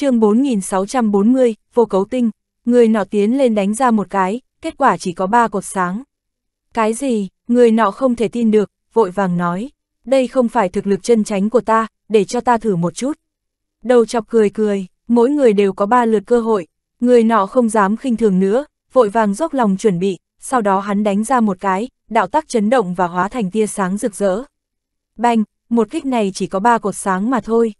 chương 4640, vô cấu tinh, người nọ tiến lên đánh ra một cái, kết quả chỉ có ba cột sáng. Cái gì, người nọ không thể tin được, vội vàng nói, đây không phải thực lực chân tránh của ta, để cho ta thử một chút. Đầu chọc cười cười, mỗi người đều có ba lượt cơ hội, người nọ không dám khinh thường nữa, vội vàng dốc lòng chuẩn bị, sau đó hắn đánh ra một cái, đạo tắc chấn động và hóa thành tia sáng rực rỡ. Banh, một kích này chỉ có ba cột sáng mà thôi.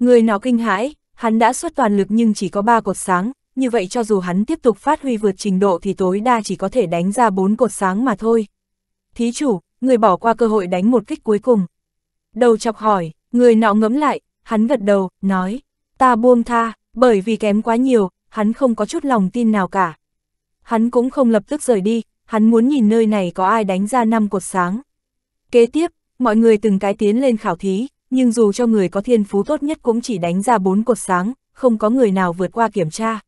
Người nọ kinh hãi, hắn đã xuất toàn lực nhưng chỉ có 3 cột sáng, như vậy cho dù hắn tiếp tục phát huy vượt trình độ thì tối đa chỉ có thể đánh ra 4 cột sáng mà thôi. Thí chủ, người bỏ qua cơ hội đánh một kích cuối cùng. Đầu chọc hỏi, người nọ ngẫm lại, hắn gật đầu, nói, ta buông tha, bởi vì kém quá nhiều, hắn không có chút lòng tin nào cả. Hắn cũng không lập tức rời đi, hắn muốn nhìn nơi này có ai đánh ra 5 cột sáng. Kế tiếp, mọi người từng cái tiến lên khảo thí, nhưng dù cho người có thiên phú tốt nhất cũng chỉ đánh ra bốn cột sáng, không có người nào vượt qua kiểm tra.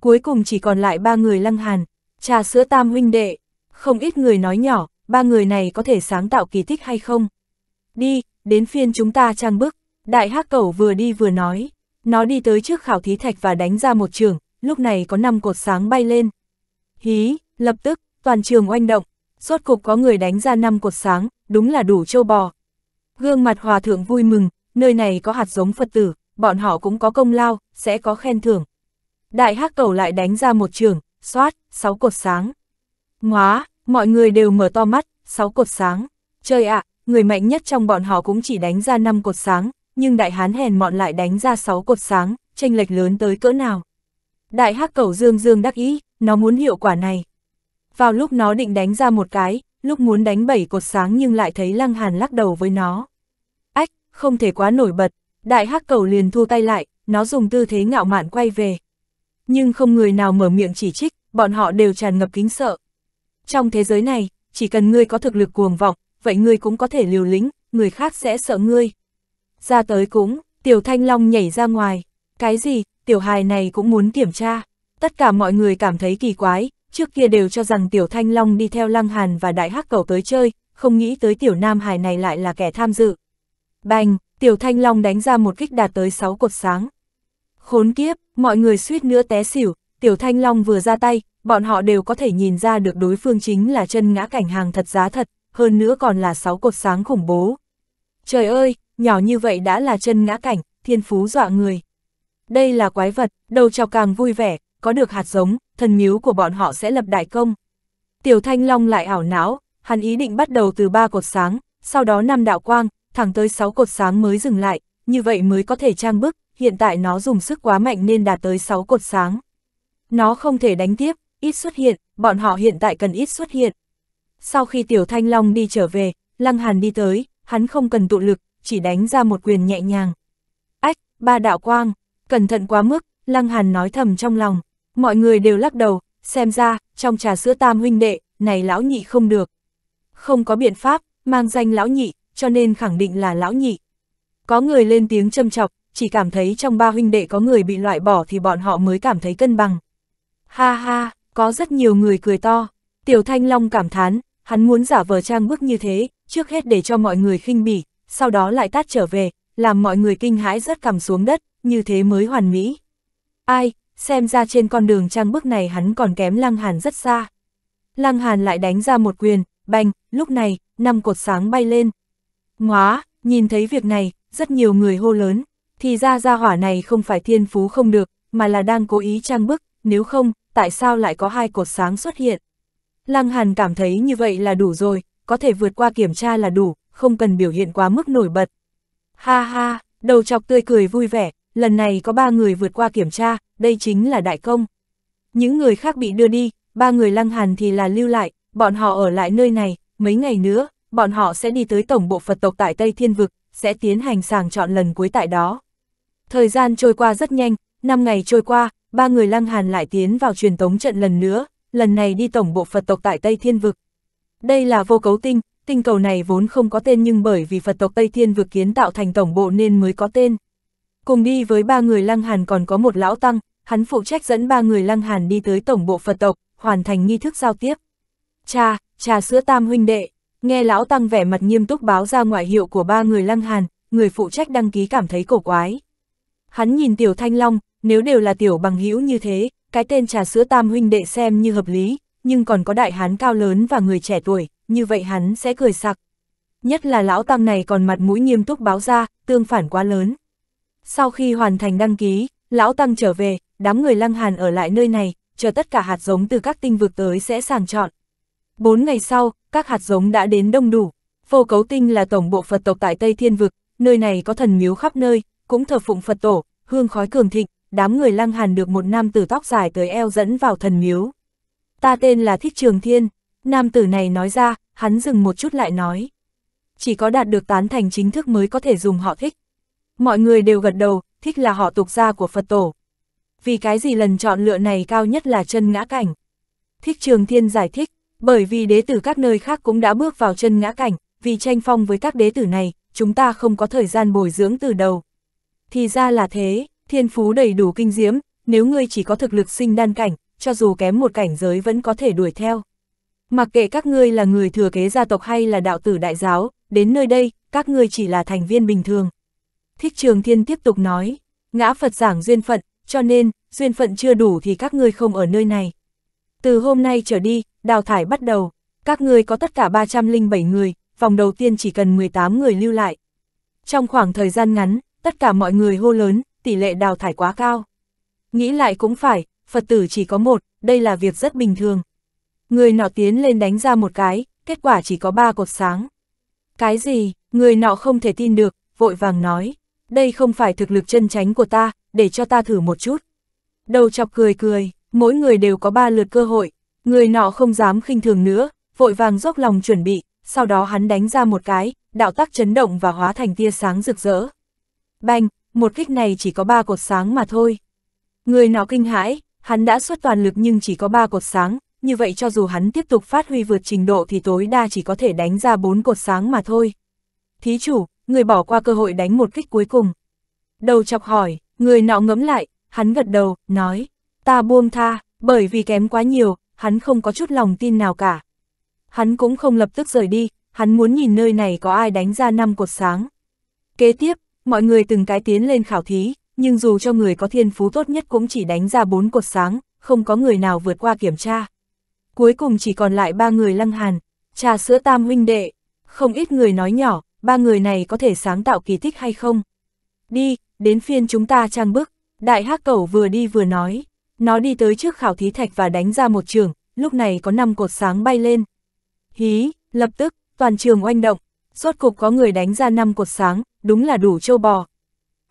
Cuối cùng chỉ còn lại ba người lăng hàn, trà sữa tam huynh đệ, không ít người nói nhỏ, ba người này có thể sáng tạo kỳ tích hay không. Đi, đến phiên chúng ta trang bức, đại hắc cẩu vừa đi vừa nói, nó đi tới trước khảo thí thạch và đánh ra một trường, lúc này có năm cột sáng bay lên. Hí, lập tức, toàn trường oanh động, suốt cục có người đánh ra năm cột sáng, đúng là đủ châu bò, Gương mặt hòa thượng vui mừng, nơi này có hạt giống Phật tử, bọn họ cũng có công lao, sẽ có khen thưởng. Đại hắc cầu lại đánh ra một trường, xoát, sáu cột sáng. Ngóa, mọi người đều mở to mắt, sáu cột sáng. chơi ạ, à, người mạnh nhất trong bọn họ cũng chỉ đánh ra năm cột sáng, nhưng đại hán hèn mọn lại đánh ra sáu cột sáng, tranh lệch lớn tới cỡ nào. Đại hắc cầu dương dương đắc ý, nó muốn hiệu quả này. Vào lúc nó định đánh ra một cái, lúc muốn đánh bảy cột sáng nhưng lại thấy lăng hàn lắc đầu với nó không thể quá nổi bật, đại hắc cầu liền thu tay lại, nó dùng tư thế ngạo mạn quay về. Nhưng không người nào mở miệng chỉ trích, bọn họ đều tràn ngập kính sợ. Trong thế giới này, chỉ cần ngươi có thực lực cuồng vọng, vậy ngươi cũng có thể liều lĩnh, người khác sẽ sợ ngươi. Ra tới cũng, Tiểu Thanh Long nhảy ra ngoài, cái gì, Tiểu Hài này cũng muốn kiểm tra. Tất cả mọi người cảm thấy kỳ quái, trước kia đều cho rằng Tiểu Thanh Long đi theo Lăng Hàn và Đại Hắc Cầu tới chơi, không nghĩ tới Tiểu Nam Hài này lại là kẻ tham dự. Bành, Tiểu Thanh Long đánh ra một kích đạt tới 6 cột sáng. Khốn kiếp, mọi người suýt nữa té xỉu, Tiểu Thanh Long vừa ra tay, bọn họ đều có thể nhìn ra được đối phương chính là chân ngã cảnh hàng thật giá thật, hơn nữa còn là 6 cột sáng khủng bố. Trời ơi, nhỏ như vậy đã là chân ngã cảnh, thiên phú dọa người. Đây là quái vật, đầu chọc càng vui vẻ, có được hạt giống, thần miếu của bọn họ sẽ lập đại công. Tiểu Thanh Long lại ảo não, hắn ý định bắt đầu từ ba cột sáng, sau đó năm đạo quang, thẳng tới 6 cột sáng mới dừng lại, như vậy mới có thể trang bức, hiện tại nó dùng sức quá mạnh nên đạt tới 6 cột sáng. Nó không thể đánh tiếp, ít xuất hiện, bọn họ hiện tại cần ít xuất hiện. Sau khi Tiểu Thanh Long đi trở về, Lăng Hàn đi tới, hắn không cần tụ lực, chỉ đánh ra một quyền nhẹ nhàng. Ách, ba đạo quang, cẩn thận quá mức, Lăng Hàn nói thầm trong lòng, mọi người đều lắc đầu, xem ra, trong trà sữa tam huynh đệ, này lão nhị không được. Không có biện pháp, mang danh lão nhị, cho nên khẳng định là lão nhị. Có người lên tiếng châm chọc, chỉ cảm thấy trong ba huynh đệ có người bị loại bỏ thì bọn họ mới cảm thấy cân bằng. Ha ha, có rất nhiều người cười to. Tiểu Thanh Long cảm thán, hắn muốn giả vờ trang bước như thế, trước hết để cho mọi người khinh bỉ, sau đó lại tát trở về, làm mọi người kinh hãi rớt cằm xuống đất, như thế mới hoàn mỹ. Ai, xem ra trên con đường trang bước này hắn còn kém Lăng Hàn rất xa. Lăng Hàn lại đánh ra một quyền, bành, lúc này, năm cột sáng bay lên, Ngóa, nhìn thấy việc này, rất nhiều người hô lớn, thì ra ra hỏa này không phải thiên phú không được, mà là đang cố ý trang bức, nếu không, tại sao lại có hai cột sáng xuất hiện. Lăng Hàn cảm thấy như vậy là đủ rồi, có thể vượt qua kiểm tra là đủ, không cần biểu hiện quá mức nổi bật. Ha ha, đầu chọc tươi cười vui vẻ, lần này có ba người vượt qua kiểm tra, đây chính là đại công. Những người khác bị đưa đi, ba người Lăng Hàn thì là lưu lại, bọn họ ở lại nơi này, mấy ngày nữa, bọn họ sẽ đi tới tổng bộ Phật tộc tại Tây Thiên Vực, sẽ tiến hành sàng chọn lần cuối tại đó. Thời gian trôi qua rất nhanh, 5 ngày trôi qua, ba người lăng hàn lại tiến vào truyền tống trận lần nữa, lần này đi tổng bộ Phật tộc tại Tây Thiên Vực. Đây là vô cấu tinh, tinh cầu này vốn không có tên nhưng bởi vì Phật tộc Tây Thiên Vực kiến tạo thành tổng bộ nên mới có tên. Cùng đi với ba người lăng hàn còn có một lão tăng, hắn phụ trách dẫn ba người lăng hàn đi tới tổng bộ Phật tộc, hoàn thành nghi thức giao tiếp. Cha, cha sữa tam huynh đệ, Nghe lão tăng vẻ mặt nghiêm túc báo ra ngoại hiệu của ba người lăng hàn, người phụ trách đăng ký cảm thấy cổ quái. Hắn nhìn tiểu thanh long, nếu đều là tiểu bằng hữu như thế, cái tên trà sữa tam huynh đệ xem như hợp lý, nhưng còn có đại hán cao lớn và người trẻ tuổi, như vậy hắn sẽ cười sặc. Nhất là lão tăng này còn mặt mũi nghiêm túc báo ra, tương phản quá lớn. Sau khi hoàn thành đăng ký, lão tăng trở về, đám người lăng hàn ở lại nơi này, chờ tất cả hạt giống từ các tinh vực tới sẽ sàng chọn bốn ngày sau, các hạt giống đã đến đông đủ. phô Cấu Tinh là tổng bộ Phật tộc tại Tây Thiên Vực, nơi này có thần miếu khắp nơi, cũng thờ phụng Phật tổ, hương khói cường thịnh, đám người lăng hàn được một nam tử tóc dài tới eo dẫn vào thần miếu. Ta tên là Thích Trường Thiên, nam tử này nói ra, hắn dừng một chút lại nói. Chỉ có đạt được tán thành chính thức mới có thể dùng họ thích. Mọi người đều gật đầu, thích là họ tục gia của Phật tổ. Vì cái gì lần chọn lựa này cao nhất là chân ngã cảnh. Thích Trường Thiên giải thích, bởi vì đế tử các nơi khác cũng đã bước vào chân ngã cảnh, vì tranh phong với các đế tử này, chúng ta không có thời gian bồi dưỡng từ đầu. Thì ra là thế, thiên phú đầy đủ kinh diễm, nếu ngươi chỉ có thực lực sinh đan cảnh, cho dù kém một cảnh giới vẫn có thể đuổi theo. Mặc kệ các ngươi là người thừa kế gia tộc hay là đạo tử đại giáo, đến nơi đây, các ngươi chỉ là thành viên bình thường. Thích Trường Thiên tiếp tục nói, ngã Phật giảng duyên phận, cho nên, duyên phận chưa đủ thì các ngươi không ở nơi này. Từ hôm nay trở đi, đào thải bắt đầu, các người có tất cả 307 người, vòng đầu tiên chỉ cần 18 người lưu lại. Trong khoảng thời gian ngắn, tất cả mọi người hô lớn, tỷ lệ đào thải quá cao. Nghĩ lại cũng phải, Phật tử chỉ có một, đây là việc rất bình thường. Người nọ tiến lên đánh ra một cái, kết quả chỉ có ba cột sáng. Cái gì, người nọ không thể tin được, vội vàng nói, đây không phải thực lực chân tránh của ta, để cho ta thử một chút. Đầu chọc cười cười, mỗi người đều có ba lượt cơ hội, người nọ không dám khinh thường nữa, vội vàng dốc lòng chuẩn bị, sau đó hắn đánh ra một cái, đạo tắc chấn động và hóa thành tia sáng rực rỡ. Banh, một kích này chỉ có ba cột sáng mà thôi. Người nọ kinh hãi, hắn đã xuất toàn lực nhưng chỉ có ba cột sáng, như vậy cho dù hắn tiếp tục phát huy vượt trình độ thì tối đa chỉ có thể đánh ra bốn cột sáng mà thôi. Thí chủ, người bỏ qua cơ hội đánh một kích cuối cùng. Đầu chọc hỏi, người nọ ngấm lại, hắn gật đầu, nói, Ta buông tha, bởi vì kém quá nhiều, hắn không có chút lòng tin nào cả. Hắn cũng không lập tức rời đi, hắn muốn nhìn nơi này có ai đánh ra năm cột sáng. Kế tiếp, mọi người từng cái tiến lên khảo thí, nhưng dù cho người có thiên phú tốt nhất cũng chỉ đánh ra bốn cột sáng, không có người nào vượt qua kiểm tra. Cuối cùng chỉ còn lại ba người lăng hàn, trà sữa tam huynh đệ, không ít người nói nhỏ, ba người này có thể sáng tạo kỳ tích hay không. Đi, đến phiên chúng ta trang bức, đại hắc cẩu vừa đi vừa nói. Nó đi tới trước khảo thí thạch và đánh ra một trường, lúc này có 5 cột sáng bay lên. Hí, lập tức, toàn trường oanh động, rốt cục có người đánh ra 5 cột sáng, đúng là đủ châu bò.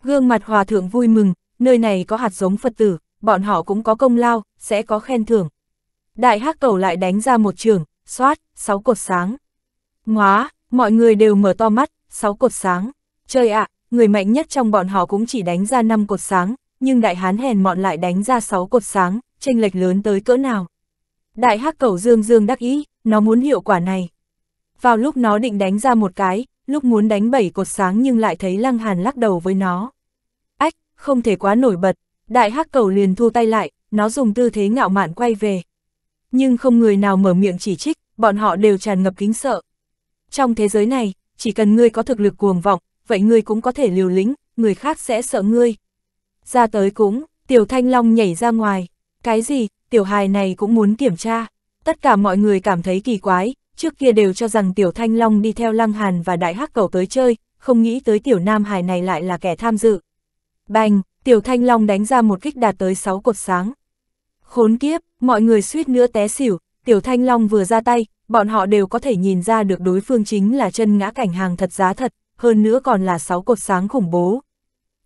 Gương mặt hòa thượng vui mừng, nơi này có hạt giống Phật tử, bọn họ cũng có công lao, sẽ có khen thưởng. Đại hắc cầu lại đánh ra một trường, xoát, 6 cột sáng. Ngóa, mọi người đều mở to mắt, 6 cột sáng. chơi ạ, à, người mạnh nhất trong bọn họ cũng chỉ đánh ra 5 cột sáng, nhưng đại hán hèn mọn lại đánh ra sáu cột sáng, tranh lệch lớn tới cỡ nào. Đại hắc cầu dương dương đắc ý, nó muốn hiệu quả này. Vào lúc nó định đánh ra một cái, lúc muốn đánh bảy cột sáng nhưng lại thấy lăng hàn lắc đầu với nó. Ách, không thể quá nổi bật, đại hắc cầu liền thu tay lại, nó dùng tư thế ngạo mạn quay về. Nhưng không người nào mở miệng chỉ trích, bọn họ đều tràn ngập kính sợ. Trong thế giới này, chỉ cần ngươi có thực lực cuồng vọng, vậy ngươi cũng có thể liều lĩnh, người khác sẽ sợ ngươi, ra tới cũng, tiểu thanh long nhảy ra ngoài, cái gì, tiểu hài này cũng muốn kiểm tra. Tất cả mọi người cảm thấy kỳ quái, trước kia đều cho rằng tiểu thanh long đi theo lăng hàn và đại hắc cầu tới chơi, không nghĩ tới tiểu nam hài này lại là kẻ tham dự. Bành, tiểu thanh long đánh ra một kích đạt tới 6 cột sáng. Khốn kiếp, mọi người suýt nữa té xỉu, tiểu thanh long vừa ra tay, bọn họ đều có thể nhìn ra được đối phương chính là chân ngã cảnh hàng thật giá thật, hơn nữa còn là 6 cột sáng khủng bố.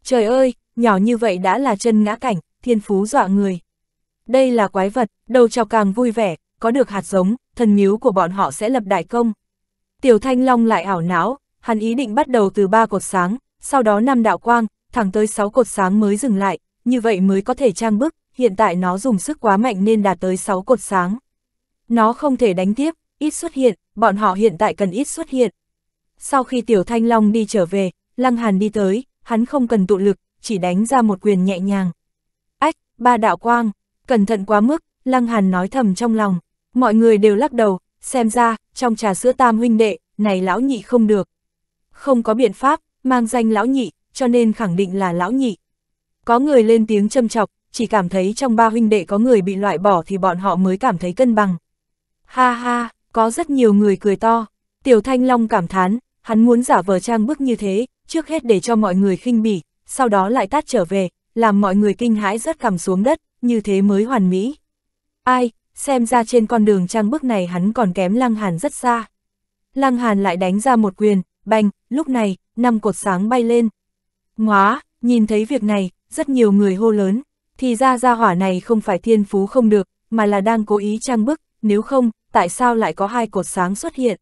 Trời ơi, nhỏ như vậy đã là chân ngã cảnh, thiên phú dọa người. Đây là quái vật, đầu chọc càng vui vẻ, có được hạt giống, thần miếu của bọn họ sẽ lập đại công. Tiểu Thanh Long lại ảo não, hắn ý định bắt đầu từ ba cột sáng, sau đó năm đạo quang, thẳng tới sáu cột sáng mới dừng lại, như vậy mới có thể trang bức, hiện tại nó dùng sức quá mạnh nên đạt tới sáu cột sáng. Nó không thể đánh tiếp, ít xuất hiện, bọn họ hiện tại cần ít xuất hiện. Sau khi Tiểu Thanh Long đi trở về, Lăng Hàn đi tới, hắn không cần tụ lực, chỉ đánh ra một quyền nhẹ nhàng. Ách, ba đạo quang, cẩn thận quá mức, Lăng Hàn nói thầm trong lòng, mọi người đều lắc đầu, xem ra, trong trà sữa tam huynh đệ, này lão nhị không được. Không có biện pháp, mang danh lão nhị, cho nên khẳng định là lão nhị. Có người lên tiếng châm chọc, chỉ cảm thấy trong ba huynh đệ có người bị loại bỏ thì bọn họ mới cảm thấy cân bằng. Ha ha, có rất nhiều người cười to. Tiểu Thanh Long cảm thán, hắn muốn giả vờ trang bức như thế, trước hết để cho mọi người khinh bỉ, sau đó lại tát trở về, làm mọi người kinh hãi rất cầm xuống đất, như thế mới hoàn mỹ. Ai, xem ra trên con đường trang bước này hắn còn kém Lăng Hàn rất xa. Lăng Hàn lại đánh ra một quyền, bành, lúc này, năm cột sáng bay lên. Ngóa, nhìn thấy việc này, rất nhiều người hô lớn, thì ra ra hỏa này không phải thiên phú không được, mà là đang cố ý trang bức, nếu không, tại sao lại có hai cột sáng xuất hiện?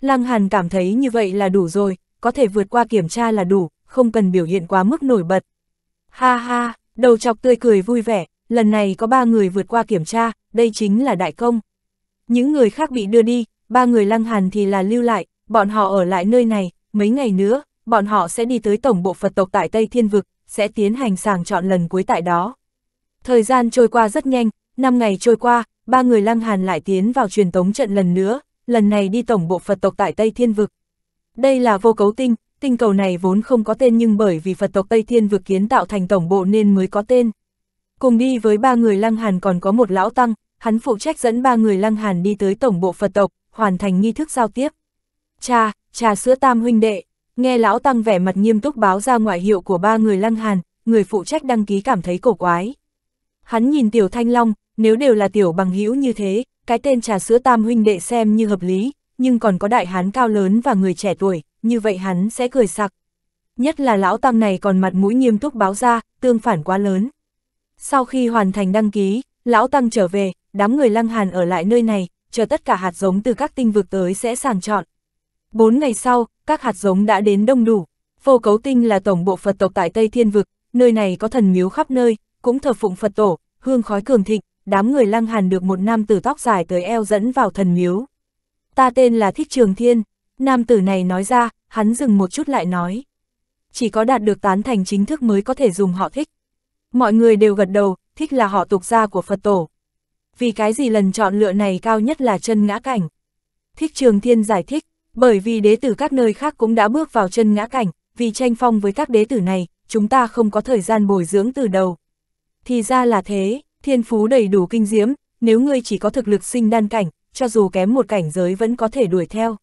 Lăng Hàn cảm thấy như vậy là đủ rồi, có thể vượt qua kiểm tra là đủ, không cần biểu hiện quá mức nổi bật. Ha ha, đầu chọc tươi cười vui vẻ, lần này có ba người vượt qua kiểm tra, đây chính là đại công. Những người khác bị đưa đi, ba người lăng hàn thì là lưu lại, bọn họ ở lại nơi này, mấy ngày nữa, bọn họ sẽ đi tới tổng bộ Phật tộc tại Tây Thiên Vực, sẽ tiến hành sàng chọn lần cuối tại đó. Thời gian trôi qua rất nhanh, 5 ngày trôi qua, ba người lăng hàn lại tiến vào truyền tống trận lần nữa, lần này đi tổng bộ Phật tộc tại Tây Thiên Vực. Đây là vô cấu tinh, tinh cầu này vốn không có tên nhưng bởi vì Phật tộc Tây Thiên vực kiến tạo thành tổng bộ nên mới có tên. Cùng đi với ba người Lăng Hàn còn có một lão tăng, hắn phụ trách dẫn ba người Lăng Hàn đi tới tổng bộ Phật tộc, hoàn thành nghi thức giao tiếp. Cha, trà sữa tam huynh đệ, nghe lão tăng vẻ mặt nghiêm túc báo ra ngoại hiệu của ba người Lăng Hàn, người phụ trách đăng ký cảm thấy cổ quái. Hắn nhìn tiểu thanh long, nếu đều là tiểu bằng hữu như thế, cái tên trà sữa tam huynh đệ xem như hợp lý, nhưng còn có đại hán cao lớn và người trẻ tuổi, như vậy hắn sẽ cười sặc. Nhất là lão tăng này còn mặt mũi nghiêm túc báo ra, tương phản quá lớn. Sau khi hoàn thành đăng ký, lão tăng trở về, đám người lăng hàn ở lại nơi này, chờ tất cả hạt giống từ các tinh vực tới sẽ sàng chọn. Bốn ngày sau, các hạt giống đã đến đông đủ. Vô cấu tinh là tổng bộ Phật tộc tại Tây Thiên Vực, nơi này có thần miếu khắp nơi, cũng thờ phụng Phật tổ, hương khói cường thịnh, đám người lăng hàn được một nam tử tóc dài tới eo dẫn vào thần miếu. Ta tên là Thích Trường Thiên, Nam tử này nói ra, hắn dừng một chút lại nói. Chỉ có đạt được tán thành chính thức mới có thể dùng họ thích. Mọi người đều gật đầu, thích là họ tục gia của Phật tổ. Vì cái gì lần chọn lựa này cao nhất là chân ngã cảnh. Thích Trường Thiên giải thích, bởi vì đế tử các nơi khác cũng đã bước vào chân ngã cảnh, vì tranh phong với các đế tử này, chúng ta không có thời gian bồi dưỡng từ đầu. Thì ra là thế, thiên phú đầy đủ kinh diễm, nếu ngươi chỉ có thực lực sinh đan cảnh, cho dù kém một cảnh giới vẫn có thể đuổi theo.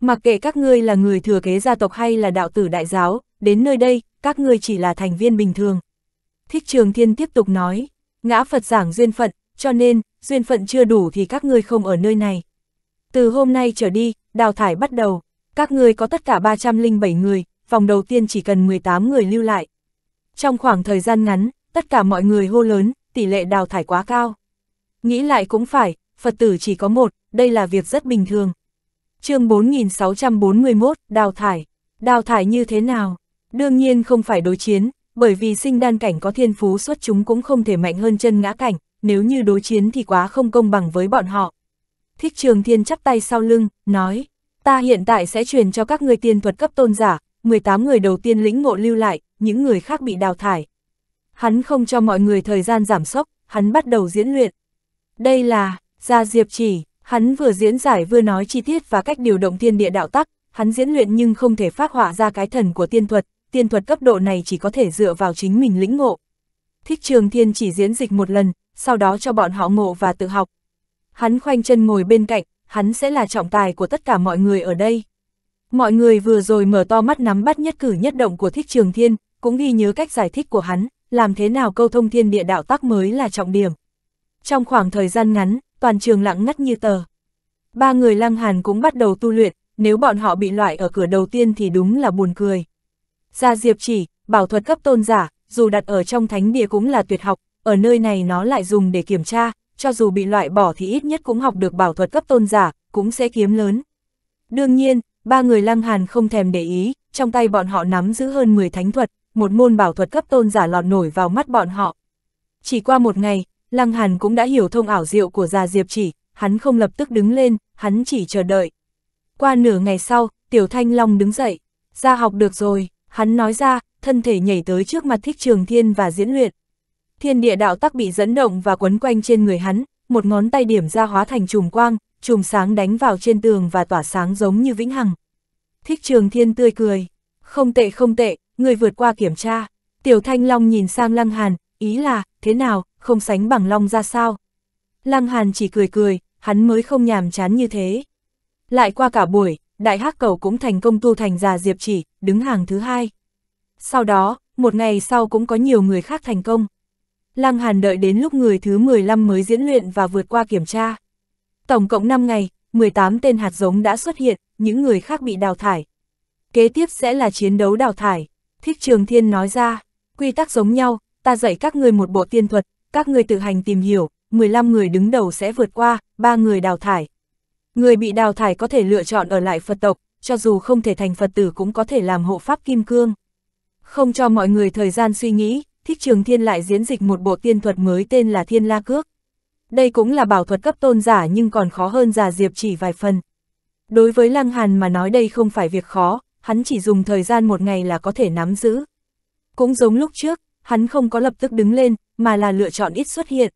Mặc kệ các ngươi là người thừa kế gia tộc hay là đạo tử đại giáo, đến nơi đây, các ngươi chỉ là thành viên bình thường. Thích Trường Thiên tiếp tục nói, ngã Phật giảng duyên phận, cho nên, duyên phận chưa đủ thì các ngươi không ở nơi này. Từ hôm nay trở đi, đào thải bắt đầu, các ngươi có tất cả 307 người, vòng đầu tiên chỉ cần 18 người lưu lại. Trong khoảng thời gian ngắn, tất cả mọi người hô lớn, tỷ lệ đào thải quá cao. Nghĩ lại cũng phải, Phật tử chỉ có một, đây là việc rất bình thường chương 4641, đào thải. Đào thải như thế nào? Đương nhiên không phải đối chiến, bởi vì sinh đan cảnh có thiên phú xuất chúng cũng không thể mạnh hơn chân ngã cảnh, nếu như đối chiến thì quá không công bằng với bọn họ. Thích trường thiên chắp tay sau lưng, nói, ta hiện tại sẽ truyền cho các người tiên thuật cấp tôn giả, 18 người đầu tiên lĩnh ngộ lưu lại, những người khác bị đào thải. Hắn không cho mọi người thời gian giảm sốc, hắn bắt đầu diễn luyện. Đây là, Gia Diệp Chỉ, Hắn vừa diễn giải vừa nói chi tiết và cách điều động thiên địa đạo tắc, hắn diễn luyện nhưng không thể phát họa ra cái thần của tiên thuật, tiên thuật cấp độ này chỉ có thể dựa vào chính mình lĩnh ngộ. Thích Trường Thiên chỉ diễn dịch một lần, sau đó cho bọn họ ngộ và tự học. Hắn khoanh chân ngồi bên cạnh, hắn sẽ là trọng tài của tất cả mọi người ở đây. Mọi người vừa rồi mở to mắt nắm bắt nhất cử nhất động của Thích Trường Thiên, cũng ghi nhớ cách giải thích của hắn, làm thế nào câu thông thiên địa đạo tắc mới là trọng điểm. Trong khoảng thời gian ngắn, toàn trường lặng ngắt như tờ. Ba người Lăng Hàn cũng bắt đầu tu luyện, nếu bọn họ bị loại ở cửa đầu tiên thì đúng là buồn cười. Gia Diệp chỉ, bảo thuật cấp tôn giả, dù đặt ở trong thánh địa cũng là tuyệt học, ở nơi này nó lại dùng để kiểm tra, cho dù bị loại bỏ thì ít nhất cũng học được bảo thuật cấp tôn giả, cũng sẽ kiếm lớn. Đương nhiên, ba người Lăng Hàn không thèm để ý, trong tay bọn họ nắm giữ hơn 10 thánh thuật, một môn bảo thuật cấp tôn giả lọt nổi vào mắt bọn họ. Chỉ qua một ngày, Lăng Hàn cũng đã hiểu thông ảo diệu của già Diệp chỉ, hắn không lập tức đứng lên, hắn chỉ chờ đợi. Qua nửa ngày sau, Tiểu Thanh Long đứng dậy, ra học được rồi, hắn nói ra, thân thể nhảy tới trước mặt thích trường thiên và diễn luyện. Thiên địa đạo tắc bị dẫn động và quấn quanh trên người hắn, một ngón tay điểm ra hóa thành chùm quang, chùm sáng đánh vào trên tường và tỏa sáng giống như vĩnh hằng. Thích trường thiên tươi cười, không tệ không tệ, người vượt qua kiểm tra. Tiểu Thanh Long nhìn sang Lăng Hàn, ý là, thế nào, không sánh bằng long ra sao. Lăng Hàn chỉ cười cười, hắn mới không nhàm chán như thế. Lại qua cả buổi, đại hắc cầu cũng thành công tu thành già diệp chỉ, đứng hàng thứ hai. Sau đó, một ngày sau cũng có nhiều người khác thành công. Lăng Hàn đợi đến lúc người thứ 15 mới diễn luyện và vượt qua kiểm tra. Tổng cộng 5 ngày, 18 tên hạt giống đã xuất hiện, những người khác bị đào thải. Kế tiếp sẽ là chiến đấu đào thải. Thích Trường Thiên nói ra, quy tắc giống nhau, ta dạy các người một bộ tiên thuật, các người tự hành tìm hiểu, 15 người đứng đầu sẽ vượt qua, 3 người đào thải. Người bị đào thải có thể lựa chọn ở lại Phật tộc, cho dù không thể thành Phật tử cũng có thể làm hộ pháp kim cương. Không cho mọi người thời gian suy nghĩ, Thích Trường Thiên lại diễn dịch một bộ tiên thuật mới tên là Thiên La Cước. Đây cũng là bảo thuật cấp tôn giả nhưng còn khó hơn giả diệp chỉ vài phần. Đối với Lăng Hàn mà nói đây không phải việc khó, hắn chỉ dùng thời gian một ngày là có thể nắm giữ. Cũng giống lúc trước, hắn không có lập tức đứng lên, mà là lựa chọn ít xuất hiện.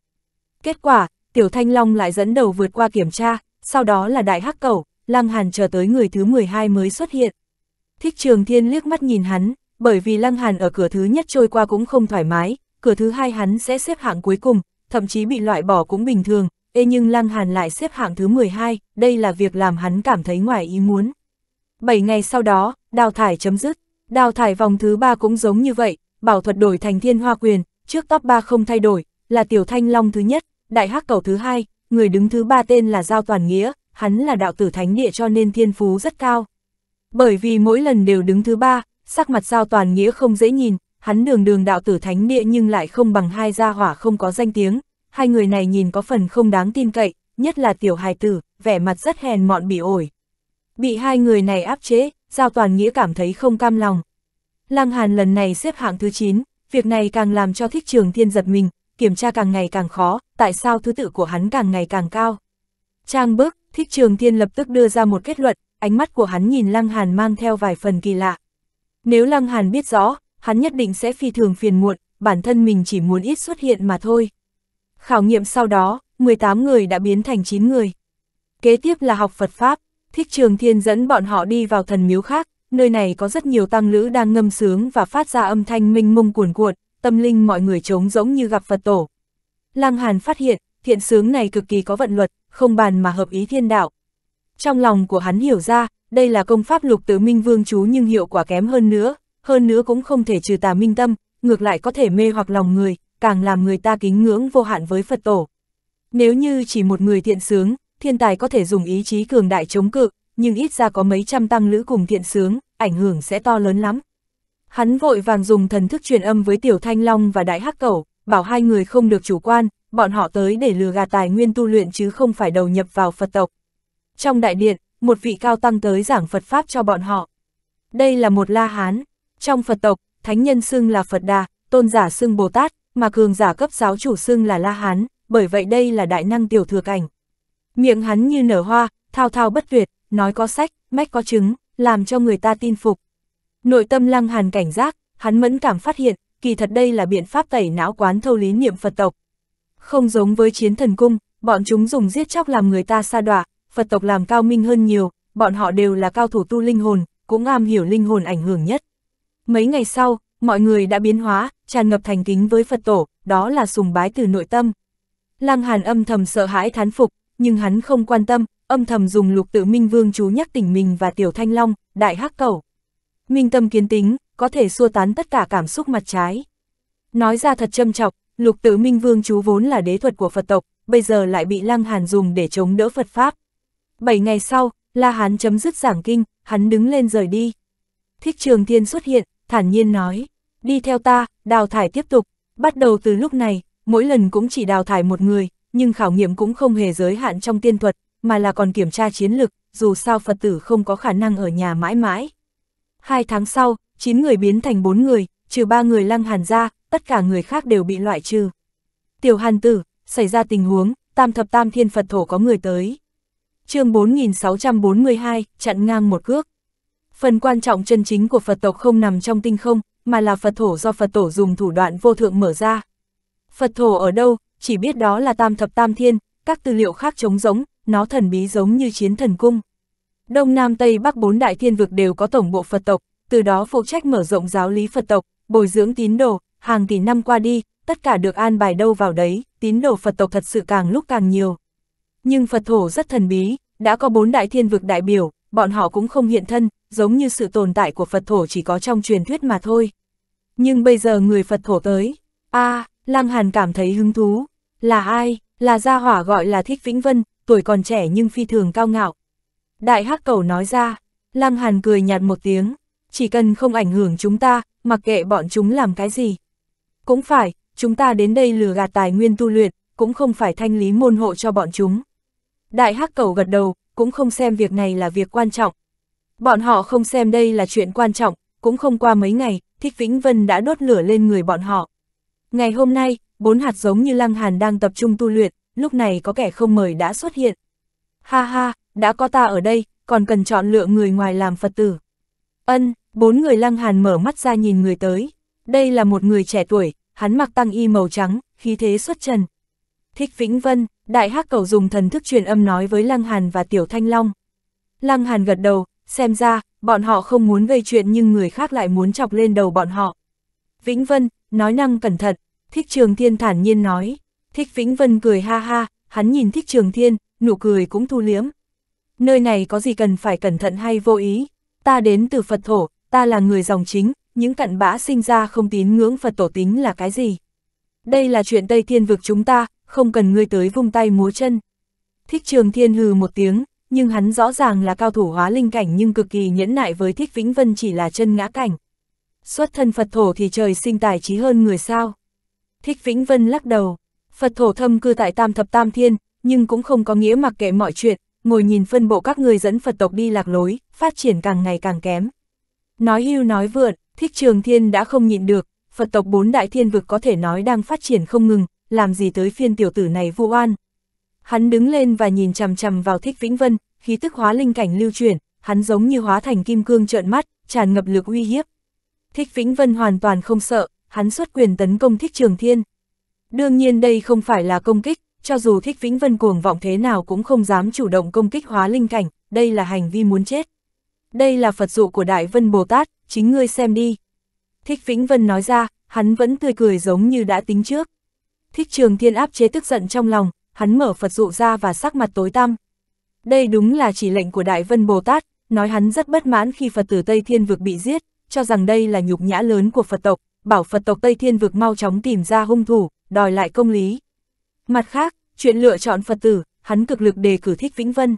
Kết quả, Tiểu Thanh Long lại dẫn đầu vượt qua kiểm tra, sau đó là Đại Hắc Cẩu, Lăng Hàn chờ tới người thứ 12 mới xuất hiện. Thích Trường Thiên liếc mắt nhìn hắn, bởi vì Lăng Hàn ở cửa thứ nhất trôi qua cũng không thoải mái, cửa thứ hai hắn sẽ xếp hạng cuối cùng, thậm chí bị loại bỏ cũng bình thường, ê nhưng Lăng Hàn lại xếp hạng thứ 12, đây là việc làm hắn cảm thấy ngoài ý muốn. 7 ngày sau đó, đào thải chấm dứt, đào thải vòng thứ 3 cũng giống như vậy, bảo thuật đổi thành thiên hoa quyền, trước top 3 không thay đổi, là Tiểu Thanh Long thứ nhất, Đại Hắc Cầu thứ hai, người đứng thứ ba tên là Giao Toàn Nghĩa, hắn là đạo tử thánh địa cho nên thiên phú rất cao. Bởi vì mỗi lần đều đứng thứ ba, sắc mặt Giao Toàn Nghĩa không dễ nhìn, hắn đường đường đạo tử thánh địa nhưng lại không bằng hai gia hỏa không có danh tiếng, hai người này nhìn có phần không đáng tin cậy, nhất là Tiểu Hài Tử, vẻ mặt rất hèn mọn bị ổi. Bị hai người này áp chế, Giao Toàn Nghĩa cảm thấy không cam lòng, Lăng Hàn lần này xếp hạng thứ 9, việc này càng làm cho thích trường thiên giật mình, kiểm tra càng ngày càng khó, tại sao thứ tự của hắn càng ngày càng cao. Trang bước, thích trường thiên lập tức đưa ra một kết luận, ánh mắt của hắn nhìn Lăng Hàn mang theo vài phần kỳ lạ. Nếu Lăng Hàn biết rõ, hắn nhất định sẽ phi thường phiền muộn, bản thân mình chỉ muốn ít xuất hiện mà thôi. Khảo nghiệm sau đó, 18 người đã biến thành 9 người. Kế tiếp là học Phật Pháp, thích trường thiên dẫn bọn họ đi vào thần miếu khác, nơi này có rất nhiều tăng lữ đang ngâm sướng và phát ra âm thanh minh mông cuồn cuộn, tâm linh mọi người trống rỗng như gặp Phật tổ. Lăng Hàn phát hiện, thiện sướng này cực kỳ có vận luật, không bàn mà hợp ý thiên đạo. Trong lòng của hắn hiểu ra, đây là công pháp lục tứ minh vương chú nhưng hiệu quả kém hơn nữa, hơn nữa cũng không thể trừ tà minh tâm, ngược lại có thể mê hoặc lòng người, càng làm người ta kính ngưỡng vô hạn với Phật tổ. Nếu như chỉ một người thiện sướng, thiên tài có thể dùng ý chí cường đại chống cự, nhưng ít ra có mấy trăm tăng lữ cùng thiện sướng, ảnh hưởng sẽ to lớn lắm. Hắn vội vàng dùng thần thức truyền âm với Tiểu Thanh Long và Đại Hắc Cẩu, bảo hai người không được chủ quan, bọn họ tới để lừa gạt tài nguyên tu luyện chứ không phải đầu nhập vào Phật tộc. Trong đại điện, một vị cao tăng tới giảng Phật Pháp cho bọn họ. Đây là một La Hán. Trong Phật tộc, thánh nhân xưng là Phật Đà, tôn giả xưng Bồ Tát, mà cường giả cấp giáo chủ xưng là La Hán, bởi vậy đây là đại năng tiểu thừa cảnh. Miệng hắn như nở hoa, thao thao bất tuyệt, nói có sách, mách có chứng, làm cho người ta tin phục. Nội tâm lăng hàn cảnh giác, hắn mẫn cảm phát hiện, kỳ thật đây là biện pháp tẩy não quán thâu lý niệm Phật tộc. Không giống với chiến thần cung, bọn chúng dùng giết chóc làm người ta xa đọa, Phật tộc làm cao minh hơn nhiều, bọn họ đều là cao thủ tu linh hồn, cũng am hiểu linh hồn ảnh hưởng nhất. Mấy ngày sau, mọi người đã biến hóa, tràn ngập thành kính với Phật tổ, đó là sùng bái từ nội tâm. Lăng Hàn âm thầm sợ hãi thán phục, nhưng hắn không quan tâm, âm thầm dùng lục tự minh vương chú nhắc tỉnh mình và tiểu thanh long, đại hắc cẩu. Minh tâm kiến tính, có thể xua tán tất cả cảm xúc mặt trái. Nói ra thật châm chọc, lục tự minh vương chú vốn là đế thuật của Phật tộc, bây giờ lại bị Lăng Hàn dùng để chống đỡ Phật Pháp. Bảy ngày sau, La Hán chấm dứt giảng kinh, hắn đứng lên rời đi. Thích Trường Thiên xuất hiện, thản nhiên nói, đi theo ta, đào thải tiếp tục, bắt đầu từ lúc này, mỗi lần cũng chỉ đào thải một người, nhưng khảo nghiệm cũng không hề giới hạn trong tiên thuật, mà là còn kiểm tra chiến lực, dù sao Phật tử không có khả năng ở nhà mãi mãi. Hai tháng sau, 9 người biến thành 4 người, trừ 3 người lăng hàn ra, tất cả người khác đều bị loại trừ. Tiểu hàn tử, xảy ra tình huống, tam thập tam thiên Phật thổ có người tới. chương 4642, chặn ngang một cước. Phần quan trọng chân chính của Phật tộc không nằm trong tinh không, mà là Phật thổ do Phật tổ dùng thủ đoạn vô thượng mở ra. Phật thổ ở đâu, chỉ biết đó là tam thập tam thiên, các tư liệu khác trống rỗng, nó thần bí giống như chiến thần cung. Đông Nam Tây Bắc bốn đại thiên vực đều có tổng bộ Phật tộc, từ đó phụ trách mở rộng giáo lý Phật tộc, bồi dưỡng tín đồ, hàng tỷ năm qua đi, tất cả được an bài đâu vào đấy, tín đồ Phật tộc thật sự càng lúc càng nhiều. Nhưng Phật thổ rất thần bí, đã có bốn đại thiên vực đại biểu, bọn họ cũng không hiện thân, giống như sự tồn tại của Phật thổ chỉ có trong truyền thuyết mà thôi. Nhưng bây giờ người Phật thổ tới, a à, Lăng Hàn cảm thấy hứng thú, là ai, là gia hỏa gọi là Thích Vĩnh Vân, tuổi còn trẻ nhưng phi thường cao ngạo. Đại hắc cầu nói ra, Lăng Hàn cười nhạt một tiếng, chỉ cần không ảnh hưởng chúng ta, mặc kệ bọn chúng làm cái gì. Cũng phải, chúng ta đến đây lừa gạt tài nguyên tu luyện, cũng không phải thanh lý môn hộ cho bọn chúng. Đại hắc cầu gật đầu, cũng không xem việc này là việc quan trọng. Bọn họ không xem đây là chuyện quan trọng, cũng không qua mấy ngày, Thích Vĩnh Vân đã đốt lửa lên người bọn họ. Ngày hôm nay, bốn hạt giống như Lăng Hàn đang tập trung tu luyện, lúc này có kẻ không mời đã xuất hiện. Ha ha, đã có ta ở đây, còn cần chọn lựa người ngoài làm Phật tử. Ân, bốn người lăng hàn mở mắt ra nhìn người tới. Đây là một người trẻ tuổi, hắn mặc tăng y màu trắng, khí thế xuất trần. Thích Vĩnh Vân, đại hắc cầu dùng thần thức truyền âm nói với Lăng Hàn và Tiểu Thanh Long. Lăng Hàn gật đầu, xem ra, bọn họ không muốn gây chuyện nhưng người khác lại muốn chọc lên đầu bọn họ. Vĩnh Vân, nói năng cẩn thận, Thích Trường Thiên thản nhiên nói, Thích Vĩnh Vân cười ha ha, hắn nhìn Thích Trường Thiên, nụ cười cũng thu liếm. Nơi này có gì cần phải cẩn thận hay vô ý, ta đến từ Phật thổ, ta là người dòng chính, những cặn bã sinh ra không tín ngưỡng Phật tổ tính là cái gì. Đây là chuyện Tây Thiên vực chúng ta, không cần ngươi tới vung tay múa chân. Thích Trường Thiên hừ một tiếng, nhưng hắn rõ ràng là cao thủ hóa linh cảnh nhưng cực kỳ nhẫn nại với Thích Vĩnh Vân chỉ là chân ngã cảnh. Xuất thân Phật thổ thì trời sinh tài trí hơn người sao. Thích Vĩnh Vân lắc đầu, Phật thổ thâm cư tại tam thập tam thiên, nhưng cũng không có nghĩa mặc kệ mọi chuyện, ngồi nhìn phân bộ các người dẫn Phật tộc đi lạc lối, phát triển càng ngày càng kém. Nói hưu nói vượn, thích trường thiên đã không nhịn được, Phật tộc bốn đại thiên vực có thể nói đang phát triển không ngừng, làm gì tới phiên tiểu tử này vu oan. Hắn đứng lên và nhìn chằm chằm vào thích vĩnh vân, khí tức hóa linh cảnh lưu chuyển, hắn giống như hóa thành kim cương trợn mắt, tràn ngập lực uy hiếp. Thích Vĩnh Vân hoàn toàn không sợ, hắn xuất quyền tấn công Thích Trường Thiên, Đương nhiên đây không phải là công kích, cho dù Thích Vĩnh Vân cuồng vọng thế nào cũng không dám chủ động công kích hóa linh cảnh, đây là hành vi muốn chết. Đây là Phật dụ của Đại Vân Bồ Tát, chính ngươi xem đi. Thích Vĩnh Vân nói ra, hắn vẫn tươi cười giống như đã tính trước. Thích Trường Thiên áp chế tức giận trong lòng, hắn mở Phật dụ ra và sắc mặt tối tăm. Đây đúng là chỉ lệnh của Đại Vân Bồ Tát, nói hắn rất bất mãn khi Phật tử Tây Thiên Vực bị giết, cho rằng đây là nhục nhã lớn của Phật tộc, bảo Phật tộc Tây Thiên Vực mau chóng tìm ra hung thủ, đòi lại công lý. Mặt khác, chuyện lựa chọn Phật tử, hắn cực lực đề cử Thích Vĩnh Vân.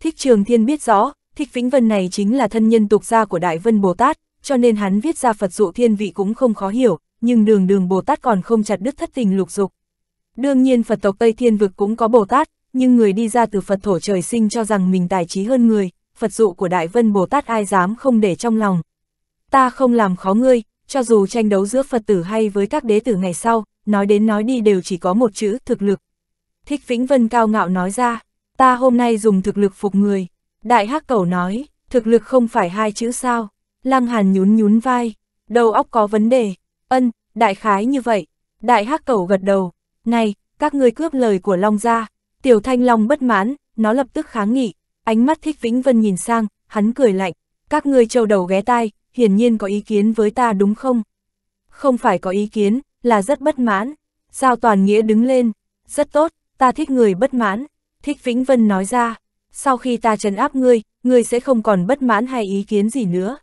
Thích Trường Thiên biết rõ, Thích Vĩnh Vân này chính là thân nhân tục gia của Đại Vân Bồ Tát, cho nên hắn viết ra Phật dụ thiên vị cũng không khó hiểu, nhưng đường đường Bồ Tát còn không chặt đứt thất tình lục dục. Đương nhiên Phật tộc Tây Thiên Vực cũng có Bồ Tát, nhưng người đi ra từ Phật thổ trời sinh cho rằng mình tài trí hơn người, Phật dụ của Đại Vân Bồ Tát ai dám không để trong lòng. Ta không làm khó ngươi, cho dù tranh đấu giữa Phật tử hay với các đế tử ngày sau, nói đến nói đi đều chỉ có một chữ, thực lực. Thích Vĩnh Vân cao ngạo nói ra, ta hôm nay dùng thực lực phục người. Đại hắc cầu nói, thực lực không phải hai chữ sao. Lăng Hàn nhún nhún vai, đầu óc có vấn đề, ân, đại khái như vậy. Đại hắc cầu gật đầu, này, các ngươi cướp lời của Long ra. Tiểu Thanh Long bất mãn, nó lập tức kháng nghị, ánh mắt Thích Vĩnh Vân nhìn sang, hắn cười lạnh, các ngươi trâu đầu ghé tai, hiển nhiên có ý kiến với ta đúng không? Không phải có ý kiến, là rất bất mãn. Giao Toàn Nghĩa đứng lên, rất tốt, ta thích người bất mãn. Thích Vĩnh Vân nói ra, sau khi ta trấn áp ngươi, ngươi sẽ không còn bất mãn hay ý kiến gì nữa.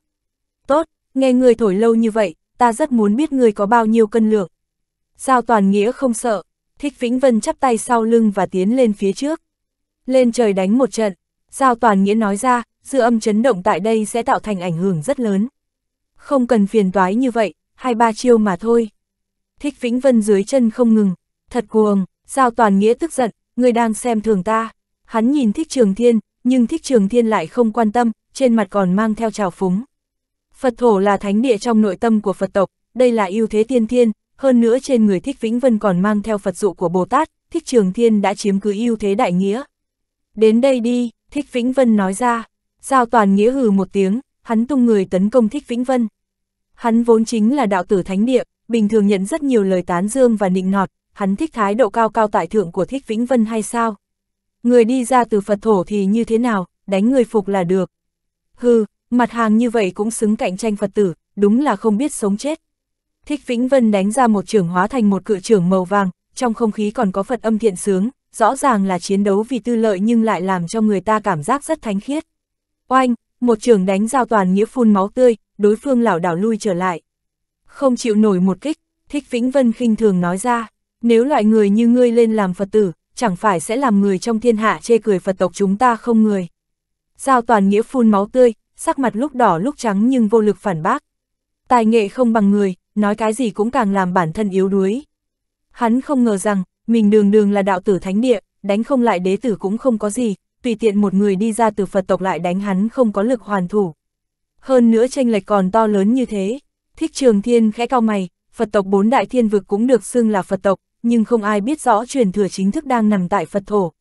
Tốt, nghe ngươi thổi lâu như vậy, ta rất muốn biết ngươi có bao nhiêu cân lượng. Giao Toàn Nghĩa không sợ, Thích Vĩnh Vân chắp tay sau lưng và tiến lên phía trước. Lên trời đánh một trận, Giao Toàn Nghĩa nói ra, dư âm chấn động tại đây sẽ tạo thành ảnh hưởng rất lớn. Không cần phiền toái như vậy, hai ba chiêu mà thôi. Thích Vĩnh Vân dưới chân không ngừng, thật cuồng, Giao Toàn Nghĩa tức giận, người đang xem thường ta. Hắn nhìn Thích Trường Thiên, nhưng Thích Trường Thiên lại không quan tâm, trên mặt còn mang theo trào phúng. Phật thổ là thánh địa trong nội tâm của Phật tộc, đây là ưu thế tiên thiên, hơn nữa trên người Thích Vĩnh Vân còn mang theo Phật dụ của Bồ Tát, Thích Trường Thiên đã chiếm cứ ưu thế đại nghĩa. Đến đây đi, Thích Vĩnh Vân nói ra, Giao Toàn Nghĩa hừ một tiếng, hắn tung người tấn công Thích Vĩnh Vân. Hắn vốn chính là đạo tử thánh địa, bình thường nhận rất nhiều lời tán dương và nịnh nọt, hắn thích thái độ cao cao tại thượng của Thích Vĩnh Vân hay sao? Người đi ra từ Phật thổ thì như thế nào, đánh người phục là được. Hừ, mặt hàng như vậy cũng xứng cạnh tranh Phật tử, đúng là không biết sống chết. Thích Vĩnh Vân đánh ra một trường hóa thành một cự trường màu vàng, trong không khí còn có Phật âm thiện sướng, rõ ràng là chiến đấu vì tư lợi nhưng lại làm cho người ta cảm giác rất thánh khiết. Oanh, một trường đánh giao toàn nghĩa phun máu tươi, đối phương lảo đảo lui trở lại không chịu nổi một kích, Thích Vĩnh Vân khinh thường nói ra, nếu loại người như ngươi lên làm Phật tử, chẳng phải sẽ làm người trong thiên hạ chê cười Phật tộc chúng ta không người. Giao toàn nghĩa phun máu tươi, sắc mặt lúc đỏ lúc trắng nhưng vô lực phản bác. Tài nghệ không bằng người, nói cái gì cũng càng làm bản thân yếu đuối. Hắn không ngờ rằng, mình đường đường là đạo tử thánh địa, đánh không lại đế tử cũng không có gì, tùy tiện một người đi ra từ Phật tộc lại đánh hắn không có lực hoàn thủ. Hơn nữa tranh lệch còn to lớn như thế. Thích Trường Thiên khẽ cao mày, Phật tộc bốn đại thiên vực cũng được xưng là Phật tộc, nhưng không ai biết rõ truyền thừa chính thức đang nằm tại Phật thổ.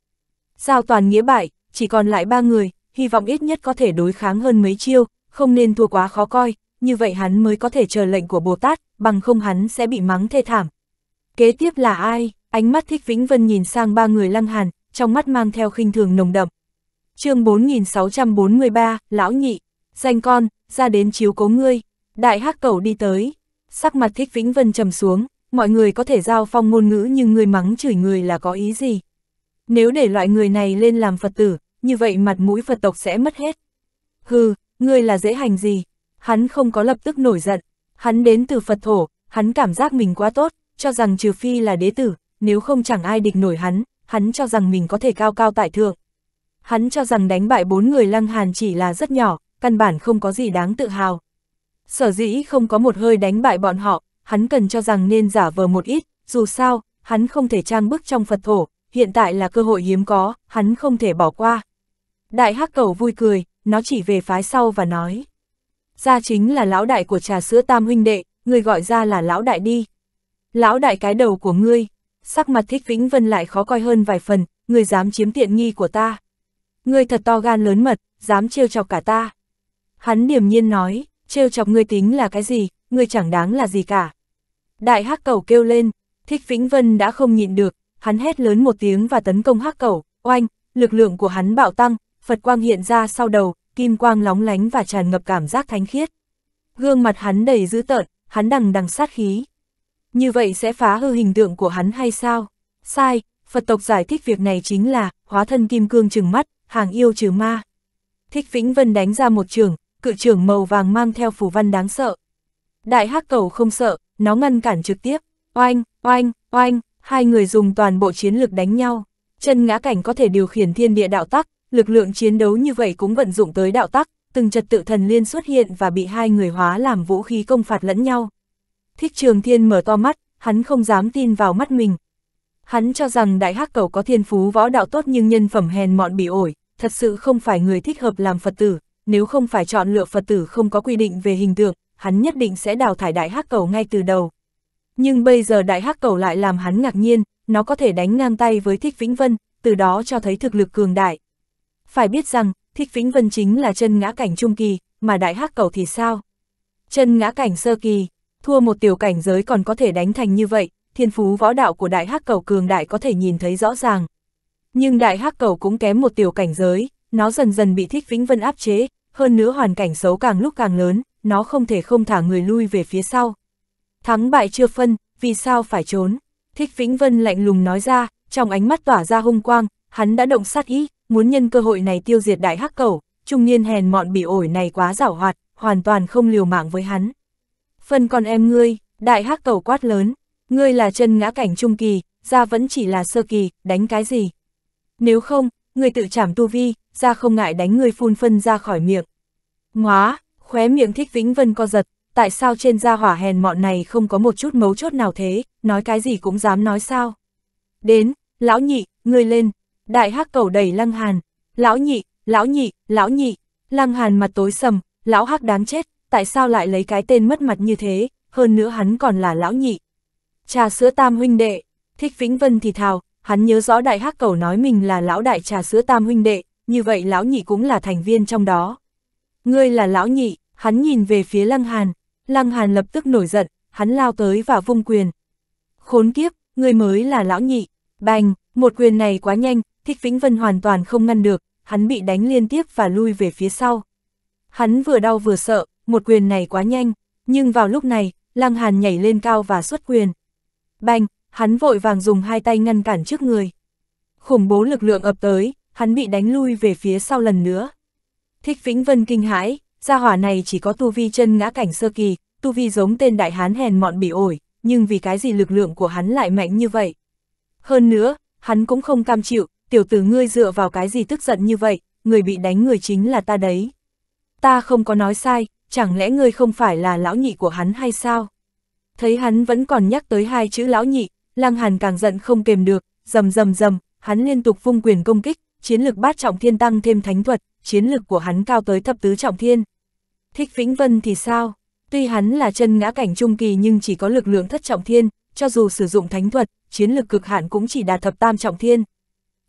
sao toàn nghĩa bại, chỉ còn lại ba người, hy vọng ít nhất có thể đối kháng hơn mấy chiêu, không nên thua quá khó coi, như vậy hắn mới có thể chờ lệnh của Bồ Tát, bằng không hắn sẽ bị mắng thê thảm. Kế tiếp là ai? Ánh mắt Thích Vĩnh Vân nhìn sang ba người lăng hàn, trong mắt mang theo khinh thường nồng đậm. chương 4643, Lão Nhị, danh con, ra đến chiếu cố ngươi, Đại hắc cầu đi tới, sắc mặt thích Vĩnh Vân trầm xuống, mọi người có thể giao phong ngôn ngữ nhưng người mắng chửi người là có ý gì. Nếu để loại người này lên làm Phật tử, như vậy mặt mũi Phật tộc sẽ mất hết. Hừ, ngươi là dễ hành gì? Hắn không có lập tức nổi giận, hắn đến từ Phật thổ, hắn cảm giác mình quá tốt, cho rằng trừ phi là đế tử, nếu không chẳng ai địch nổi hắn, hắn cho rằng mình có thể cao cao tại thượng. Hắn cho rằng đánh bại bốn người lăng hàn chỉ là rất nhỏ, căn bản không có gì đáng tự hào, Sở dĩ không có một hơi đánh bại bọn họ, hắn cần cho rằng nên giả vờ một ít, dù sao, hắn không thể trang bức trong Phật thổ, hiện tại là cơ hội hiếm có, hắn không thể bỏ qua. Đại hắc cầu vui cười, nó chỉ về phái sau và nói. Gia chính là lão đại của trà sữa tam huynh đệ, người gọi ra là lão đại đi. Lão đại cái đầu của ngươi, sắc mặt thích Vĩnh Vân lại khó coi hơn vài phần, người dám chiếm tiện nghi của ta. Ngươi thật to gan lớn mật, dám trêu chọc cả ta. Hắn điềm nhiên nói, trêu chọc ngươi tính là cái gì, ngươi chẳng đáng là gì cả. Đại hắc cầu kêu lên, thích Vĩnh Vân đã không nhịn được, hắn hét lớn một tiếng và tấn công hắc cầu oanh, lực lượng của hắn bạo tăng, Phật quang hiện ra sau đầu, kim quang lóng lánh và tràn ngập cảm giác thánh khiết. Gương mặt hắn đầy dữ tợn, hắn đằng đằng sát khí. Như vậy sẽ phá hư hình tượng của hắn hay sao? Sai, Phật tộc giải thích việc này chính là, hóa thân kim cương trừng mắt, hàng yêu trừ ma. Thích Vĩnh Vân đánh ra một trường, cự trưởng màu vàng mang theo phù văn đáng sợ. Đại hắc cầu không sợ, nó ngăn cản trực tiếp, oanh, oanh, oanh, hai người dùng toàn bộ chiến lực đánh nhau. Chân ngã cảnh có thể điều khiển thiên địa đạo tắc, lực lượng chiến đấu như vậy cũng vận dụng tới đạo tắc, từng trật tự thần liên xuất hiện và bị hai người hóa làm vũ khí công phạt lẫn nhau. Thích trường thiên mở to mắt, hắn không dám tin vào mắt mình. Hắn cho rằng đại hắc cầu có thiên phú võ đạo tốt nhưng nhân phẩm hèn mọn bị ổi, thật sự không phải người thích hợp làm Phật tử, nếu không phải chọn lựa Phật tử không có quy định về hình tượng, hắn nhất định sẽ đào thải đại hắc cầu ngay từ đầu. Nhưng bây giờ đại hắc cầu lại làm hắn ngạc nhiên, nó có thể đánh ngang tay với Thích Vĩnh Vân, từ đó cho thấy thực lực cường đại. Phải biết rằng, Thích Vĩnh Vân chính là chân ngã cảnh trung kỳ, mà đại hắc cầu thì sao? Chân ngã cảnh sơ kỳ, thua một tiểu cảnh giới còn có thể đánh thành như vậy, thiên phú võ đạo của đại hắc cầu cường đại có thể nhìn thấy rõ ràng. Nhưng đại hắc cầu cũng kém một tiểu cảnh giới, nó dần dần bị Thích Vĩnh Vân áp chế, hơn nữa hoàn cảnh xấu càng lúc càng lớn, nó không thể không thả người lui về phía sau. Thắng bại chưa phân, vì sao phải trốn? Thích Vĩnh Vân lạnh lùng nói ra, trong ánh mắt tỏa ra hung quang, hắn đã động sát ý, muốn nhân cơ hội này tiêu diệt đại hắc cầu trung niên hèn mọn bị ổi này quá giảo hoạt, hoàn toàn không liều mạng với hắn. Phân con em ngươi, đại hắc cầu quát lớn, ngươi là chân ngã cảnh trung kỳ, ra vẫn chỉ là sơ kỳ, đánh cái gì? Nếu không, ngươi tự trảm tu vi, ra không ngại đánh người phun phân ra khỏi miệng. Ngóa, khóe miệng thích Vĩnh Vân co giật, tại sao trên da hỏa hèn mọn này không có một chút mấu chốt nào thế, nói cái gì cũng dám nói sao. Đến, lão nhị, người lên, đại hắc cầu đẩy lăng hàn, lão nhị, lão nhị, lão nhị, lăng hàn mặt tối sầm, lão hắc đáng chết, tại sao lại lấy cái tên mất mặt như thế, hơn nữa hắn còn là lão nhị. Trà sữa tam huynh đệ, thích Vĩnh Vân thì thào, hắn nhớ rõ đại hắc cầu nói mình là lão đại trà sữa tam huynh đệ, như vậy lão nhị cũng là thành viên trong đó. Ngươi là lão nhị, hắn nhìn về phía Lăng Hàn, Lăng Hàn lập tức nổi giận, hắn lao tới và vung quyền. Khốn kiếp, ngươi mới là lão nhị, bành, một quyền này quá nhanh, Thích Vĩnh Vân hoàn toàn không ngăn được, hắn bị đánh liên tiếp và lui về phía sau. Hắn vừa đau vừa sợ, một quyền này quá nhanh, nhưng vào lúc này, Lăng Hàn nhảy lên cao và xuất quyền. Bành, hắn vội vàng dùng hai tay ngăn cản trước người. Khủng bố lực lượng ập tới, hắn bị đánh lui về phía sau lần nữa. Thích Vĩnh Vân kinh hãi, gia hỏa này chỉ có tu vi chân ngã cảnh sơ kỳ, tu vi giống tên đại hán hèn mọn bỉ ổi, nhưng vì cái gì lực lượng của hắn lại mạnh như vậy. Hơn nữa, hắn cũng không cam chịu, tiểu tử ngươi dựa vào cái gì tức giận như vậy, người bị đánh người chính là ta đấy. Ta không có nói sai, chẳng lẽ ngươi không phải là lão nhị của hắn hay sao? Thấy hắn vẫn còn nhắc tới hai chữ lão nhị, lang Hàn càng giận không kềm được, rầm rầm rầm, hắn liên tục vung quyền công kích, chiến lực bát trọng thiên tăng thêm thánh thuật, chiến lực của hắn cao tới thập tứ trọng thiên. Thích Vĩnh Vân thì sao? Tuy hắn là chân ngã cảnh trung kỳ nhưng chỉ có lực lượng thất trọng thiên, cho dù sử dụng thánh thuật, chiến lực cực hạn cũng chỉ đạt thập tam trọng thiên.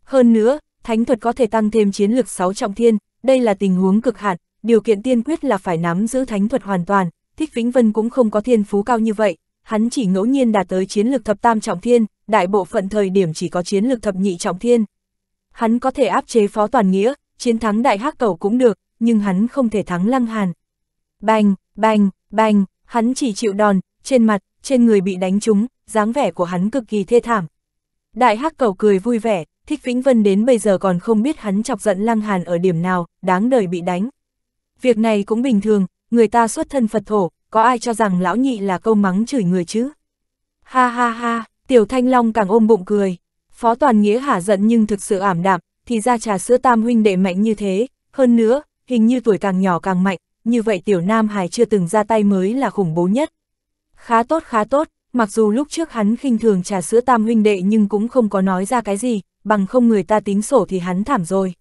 Hơn nữa, thánh thuật có thể tăng thêm chiến lực sáu trọng thiên, đây là tình huống cực hạn, điều kiện tiên quyết là phải nắm giữ thánh thuật hoàn toàn, Thích Vĩnh Vân cũng không có thiên phú cao như vậy, hắn chỉ ngẫu nhiên đạt tới chiến lực thập tam trọng thiên, đại bộ phận thời điểm chỉ có chiến lực thập nhị trọng thiên hắn có thể áp chế Phó Toàn Nghĩa, chiến thắng Đại Hắc cầu cũng được, nhưng hắn không thể thắng Lăng Hàn. Bành, bành, bành, hắn chỉ chịu đòn, trên mặt, trên người bị đánh trúng, dáng vẻ của hắn cực kỳ thê thảm. Đại Hắc cầu cười vui vẻ, Thích Vĩnh Vân đến bây giờ còn không biết hắn chọc giận Lăng Hàn ở điểm nào, đáng đời bị đánh. Việc này cũng bình thường, người ta xuất thân Phật thổ, có ai cho rằng lão nhị là câu mắng chửi người chứ? Ha ha ha, Tiểu Thanh Long càng ôm bụng cười. Phó Toàn Nghĩa hả giận nhưng thực sự ảm đạm, thì ra trà sữa tam huynh đệ mạnh như thế, hơn nữa, hình như tuổi càng nhỏ càng mạnh, như vậy tiểu nam hải chưa từng ra tay mới là khủng bố nhất. Khá tốt khá tốt, mặc dù lúc trước hắn khinh thường trà sữa tam huynh đệ nhưng cũng không có nói ra cái gì, bằng không người ta tính sổ thì hắn thảm rồi.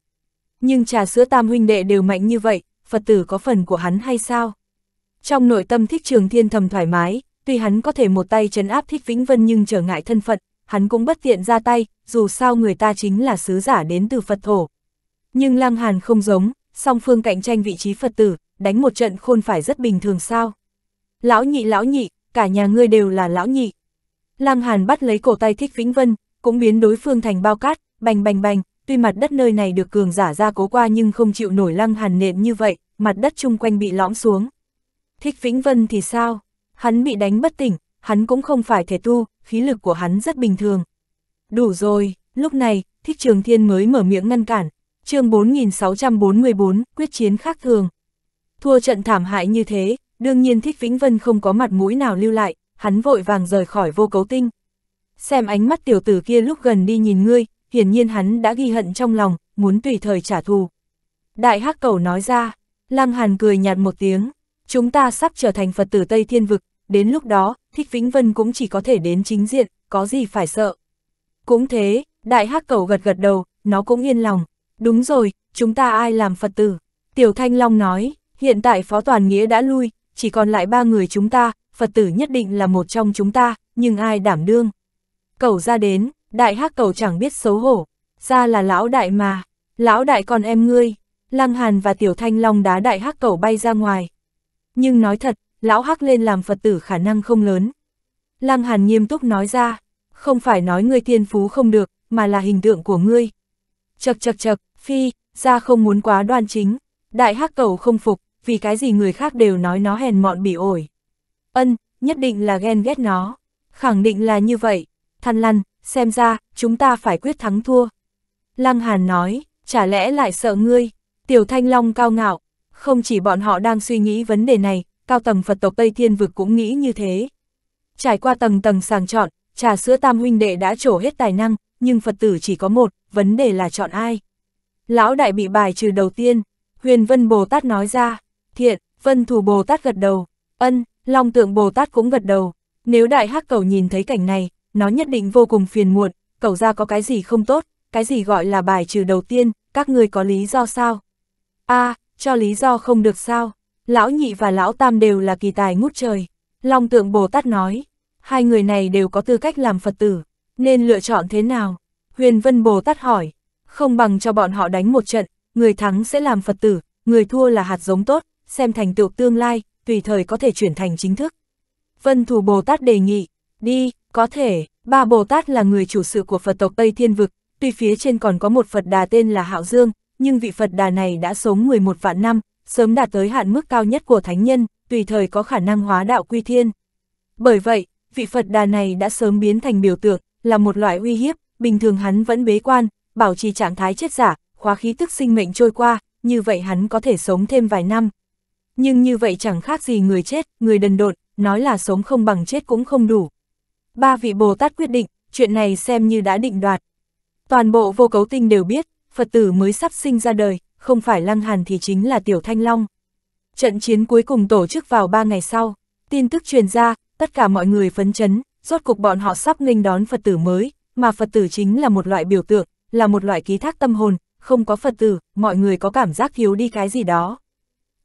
Nhưng trà sữa tam huynh đệ đều mạnh như vậy, Phật tử có phần của hắn hay sao? Trong nội tâm thích trường thiên thầm thoải mái, tuy hắn có thể một tay chấn áp thích Vĩnh Vân nhưng trở ngại thân phận, hắn cũng bất tiện ra tay, dù sao người ta chính là sứ giả đến từ Phật thổ. Nhưng Lăng Hàn không giống, song phương cạnh tranh vị trí Phật tử, đánh một trận khôn phải rất bình thường sao. Lão nhị lão nhị, cả nhà ngươi đều là lão nhị. Lăng Hàn bắt lấy cổ tay Thích Vĩnh Vân, cũng biến đối phương thành bao cát, bành bành bành, tuy mặt đất nơi này được cường giả ra cố qua nhưng không chịu nổi Lăng Hàn nện như vậy, mặt đất chung quanh bị lõm xuống. Thích Vĩnh Vân thì sao? Hắn bị đánh bất tỉnh, hắn cũng không phải thể tu, khí lực của hắn rất bình thường. Đủ rồi, lúc này, thích trường thiên mới mở miệng ngăn cản, chương 4644, quyết chiến khác thường. Thua trận thảm hại như thế, đương nhiên thích Vĩnh Vân không có mặt mũi nào lưu lại, hắn vội vàng rời khỏi vô cấu tinh. Xem ánh mắt tiểu tử kia lúc gần đi nhìn ngươi, hiển nhiên hắn đã ghi hận trong lòng, muốn tùy thời trả thù. Đại hắc cầu nói ra, Lăng Hàn cười nhạt một tiếng, chúng ta sắp trở thành Phật tử Tây Thiên Vực, đến lúc đó, Thích Vĩnh Vân cũng chỉ có thể đến chính diện, có gì phải sợ. Cũng thế, đại hắc cầu gật gật đầu, nó cũng yên lòng. Đúng rồi, chúng ta ai làm Phật tử? Tiểu Thanh Long nói, hiện tại Phó Toàn Nghĩa đã lui, chỉ còn lại ba người chúng ta, Phật tử nhất định là một trong chúng ta, nhưng ai đảm đương. Cầu ra đến, đại hắc cầu chẳng biết xấu hổ, ra là lão đại mà, lão đại còn em ngươi, Lăng Hàn và Tiểu Thanh Long đá đại hắc cầu bay ra ngoài. Nhưng nói thật, lão Hắc lên làm Phật tử khả năng không lớn. Lăng Hàn nghiêm túc nói ra, không phải nói ngươi thiên phú không được, mà là hình tượng của ngươi. Chật chật chật, phi, ra không muốn quá đoan chính, đại hắc cầu không phục, vì cái gì người khác đều nói nó hèn mọn bỉ ổi. Ân, nhất định là ghen ghét nó, khẳng định là như vậy, thăn lăn, xem ra, chúng ta phải quyết thắng thua. Lăng Hàn nói, chả lẽ lại sợ ngươi, tiểu thanh long cao ngạo, không chỉ bọn họ đang suy nghĩ vấn đề này, cao tầng Phật tộc Tây Thiên Vực cũng nghĩ như thế. Trải qua tầng tầng sàng chọn, trà sữa tam huynh đệ đã trổ hết tài năng, nhưng Phật tử chỉ có một, vấn đề là chọn ai. Lão đại bị bài trừ đầu tiên, huyền vân Bồ Tát nói ra, thiện, vân thủ Bồ Tát gật đầu, ân, long tượng Bồ Tát cũng gật đầu. Nếu đại hắc cầu nhìn thấy cảnh này, nó nhất định vô cùng phiền muộn, cầu ra có cái gì không tốt, cái gì gọi là bài trừ đầu tiên, các người có lý do sao? a à, cho lý do không được sao? Lão nhị và lão tam đều là kỳ tài ngút trời. Long tượng Bồ Tát nói, hai người này đều có tư cách làm Phật tử, nên lựa chọn thế nào? Huyền Vân Bồ Tát hỏi, không bằng cho bọn họ đánh một trận, người thắng sẽ làm Phật tử, người thua là hạt giống tốt, xem thành tựu tương lai, tùy thời có thể chuyển thành chính thức. Vân thủ Bồ Tát đề nghị, đi, có thể, ba Bồ Tát là người chủ sự của Phật tộc Tây Thiên Vực, tuy phía trên còn có một Phật đà tên là Hạo Dương, nhưng vị Phật đà này đã sống 11 vạn năm, sớm đạt tới hạn mức cao nhất của thánh nhân, tùy thời có khả năng hóa đạo quy thiên. Bởi vậy, vị Phật đà này đã sớm biến thành biểu tượng, là một loại uy hiếp, bình thường hắn vẫn bế quan, bảo trì trạng thái chết giả, khóa khí tức sinh mệnh trôi qua, như vậy hắn có thể sống thêm vài năm. Nhưng như vậy chẳng khác gì người chết, người đần độn, nói là sống không bằng chết cũng không đủ. Ba vị Bồ Tát quyết định, chuyện này xem như đã định đoạt. Toàn bộ vô cấu tinh đều biết, Phật tử mới sắp sinh ra đời, không phải Lăng Hàn thì chính là Tiểu Thanh Long. Trận chiến cuối cùng tổ chức vào 3 ngày sau, tin tức truyền ra, tất cả mọi người phấn chấn, rốt cục bọn họ sắp nghênh đón Phật tử mới, mà Phật tử chính là một loại biểu tượng, là một loại ký thác tâm hồn, không có Phật tử, mọi người có cảm giác thiếu đi cái gì đó.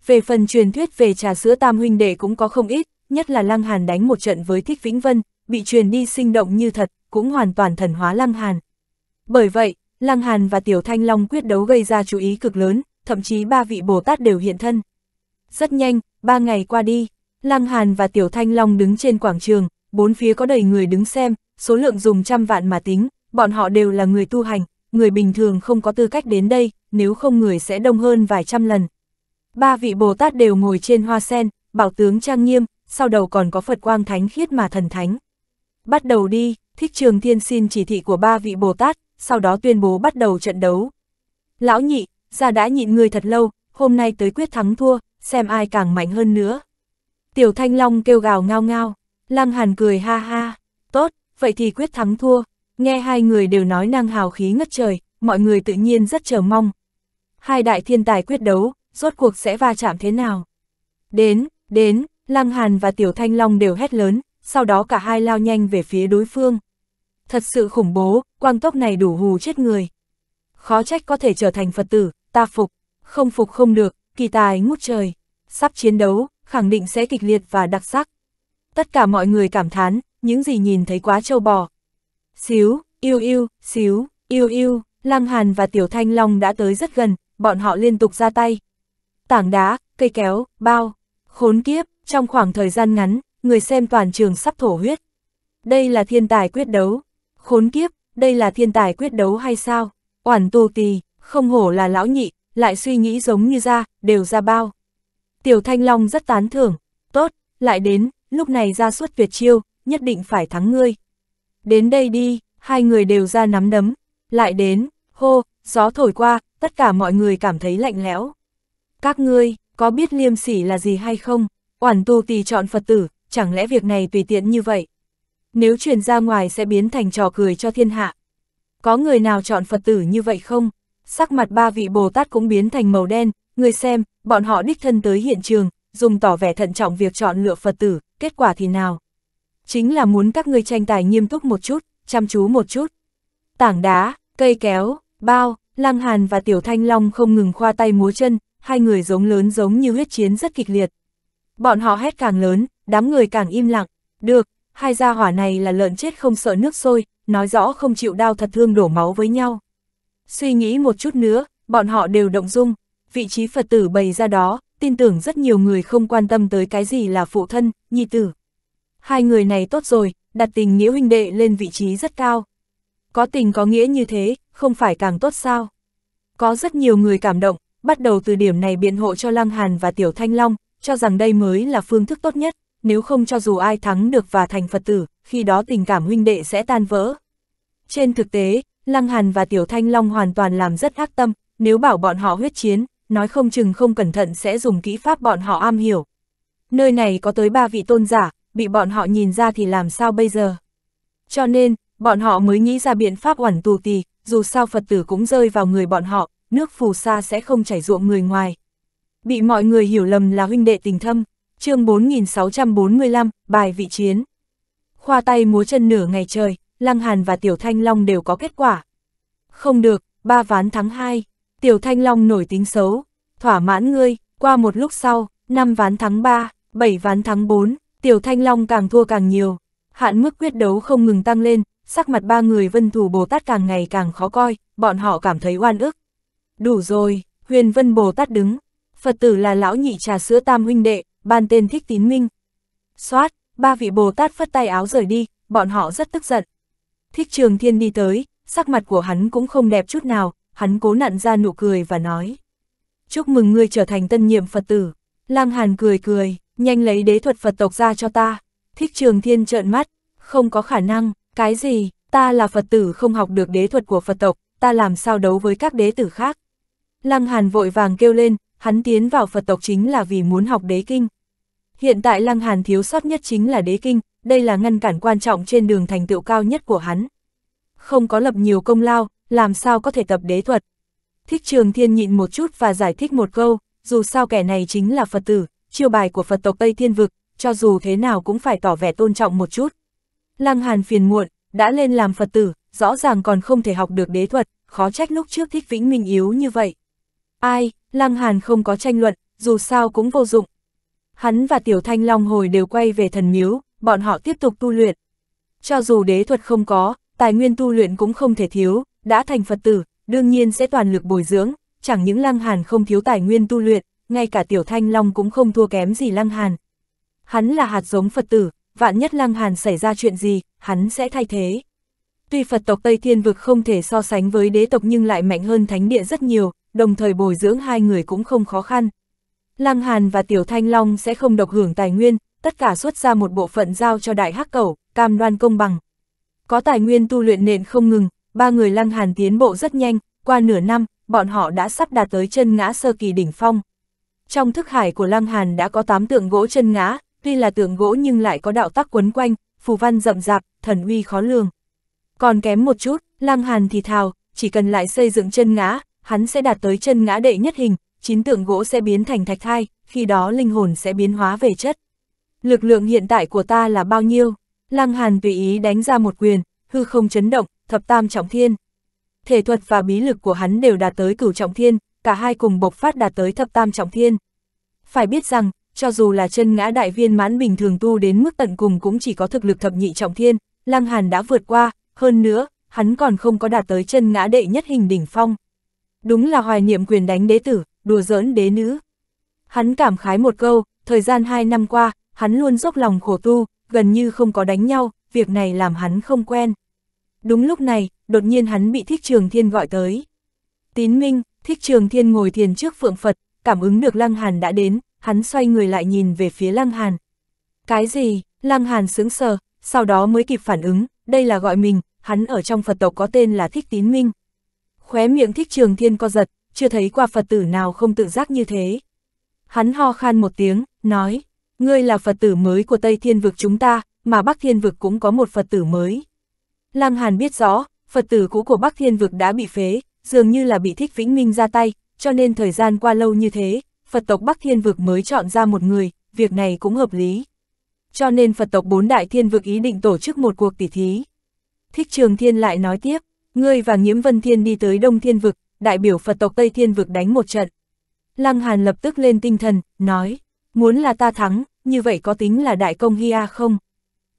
Về phần truyền thuyết về trà sữa tam huynh đệ cũng có không ít, nhất là Lăng Hàn đánh một trận với Thích Vĩnh Vân, bị truyền đi sinh động như thật, cũng hoàn toàn thần hóa Lăng Hàn. Bởi vậy, Lăng Hàn và Tiểu Thanh Long quyết đấu gây ra chú ý cực lớn, thậm chí ba vị Bồ Tát đều hiện thân. Rất nhanh, ba ngày qua đi, Lăng Hàn và Tiểu Thanh Long đứng trên quảng trường, bốn phía có đầy người đứng xem, số lượng dùng trăm vạn mà tính, bọn họ đều là người tu hành, người bình thường không có tư cách đến đây, nếu không người sẽ đông hơn vài trăm lần. Ba vị Bồ Tát đều ngồi trên hoa sen, bảo tướng trang nghiêm, sau đầu còn có Phật quang thánh khiết mà thần thánh. Bắt đầu đi, thích trường thiên xin chỉ thị của ba vị Bồ Tát, sau đó tuyên bố bắt đầu trận đấu. Lão nhị, ra đã nhịn người thật lâu, hôm nay tới quyết thắng thua, xem ai càng mạnh hơn nữa. Tiểu Thanh Long kêu gào ngao ngao, Lăng Hàn cười ha ha, tốt, vậy thì quyết thắng thua, nghe hai người đều nói năng hào khí ngất trời, mọi người tự nhiên rất chờ mong. Hai đại thiên tài quyết đấu, rốt cuộc sẽ va chạm thế nào? Đến, đến, Lăng Hàn và Tiểu Thanh Long đều hét lớn, sau đó cả hai lao nhanh về phía đối phương thật sự khủng bố, quang tốc này đủ hù chết người. Khó trách có thể trở thành Phật tử, ta phục, không phục không được, kỳ tài ngút trời. Sắp chiến đấu, khẳng định sẽ kịch liệt và đặc sắc. Tất cả mọi người cảm thán, những gì nhìn thấy quá trâu bò. Xíu, yêu yêu, xíu, yêu yêu, Lăng Hàn và Tiểu Thanh Long đã tới rất gần, bọn họ liên tục ra tay. Tảng đá, cây kéo, bao, khốn kiếp, trong khoảng thời gian ngắn, người xem toàn trường sắp thổ huyết. Đây là thiên tài quyết đấu, Khốn kiếp, đây là thiên tài quyết đấu hay sao? Oản tu tì, không hổ là lão nhị, lại suy nghĩ giống như ra, đều ra bao. Tiểu Thanh Long rất tán thưởng, tốt, lại đến, lúc này ra suốt Việt chiêu, nhất định phải thắng ngươi. Đến đây đi, hai người đều ra nắm đấm, lại đến, hô, gió thổi qua, tất cả mọi người cảm thấy lạnh lẽo. Các ngươi, có biết liêm sỉ là gì hay không? Oản tu tì chọn Phật tử, chẳng lẽ việc này tùy tiện như vậy? nếu truyền ra ngoài sẽ biến thành trò cười cho thiên hạ. Có người nào chọn Phật tử như vậy không? Sắc mặt ba vị Bồ Tát cũng biến thành màu đen, người xem, bọn họ đích thân tới hiện trường, dùng tỏ vẻ thận trọng việc chọn lựa Phật tử, kết quả thì nào? Chính là muốn các ngươi tranh tài nghiêm túc một chút, chăm chú một chút. Tảng đá, cây kéo, bao, Lăng Hàn và Tiểu Thanh Long không ngừng khoa tay múa chân, hai người giống lớn giống như huyết chiến rất kịch liệt. Bọn họ hét càng lớn, đám người càng im lặng. Được, hai gia hỏa này là lợn chết không sợ nước sôi, nói rõ không chịu đau thật thương đổ máu với nhau. Suy nghĩ một chút nữa, bọn họ đều động dung, vị trí Phật tử bày ra đó, tin tưởng rất nhiều người không quan tâm tới cái gì là phụ thân, nhi tử. Hai người này tốt rồi, đặt tình nghĩa huynh đệ lên vị trí rất cao. Có tình có nghĩa như thế, không phải càng tốt sao? Có rất nhiều người cảm động, bắt đầu từ điểm này biện hộ cho Lăng Hàn và Tiểu Thanh Long, cho rằng đây mới là phương thức tốt nhất nếu không cho dù ai thắng được và thành Phật tử, khi đó tình cảm huynh đệ sẽ tan vỡ. Trên thực tế, Lăng Hàn và Tiểu Thanh Long hoàn toàn làm rất ác tâm, nếu bảo bọn họ huyết chiến, nói không chừng không cẩn thận sẽ dùng kỹ pháp bọn họ am hiểu. Nơi này có tới ba vị tôn giả, bị bọn họ nhìn ra thì làm sao bây giờ? Cho nên, bọn họ mới nghĩ ra biện pháp quản tù tì, dù sao Phật tử cũng rơi vào người bọn họ, nước phù sa sẽ không chảy ruộng người ngoài. Bị mọi người hiểu lầm là huynh đệ tình thâm, chương 4645, bài vị chiến. Khoa tay múa chân nửa ngày trời, Lăng Hàn và Tiểu Thanh Long đều có kết quả. Không được, ba ván thắng hai, Tiểu Thanh Long nổi tính xấu, thỏa mãn ngươi, qua một lúc sau, năm ván thắng ba, bảy ván thắng bốn, Tiểu Thanh Long càng thua càng nhiều. Hạn mức quyết đấu không ngừng tăng lên, sắc mặt ba người vân thủ Bồ Tát càng ngày càng khó coi, bọn họ cảm thấy oan ức. Đủ rồi, huyền vân Bồ Tát đứng, Phật tử là lão nhị trà sữa tam huynh đệ, ban tên thích tín minh. Xoát, ba vị Bồ Tát phất tay áo rời đi, bọn họ rất tức giận. Thích trường thiên đi tới, sắc mặt của hắn cũng không đẹp chút nào, hắn cố nặn ra nụ cười và nói. Chúc mừng ngươi trở thành tân nhiệm Phật tử. Lang Hàn cười cười, nhanh lấy đế thuật Phật tộc ra cho ta. Thích trường thiên trợn mắt, không có khả năng, cái gì, ta là Phật tử không học được đế thuật của Phật tộc, ta làm sao đấu với các đế tử khác. Lăng Hàn vội vàng kêu lên, hắn tiến vào Phật tộc chính là vì muốn học đế kinh. Hiện tại Lăng Hàn thiếu sót nhất chính là đế kinh, đây là ngăn cản quan trọng trên đường thành tựu cao nhất của hắn. Không có lập nhiều công lao, làm sao có thể tập đế thuật. Thích trường thiên nhịn một chút và giải thích một câu, dù sao kẻ này chính là Phật tử, chiêu bài của Phật tộc Tây Thiên Vực, cho dù thế nào cũng phải tỏ vẻ tôn trọng một chút. Lăng Hàn phiền muộn, đã lên làm Phật tử, rõ ràng còn không thể học được đế thuật, khó trách lúc trước thích vĩnh minh yếu như vậy. Ai, Lăng Hàn không có tranh luận, dù sao cũng vô dụng. Hắn và Tiểu Thanh Long hồi đều quay về thần miếu, bọn họ tiếp tục tu luyện. Cho dù đế thuật không có, tài nguyên tu luyện cũng không thể thiếu, đã thành Phật tử, đương nhiên sẽ toàn lực bồi dưỡng, chẳng những Lăng Hàn không thiếu tài nguyên tu luyện, ngay cả Tiểu Thanh Long cũng không thua kém gì Lăng Hàn. Hắn là hạt giống Phật tử, vạn nhất Lăng Hàn xảy ra chuyện gì, hắn sẽ thay thế. Tuy Phật tộc Tây Thiên Vực không thể so sánh với đế tộc nhưng lại mạnh hơn thánh địa rất nhiều, đồng thời bồi dưỡng hai người cũng không khó khăn. Lăng Hàn và Tiểu Thanh Long sẽ không độc hưởng tài nguyên, tất cả xuất ra một bộ phận giao cho Đại Hắc Cẩu, cam đoan công bằng. Có tài nguyên tu luyện nền không ngừng, ba người Lăng Hàn tiến bộ rất nhanh, qua nửa năm, bọn họ đã sắp đạt tới chân ngã sơ kỳ đỉnh phong. Trong thức hải của Lăng Hàn đã có tám tượng gỗ chân ngã, tuy là tượng gỗ nhưng lại có đạo tắc quấn quanh, phù văn rậm rạp, thần uy khó lường. Còn kém một chút, Lăng Hàn thì thào, chỉ cần lại xây dựng chân ngã, hắn sẽ đạt tới chân ngã đệ nhất hình, chín tượng gỗ sẽ biến thành thạch thai, khi đó linh hồn sẽ biến hóa về chất. Lực lượng hiện tại của ta là bao nhiêu? Lăng Hàn tùy ý đánh ra một quyền, hư không chấn động, thập tam trọng thiên. Thể thuật và bí lực của hắn đều đạt tới cửu trọng thiên, cả hai cùng bộc phát đạt tới thập tam trọng thiên. Phải biết rằng, cho dù là chân ngã đại viên mãn bình thường tu đến mức tận cùng cũng chỉ có thực lực thập nhị trọng thiên, Lăng Hàn đã vượt qua, hơn nữa, hắn còn không có đạt tới chân ngã đệ nhất hình đỉnh phong. Đúng là hoài niệm quyền đánh đế tử, đùa giỡn đế nữ. Hắn cảm khái một câu, thời gian hai năm qua, hắn luôn dốc lòng khổ tu, gần như không có đánh nhau, việc này làm hắn không quen. Đúng lúc này, đột nhiên hắn bị Thích Trường Thiên gọi tới. Tín Minh, Thích Trường Thiên ngồi thiền trước Phượng Phật, cảm ứng được Lăng Hàn đã đến, hắn xoay người lại nhìn về phía Lăng Hàn. Cái gì? Lăng Hàn sững sờ, sau đó mới kịp phản ứng, đây là gọi mình, hắn ở trong Phật tộc có tên là Thích Tín Minh khóe miệng thích trường thiên co giật, chưa thấy qua Phật tử nào không tự giác như thế. Hắn ho khan một tiếng, nói, ngươi là Phật tử mới của Tây Thiên Vực chúng ta, mà Bắc Thiên Vực cũng có một Phật tử mới. Lăng Hàn biết rõ, Phật tử cũ của Bắc Thiên Vực đã bị phế, dường như là bị thích Vĩnh Minh ra tay, cho nên thời gian qua lâu như thế, Phật tộc Bắc Thiên Vực mới chọn ra một người, việc này cũng hợp lý. Cho nên Phật tộc bốn đại thiên vực ý định tổ chức một cuộc tỉ thí. Thích Trường Thiên lại nói tiếp, Ngươi và Nghiễm Vân Thiên đi tới Đông Thiên Vực, đại biểu Phật tộc Tây Thiên Vực đánh một trận. Lăng Hàn lập tức lên tinh thần, nói, muốn là ta thắng, như vậy có tính là đại công hi a không?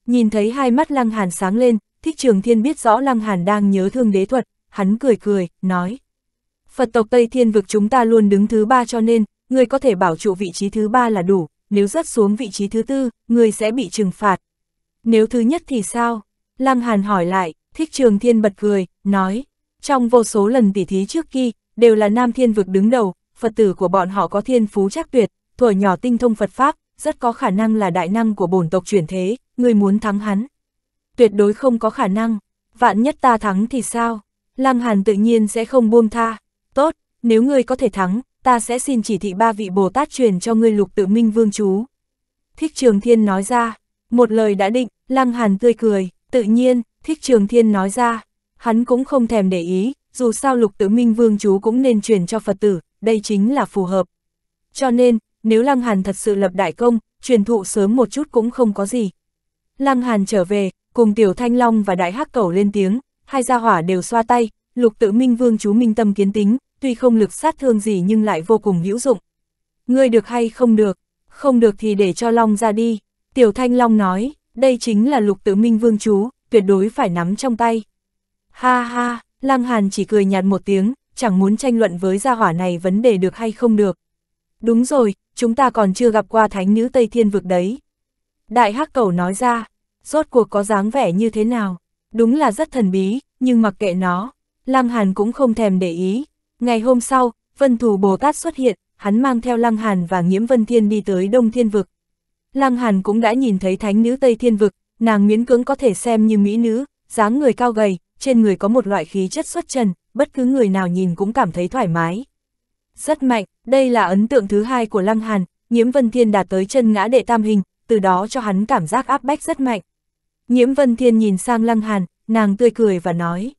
Nhìn thấy hai mắt Lăng Hàn sáng lên, thích trường thiên biết rõ Lăng Hàn đang nhớ thương đế thuật, hắn cười cười, nói. Phật tộc Tây Thiên Vực chúng ta luôn đứng thứ ba cho nên, ngươi có thể bảo trụ vị trí thứ ba là đủ, nếu rớt xuống vị trí thứ tư, ngươi sẽ bị trừng phạt. Nếu thứ nhất thì sao? Lăng Hàn hỏi lại, Thích Trường Thiên bật cười, nói, trong vô số lần tỉ thí trước kia, đều là nam thiên vực đứng đầu, Phật tử của bọn họ có thiên phú chắc tuyệt, thuở nhỏ tinh thông Phật Pháp, rất có khả năng là đại năng của bổn tộc chuyển thế, người muốn thắng hắn. Tuyệt đối không có khả năng, vạn nhất ta thắng thì sao? Lăng Hàn tự nhiên sẽ không buông tha. Tốt, nếu ngươi có thể thắng, ta sẽ xin chỉ thị ba vị Bồ Tát truyền cho ngươi lục tự minh vương chú. Thích Trường Thiên nói ra, một lời đã định, Lăng Hàn tươi cười, tự nhiên, Thích Trường Thiên nói ra, hắn cũng không thèm để ý, dù sao lục tự minh vương chú cũng nên truyền cho Phật tử, đây chính là phù hợp. Cho nên, nếu Lăng Hàn thật sự lập đại công, truyền thụ sớm một chút cũng không có gì. Lăng Hàn trở về, cùng Tiểu Thanh Long và Đại Hắc Cẩu lên tiếng, hai gia hỏa đều xoa tay, lục tự minh vương chú minh tâm kiến tính, tuy không lực sát thương gì nhưng lại vô cùng hữu dụng. Ngươi được hay không được, không được thì để cho Long ra đi, Tiểu Thanh Long nói, đây chính là lục tự minh vương chú, tuyệt đối phải nắm trong tay. Ha ha, Lăng Hàn chỉ cười nhạt một tiếng, chẳng muốn tranh luận với gia hỏa này vấn đề được hay không được. Đúng rồi, chúng ta còn chưa gặp qua thánh nữ Tây Thiên vực đấy. Đại hắc cầu nói ra, rốt cuộc có dáng vẻ như thế nào, đúng là rất thần bí, nhưng mặc kệ nó, Lăng Hàn cũng không thèm để ý. Ngày hôm sau, Vân Thủ Bồ Tát xuất hiện, hắn mang theo Lăng Hàn và Nghiễm Vân Thiên đi tới Đông Thiên Vực. Lăng Hàn cũng đã nhìn thấy thánh nữ Tây Thiên Vực, Nàng miễn cưỡng có thể xem như mỹ nữ, dáng người cao gầy, trên người có một loại khí chất xuất trần, bất cứ người nào nhìn cũng cảm thấy thoải mái. Rất mạnh, đây là ấn tượng thứ hai của Lăng Hàn, Nhiễm Vân Thiên đạt tới chân ngã đệ tam hình, từ đó cho hắn cảm giác áp bách rất mạnh. Nhiễm Vân Thiên nhìn sang Lăng Hàn, nàng tươi cười và nói.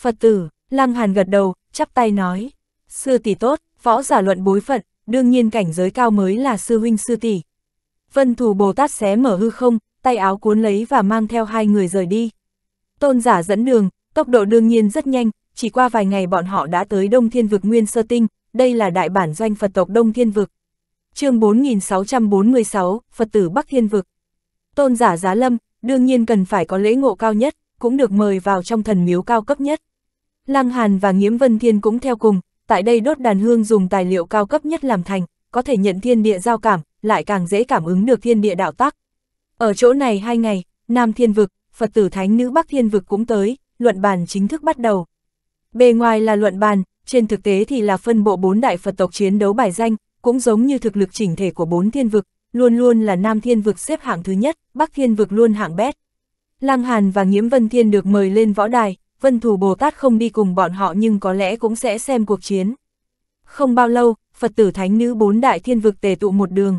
Phật tử, Lăng Hàn gật đầu, chắp tay nói. Sư tỷ tốt, võ giả luận bối phận, đương nhiên cảnh giới cao mới là sư huynh sư tỷ. Vân thủ Bồ Tát xé mở hư không, tay áo cuốn lấy và mang theo hai người rời đi. Tôn giả dẫn đường, tốc độ đương nhiên rất nhanh, chỉ qua vài ngày bọn họ đã tới Đông Thiên Vực Nguyên Sơ Tinh, đây là đại bản doanh Phật tộc Đông Thiên Vực. chương 4646, Phật tử Bắc Thiên Vực. Tôn giả giá lâm, đương nhiên cần phải có lễ ngộ cao nhất, cũng được mời vào trong thần miếu cao cấp nhất. Lăng Hàn và Nghiễm Vân Thiên cũng theo cùng, tại đây đốt đàn hương dùng tài liệu cao cấp nhất làm thành, có thể nhận thiên địa giao cảm, lại càng dễ cảm ứng được thiên địa đạo tắc, ở chỗ này hai ngày, Nam Thiên Vực, Phật tử Thánh Nữ Bắc Thiên Vực cũng tới, luận bàn chính thức bắt đầu. Bề ngoài là luận bàn, trên thực tế thì là phân bộ bốn đại Phật tộc chiến đấu bài danh, cũng giống như thực lực chỉnh thể của bốn thiên vực, luôn luôn là Nam Thiên Vực xếp hạng thứ nhất, Bắc Thiên Vực luôn hạng bét. Lăng Hàn và Nghiễm Vân Thiên được mời lên võ đài, Vân thủ Bồ Tát không đi cùng bọn họ nhưng có lẽ cũng sẽ xem cuộc chiến. Không bao lâu, Phật tử Thánh Nữ bốn đại thiên vực tề tụ một đường.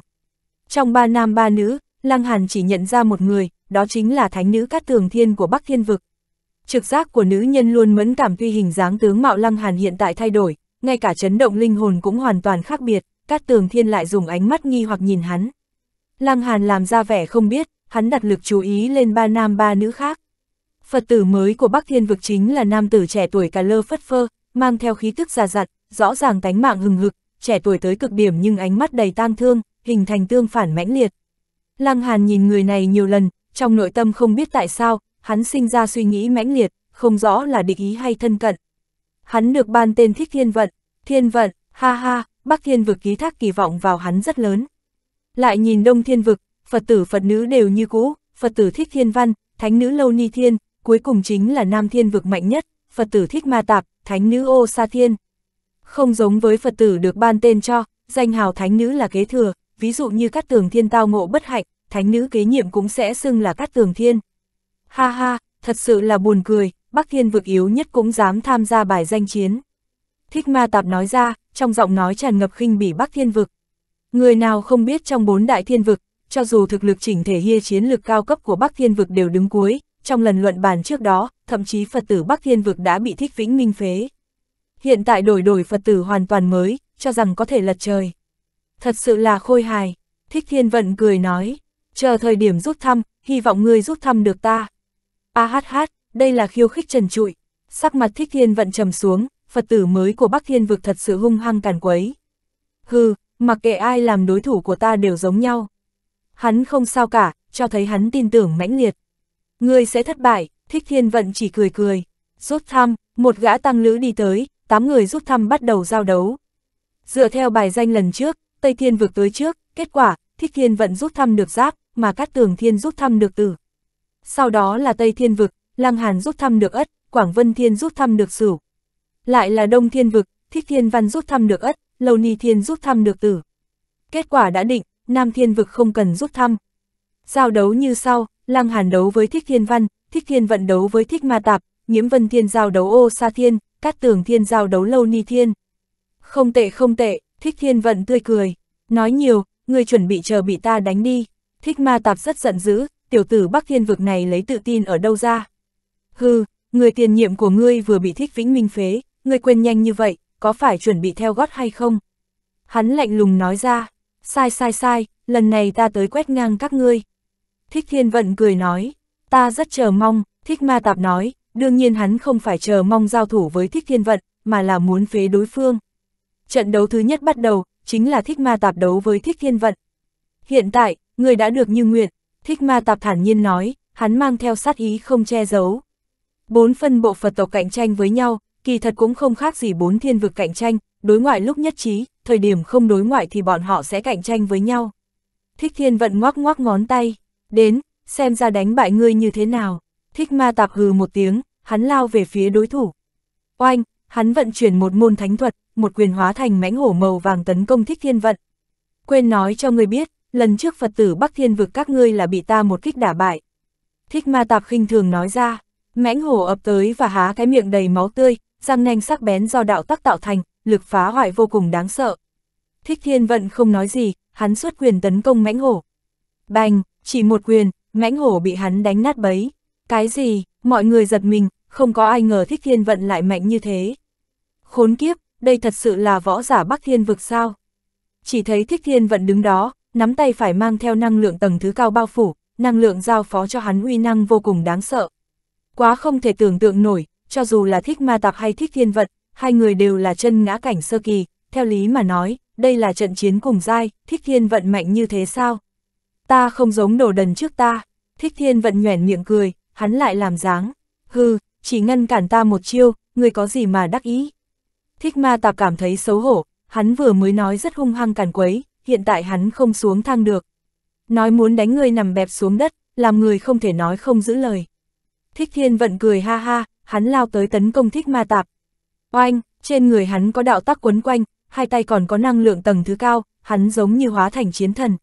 Trong ba nam ba nữ, Lăng Hàn chỉ nhận ra một người, đó chính là thánh nữ Cát Tường Thiên của Bắc Thiên Vực. Trực giác của nữ nhân luôn mẫn cảm tuy hình dáng tướng mạo Lăng Hàn hiện tại thay đổi, ngay cả chấn động linh hồn cũng hoàn toàn khác biệt, Cát Tường Thiên lại dùng ánh mắt nghi hoặc nhìn hắn. Lăng Hàn làm ra vẻ không biết, hắn đặt lực chú ý lên ba nam ba nữ khác. Phật tử mới của Bắc Thiên Vực chính là nam tử trẻ tuổi cà lơ phất phơ, mang theo khí tức già dặn, rõ ràng tánh mạng hừng hực, trẻ tuổi tới cực điểm nhưng ánh mắt đầy tang thương, hình thành tương phản mãnh liệt, Lăng Hàn nhìn người này nhiều lần, trong nội tâm không biết tại sao, hắn sinh ra suy nghĩ mãnh liệt, không rõ là địch ý hay thân cận. Hắn được ban tên Thích Thiên Vận, Thiên Vận, ha ha, Bắc Thiên Vực ký thác kỳ vọng vào hắn rất lớn. Lại nhìn Đông Thiên Vực, Phật tử Phật nữ đều như cũ, Phật tử Thích Thiên Văn, Thánh nữ Lâu Ni Thiên, cuối cùng chính là Nam Thiên Vực mạnh nhất, Phật tử Thích Ma Tạp, Thánh nữ Ô Sa Thiên. Không giống với Phật tử được ban tên cho, danh hào Thánh nữ là kế thừa, ví dụ như cát tường thiên tao ngộ bất hạnh, thánh nữ kế nhiệm cũng sẽ xưng là cát tường thiên. Ha ha, thật sự là buồn cười, Bắc Thiên vực yếu nhất cũng dám tham gia bài danh chiến. Thích ma tạp nói ra, trong giọng nói tràn ngập khinh bỉ Bắc Thiên vực. Người nào không biết trong bốn đại thiên vực, cho dù thực lực chỉnh thể hia chiến lực cao cấp của Bắc Thiên vực đều đứng cuối, trong lần luận bàn trước đó, thậm chí Phật tử Bắc Thiên vực đã bị thích vĩnh minh phế. Hiện tại đổi đổi Phật tử hoàn toàn mới, cho rằng có thể lật trời. Thật sự là khôi hài. Thích Thiên Vận cười nói, chờ thời điểm rút thăm, hy vọng ngươi rút thăm được ta. A hát hát, đây là khiêu khích trần trụi. Sắc mặt Thích Thiên Vận trầm xuống, Phật tử mới của Bắc Thiên vực thật sự hung hăng càn quấy. Hừ, mặc kệ ai làm đối thủ của ta đều giống nhau. Hắn không sao cả, cho thấy hắn tin tưởng mãnh liệt. Ngươi sẽ thất bại, Thích Thiên Vận chỉ cười cười. Rút thăm, một gã tăng lữ đi tới, tám người rút thăm bắt đầu giao đấu. Dựa theo bài danh lần trước, Tây Thiên Vực tới trước, kết quả, Thích Thiên Vận rút thăm được giáp, mà Cát Tường Thiên rút thăm được tử. Sau đó là Tây Thiên vực, Lăng Hàn rút thăm được ất, Quảng Vân Thiên rút thăm được sửu. Lại là Đông Thiên vực, Thích Thiên Văn rút thăm được ất, Lâu Ni Thiên rút thăm được tử. Kết quả đã định, Nam Thiên vực không cần rút thăm. Giao đấu như sau, Lăng Hàn đấu với Thích Thiên Văn, Thích Thiên Vận đấu với Thích Ma Tạp, Nhiễm Vân Thiên giao đấu Ô Sa Thiên, Cát Tường Thiên giao đấu Lâu Ni Thiên. Không tệ không tệ. Thích Thiên Vận tươi cười, nói nhiều, người chuẩn bị chờ bị ta đánh đi. Thích Ma Tạp rất giận dữ, tiểu tử Bắc Thiên vực này lấy tự tin ở đâu ra. Hừ, người tiền nhiệm của ngươi vừa bị Thích Vĩnh Minh phế, ngươi quên nhanh như vậy, có phải chuẩn bị theo gót hay không? Hắn lạnh lùng nói ra, sai sai sai, lần này ta tới quét ngang các ngươi. Thích Thiên Vận cười nói, ta rất chờ mong, Thích Ma Tạp nói, đương nhiên hắn không phải chờ mong giao thủ với Thích Thiên Vận, mà là muốn phế đối phương. Trận đấu thứ nhất bắt đầu, chính là Thích Ma Tạp đấu với Thích Thiên Vận. Hiện tại, người đã được như nguyện, Thích Ma Tạp thản nhiên nói, hắn mang theo sát ý không che giấu. Bốn phân bộ Phật tộc cạnh tranh với nhau, kỳ thật cũng không khác gì bốn thiên vực cạnh tranh, đối ngoại lúc nhất trí, thời điểm không đối ngoại thì bọn họ sẽ cạnh tranh với nhau. Thích Thiên Vận ngoắc ngoắc ngón tay, đến, xem ra đánh bại ngươi như thế nào. Thích Ma Tạp hừ một tiếng, hắn lao về phía đối thủ. Oanh, hắn vận chuyển một môn thánh thuật, một quyền hóa thành mãnh hổ màu vàng tấn công thích thiên vận. Quên nói cho người biết, lần trước Phật tử Bắc Thiên vực các ngươi là bị ta một kích đả bại. Thích ma tạp khinh thường nói ra, mãnh hổ ập tới và há cái miệng đầy máu tươi, răng nanh sắc bén do đạo tắc tạo thành, lực phá hoại vô cùng đáng sợ. Thích thiên vận không nói gì, hắn xuất quyền tấn công mãnh hổ. Bành, chỉ một quyền, mãnh hổ bị hắn đánh nát bấy. Cái gì, mọi người giật mình, không có ai ngờ thích thiên vận lại mạnh như thế. Khốn kiếp, đây thật sự là võ giả Bắc Thiên vực sao? Chỉ thấy Thích Thiên Vận đứng đó, nắm tay phải mang theo năng lượng tầng thứ cao bao phủ, năng lượng giao phó cho hắn uy năng vô cùng đáng sợ. Quá không thể tưởng tượng nổi, cho dù là Thích Ma Tạp hay Thích Thiên Vận, hai người đều là chân ngã cảnh sơ kỳ, theo lý mà nói, đây là trận chiến cùng giai, Thích Thiên Vận mạnh như thế sao? Ta không giống đồ đần trước ta, Thích Thiên Vận nhoẻn miệng cười, hắn lại làm dáng, hư chỉ ngăn cản ta một chiêu, người có gì mà đắc ý. Thích ma tạp cảm thấy xấu hổ, hắn vừa mới nói rất hung hăng càn quấy, hiện tại hắn không xuống thang được. Nói muốn đánh người nằm bẹp xuống đất, làm người không thể nói không giữ lời. Thích thiên vận cười ha ha, hắn lao tới tấn công thích ma tạp. Oanh, trên người hắn có đạo tắc quấn quanh, hai tay còn có năng lượng tầng thứ cao, hắn giống như hóa thành chiến thần.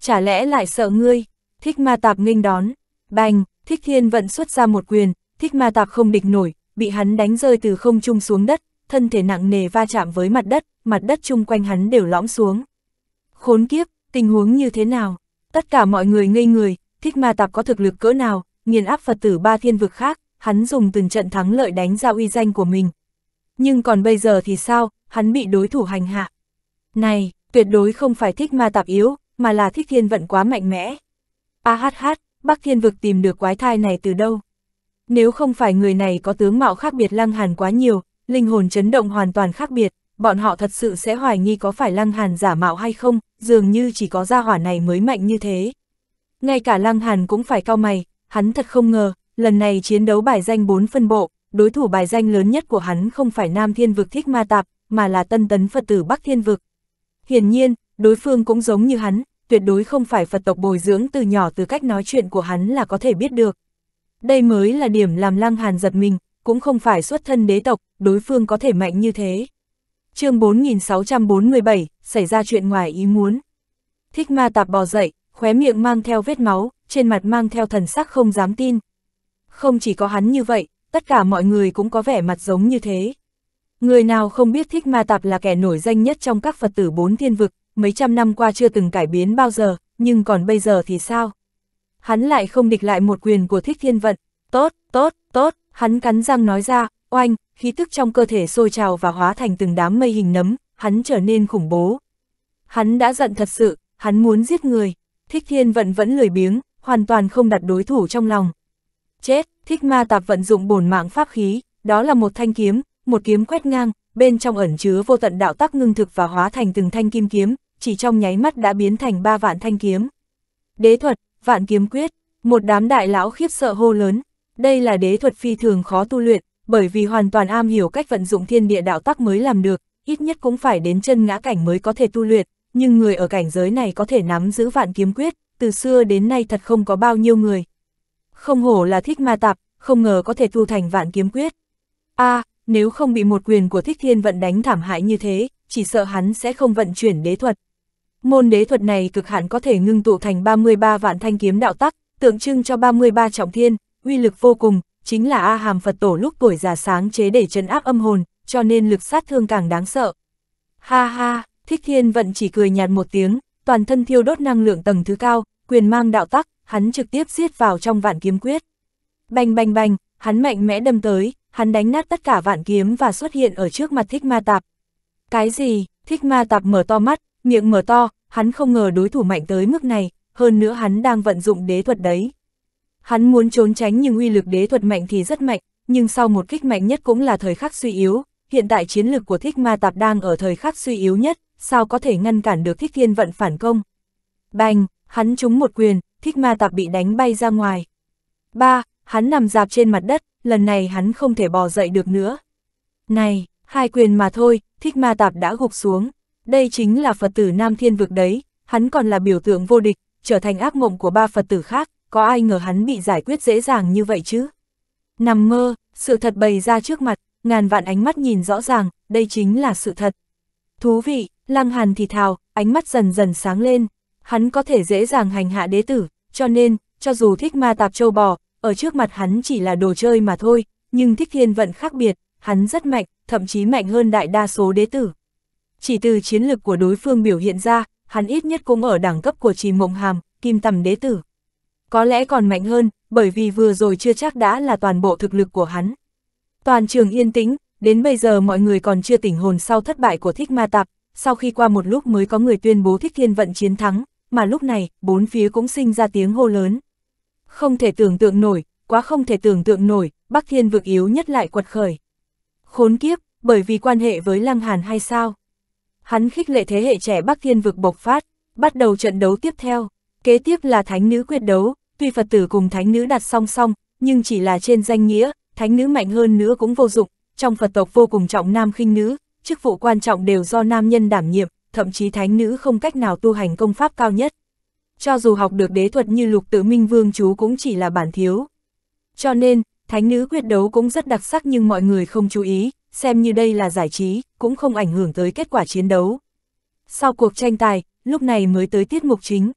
Chả lẽ lại sợ ngươi, thích ma tạp nghênh đón. Bành, thích thiên vận xuất ra một quyền, thích ma tạp không địch nổi, bị hắn đánh rơi từ không trung xuống đất, thân thể nặng nề va chạm với mặt đất, mặt đất chung quanh hắn đều lõm xuống. Khốn kiếp, tình huống như thế nào? Tất cả mọi người ngây người, thích ma tạp có thực lực cỡ nào, nghiền áp Phật tử ba thiên vực khác, hắn dùng từng trận thắng lợi đánh ra uy danh của mình. Nhưng còn bây giờ thì sao, hắn bị đối thủ hành hạ. Này, tuyệt đối không phải thích ma tạp yếu, mà là thích thiên vận quá mạnh mẽ. A hát hát, Bắc Thiên Vực tìm được quái thai này từ đâu? Nếu không phải người này có tướng mạo khác biệt lăng hàn quá nhiều, linh hồn chấn động hoàn toàn khác biệt, bọn họ thật sự sẽ hoài nghi có phải Lăng Hàn giả mạo hay không, dường như chỉ có gia hỏa này mới mạnh như thế. Ngay cả Lăng Hàn cũng phải cao mày, hắn thật không ngờ, lần này chiến đấu bài danh 4 phân bộ, đối thủ bài danh lớn nhất của hắn không phải Nam Thiên Vực Thích Ma Tạp, mà là tân tấn Phật tử Bắc Thiên Vực. Hiển nhiên, đối phương cũng giống như hắn, tuyệt đối không phải Phật tộc bồi dưỡng từ nhỏ từ cách nói chuyện của hắn là có thể biết được. Đây mới là điểm làm Lăng Hàn giật mình, cũng không phải xuất thân đế tộc, đối phương có thể mạnh như thế. chương 4647, xảy ra chuyện ngoài ý muốn. Thích ma tạp bò dậy, khóe miệng mang theo vết máu, trên mặt mang theo thần sắc không dám tin. Không chỉ có hắn như vậy, tất cả mọi người cũng có vẻ mặt giống như thế. Người nào không biết Thích Ma Tạp là kẻ nổi danh nhất trong các Phật tử bốn thiên vực, mấy trăm năm qua chưa từng cải biến bao giờ, nhưng còn bây giờ thì sao? Hắn lại không địch lại một quyền của Thích Thiên Vận. Tốt, tốt, tốt, Hắn cắn răng nói ra, oanh, khí tức trong cơ thể sôi trào và hóa thành từng đám mây hình nấm, hắn trở nên khủng bố. Hắn đã giận thật sự, hắn muốn giết người. Thích thiên vận vẫn lười biếng, hoàn toàn không đặt đối thủ trong lòng. Chết, thích ma tạp vận dụng bổn mạng pháp khí, đó là một thanh kiếm, một kiếm quét ngang, bên trong ẩn chứa vô tận đạo tắc ngưng thực và hóa thành từng thanh kim kiếm, chỉ trong nháy mắt đã biến thành ba vạn thanh kiếm. Đế thuật, vạn kiếm quyết, một đám đại lão khiếp sợ hô lớn, đây là đế thuật phi thường khó tu luyện, bởi vì hoàn toàn am hiểu cách vận dụng thiên địa đạo tắc mới làm được, ít nhất cũng phải đến chân ngã cảnh mới có thể tu luyện, nhưng người ở cảnh giới này có thể nắm giữ vạn kiếm quyết, từ xưa đến nay thật không có bao nhiêu người. Không hổ là thích ma tạp, không ngờ có thể tu thành vạn kiếm quyết. a à, nếu không bị một quyền của thích thiên vận đánh thảm hại như thế, chỉ sợ hắn sẽ không vận chuyển đế thuật. Môn đế thuật này cực hạn có thể ngưng tụ thành 33 vạn thanh kiếm đạo tắc, tượng trưng cho 33 trọng thiên, uy lực vô cùng, chính là A Hàm Phật Tổ lúc tuổi già sáng chế để trấn áp âm hồn, cho nên lực sát thương càng đáng sợ. Ha ha, Thích Thiên Vận chỉ cười nhạt một tiếng, toàn thân thiêu đốt năng lượng tầng thứ cao, quyền mang đạo tắc, hắn trực tiếp giết vào trong vạn kiếm quyết. Bành bành bành, hắn mạnh mẽ đâm tới, hắn đánh nát tất cả vạn kiếm và xuất hiện ở trước mặt Thích Ma Tạp. Cái gì? Thích Ma Tạp mở to mắt, miệng mở to, hắn không ngờ đối thủ mạnh tới mức này, hơn nữa hắn đang vận dụng đế thuật đấy. Hắn muốn trốn tránh nhưng uy lực đế thuật mạnh thì rất mạnh, nhưng sau một kích mạnh nhất cũng là thời khắc suy yếu, hiện tại chiến lực của thích ma tạp đang ở thời khắc suy yếu nhất, sao có thể ngăn cản được thích thiên vận phản công. Bành, hắn trúng một quyền, thích ma tạp bị đánh bay ra ngoài. ba Hắn nằm dạp trên mặt đất, lần này hắn không thể bò dậy được nữa. Này, hai quyền mà thôi, thích ma tạp đã gục xuống. Đây chính là Phật tử Nam Thiên Vực đấy, hắn còn là biểu tượng vô địch, trở thành ác mộng của ba Phật tử khác, có ai ngờ hắn bị giải quyết dễ dàng như vậy chứ? Nằm mơ, sự thật bày ra trước mặt, ngàn vạn ánh mắt nhìn rõ ràng, đây chính là sự thật. Thú vị, Lăng Hàn thì thào, ánh mắt dần dần sáng lên, hắn có thể dễ dàng hành hạ đế tử, cho nên, cho dù thích ma tạp châu bò, ở trước mặt hắn chỉ là đồ chơi mà thôi, nhưng thích thiên vận khác biệt, hắn rất mạnh, thậm chí mạnh hơn đại đa số đế tử. Chỉ từ chiến lực của đối phương biểu hiện ra, hắn ít nhất cũng ở đẳng cấp của trì mộng hàm, kim tầm đế tử có lẽ còn mạnh hơn, bởi vì vừa rồi chưa chắc đã là toàn bộ thực lực của hắn. Toàn trường yên tĩnh, đến bây giờ mọi người còn chưa tỉnh hồn sau thất bại của Thích Ma Tạp, sau khi qua một lúc mới có người tuyên bố Thích Thiên Vận chiến thắng, mà lúc này, bốn phía cũng sinh ra tiếng hô lớn. Không thể tưởng tượng nổi, quá không thể tưởng tượng nổi, Bắc Thiên vực yếu nhất lại quật khởi. Khốn kiếp, bởi vì quan hệ với Lăng Hàn hay sao? Hắn khích lệ thế hệ trẻ Bắc Thiên vực bộc phát, bắt đầu trận đấu tiếp theo, kế tiếp là Thánh Nữ quyết đấu, Tuy Phật tử cùng thánh nữ đặt song song, nhưng chỉ là trên danh nghĩa, thánh nữ mạnh hơn nữa cũng vô dụng, trong Phật tộc vô cùng trọng nam khinh nữ, chức vụ quan trọng đều do nam nhân đảm nhiệm, thậm chí thánh nữ không cách nào tu hành công pháp cao nhất. Cho dù học được đế thuật như lục tử minh vương chú cũng chỉ là bản thiếu. Cho nên, thánh nữ quyết đấu cũng rất đặc sắc nhưng mọi người không chú ý, xem như đây là giải trí, cũng không ảnh hưởng tới kết quả chiến đấu. Sau cuộc tranh tài, lúc này mới tới tiết mục chính,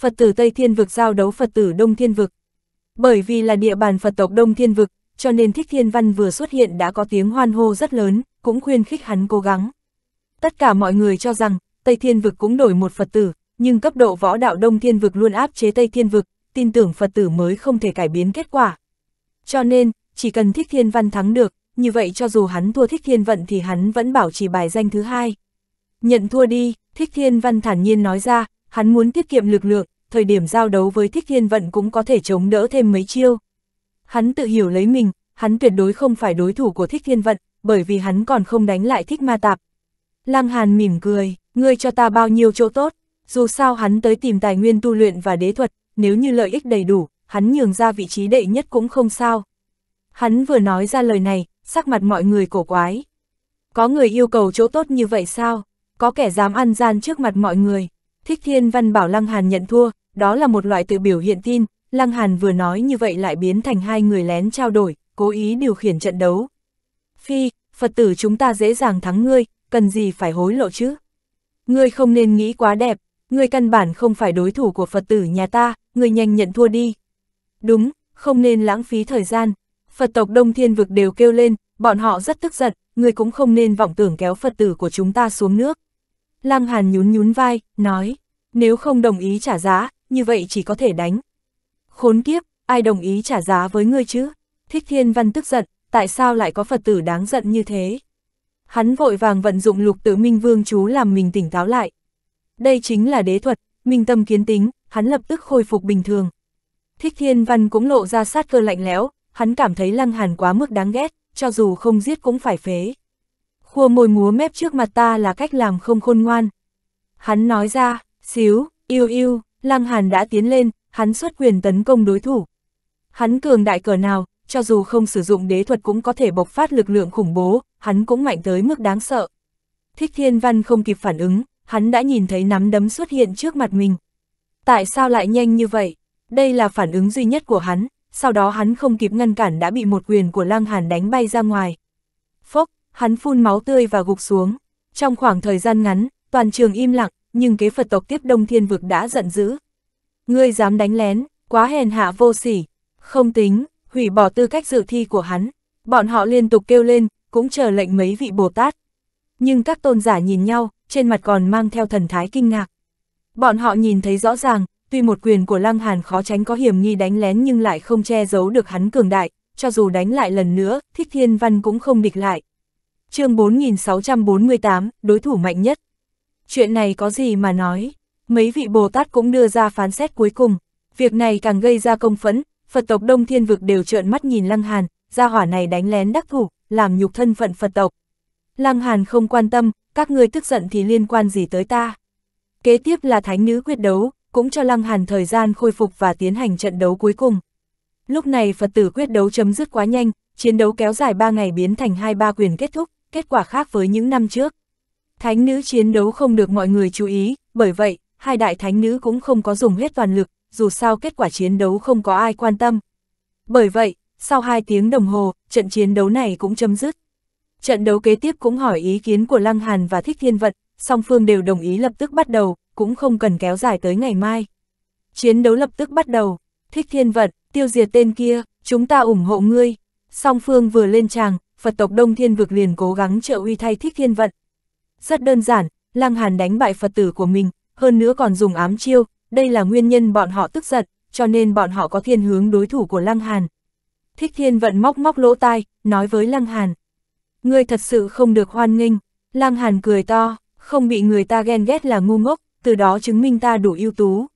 Phật tử Tây Thiên Vực giao đấu Phật tử Đông Thiên Vực. Bởi vì là địa bàn Phật tộc Đông Thiên Vực, cho nên Thích Thiên Văn vừa xuất hiện đã có tiếng hoan hô rất lớn, cũng khuyên khích hắn cố gắng. Tất cả mọi người cho rằng, Tây Thiên Vực cũng đổi một Phật tử, nhưng cấp độ võ đạo Đông Thiên Vực luôn áp chế Tây Thiên Vực, tin tưởng Phật tử mới không thể cải biến kết quả. Cho nên, chỉ cần Thích Thiên Văn thắng được, như vậy cho dù hắn thua Thích Thiên Vận thì hắn vẫn bảo trì bài danh thứ hai. Nhận thua đi, Thích Thiên Văn thản nhiên nói ra, hắn muốn tiết kiệm lực lượng, thời điểm giao đấu với Thích Thiên Vận cũng có thể chống đỡ thêm mấy chiêu. Hắn tự hiểu lấy mình, hắn tuyệt đối không phải đối thủ của Thích Thiên Vận, bởi vì hắn còn không đánh lại Thích Ma Tạp. Lăng Hàn mỉm cười, ngươi cho ta bao nhiêu chỗ tốt, dù sao hắn tới tìm tài nguyên tu luyện và đế thuật, nếu như lợi ích đầy đủ, hắn nhường ra vị trí đệ nhất cũng không sao. Hắn vừa nói ra lời này, sắc mặt mọi người cổ quái. Có người yêu cầu chỗ tốt như vậy sao? Có kẻ dám ăn gian trước mặt mọi người. Thích Thiên Văn bảo Lăng Hàn nhận thua, đó là một loại tự biểu hiện tin, Lăng Hàn vừa nói như vậy lại biến thành hai người lén trao đổi, cố ý điều khiển trận đấu. Phi, Phật tử chúng ta dễ dàng thắng ngươi, cần gì phải hối lộ chứ? Ngươi không nên nghĩ quá đẹp, ngươi căn bản không phải đối thủ của Phật tử nhà ta, ngươi nhanh nhận thua đi. Đúng, không nên lãng phí thời gian. Phật tộc Đông Thiên Vực đều kêu lên, bọn họ rất tức giận, ngươi cũng không nên vọng tưởng kéo Phật tử của chúng ta xuống nước. Lăng Hàn nhún nhún vai, nói, nếu không đồng ý trả giá, như vậy chỉ có thể đánh. Khốn kiếp, ai đồng ý trả giá với ngươi chứ? Thích Thiên Văn tức giận, tại sao lại có Phật tử đáng giận như thế? Hắn vội vàng vận dụng lục Tử minh vương chú làm mình tỉnh táo lại. Đây chính là đế thuật, minh tâm kiến tính, hắn lập tức khôi phục bình thường. Thích Thiên Văn cũng lộ ra sát cơ lạnh lẽo, hắn cảm thấy Lăng Hàn quá mức đáng ghét, cho dù không giết cũng phải phế. Cua môi múa mép trước mặt ta là cách làm không khôn ngoan. Hắn nói ra, xíu, yêu yêu, Lăng Hàn đã tiến lên, hắn xuất quyền tấn công đối thủ. Hắn cường đại cờ nào, cho dù không sử dụng đế thuật cũng có thể bộc phát lực lượng khủng bố, hắn cũng mạnh tới mức đáng sợ. Thích Thiên Văn không kịp phản ứng, hắn đã nhìn thấy nắm đấm xuất hiện trước mặt mình. Tại sao lại nhanh như vậy? Đây là phản ứng duy nhất của hắn, sau đó hắn không kịp ngăn cản đã bị một quyền của Lăng Hàn đánh bay ra ngoài. Phốc, hắn phun máu tươi và gục xuống. Trong khoảng thời gian ngắn, toàn trường im lặng, nhưng kế Phật tộc tiếp đông thiên vực đã giận dữ. Ngươi dám đánh lén, quá hèn hạ vô sỉ, không tính, hủy bỏ tư cách dự thi của hắn. Bọn họ liên tục kêu lên, cũng chờ lệnh mấy vị Bồ Tát. Nhưng các tôn giả nhìn nhau, trên mặt còn mang theo thần thái kinh ngạc. Bọn họ nhìn thấy rõ ràng, tuy một quyền của Lăng Hàn khó tránh có hiểm nghi đánh lén nhưng lại không che giấu được hắn cường đại, cho dù đánh lại lần nữa, Thích Thiên Văn cũng không địch lại, chương 4648, đối thủ mạnh nhất. Chuyện này có gì mà nói, mấy vị Bồ Tát cũng đưa ra phán xét cuối cùng, việc này càng gây ra công phẫn, Phật tộc Đông Thiên Vực đều trợn mắt nhìn Lăng Hàn, gia hỏa này đánh lén đắc thủ, làm nhục thân phận Phật tộc. Lăng Hàn không quan tâm, các ngươi tức giận thì liên quan gì tới ta. Kế tiếp là thánh nữ quyết đấu, cũng cho Lăng Hàn thời gian khôi phục và tiến hành trận đấu cuối cùng. Lúc này Phật tử quyết đấu chấm dứt quá nhanh, chiến đấu kéo dài 3 ngày biến thành 2-3 quyền kết thúc kết quả khác với những năm trước. Thánh nữ chiến đấu không được mọi người chú ý, bởi vậy, hai đại thánh nữ cũng không có dùng hết toàn lực, dù sao kết quả chiến đấu không có ai quan tâm. Bởi vậy, sau hai tiếng đồng hồ, trận chiến đấu này cũng chấm dứt. Trận đấu kế tiếp cũng hỏi ý kiến của Lăng Hàn và Thích Thiên Vận, song phương đều đồng ý lập tức bắt đầu, cũng không cần kéo dài tới ngày mai. Chiến đấu lập tức bắt đầu, Thích Thiên Vận, tiêu diệt tên kia, chúng ta ủng hộ ngươi, Song phương vừa lên tràng, Phật tộc Đông Thiên Vực liền cố gắng trợ uy thay thích thiên vận. Rất đơn giản, Lăng Hàn đánh bại Phật tử của mình, hơn nữa còn dùng ám chiêu, đây là nguyên nhân bọn họ tức giận, cho nên bọn họ có thiên hướng đối thủ của Lăng Hàn. Thích thiên vận móc móc lỗ tai, nói với Lăng Hàn. Ngươi thật sự không được hoan nghênh, Lăng Hàn cười to, không bị người ta ghen ghét là ngu ngốc, từ đó chứng minh ta đủ ưu tú.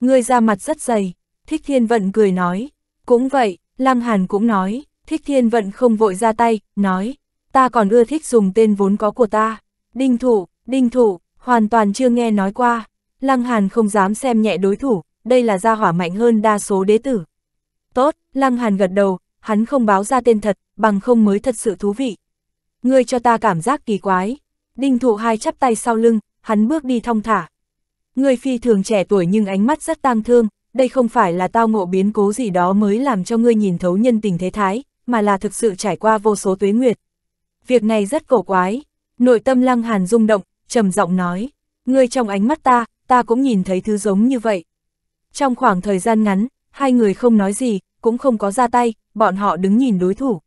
Ngươi ra mặt rất dày, Thích Thiên Vận cười nói, cũng vậy, Lăng Hàn cũng nói, Thích Thiên Vận không vội ra tay, nói, ta còn ưa thích dùng tên vốn có của ta. Đinh thủ, đinh thủ, hoàn toàn chưa nghe nói qua. Lăng Hàn không dám xem nhẹ đối thủ, đây là gia hỏa mạnh hơn đa số đế tử. Tốt, Lăng Hàn gật đầu, hắn không báo ra tên thật, bằng không mới thật sự thú vị. Ngươi cho ta cảm giác kỳ quái. Đinh thụ hai chắp tay sau lưng, hắn bước đi thong thả. Ngươi phi thường trẻ tuổi nhưng ánh mắt rất tang thương, đây không phải là tao ngộ biến cố gì đó mới làm cho ngươi nhìn thấu nhân tình thế thái, mà là thực sự trải qua vô số tuế nguyệt. Việc này rất cổ quái, nội tâm lăng hàn rung động, trầm giọng nói, ngươi trong ánh mắt ta, ta cũng nhìn thấy thứ giống như vậy. Trong khoảng thời gian ngắn, hai người không nói gì, cũng không có ra tay, bọn họ đứng nhìn đối thủ.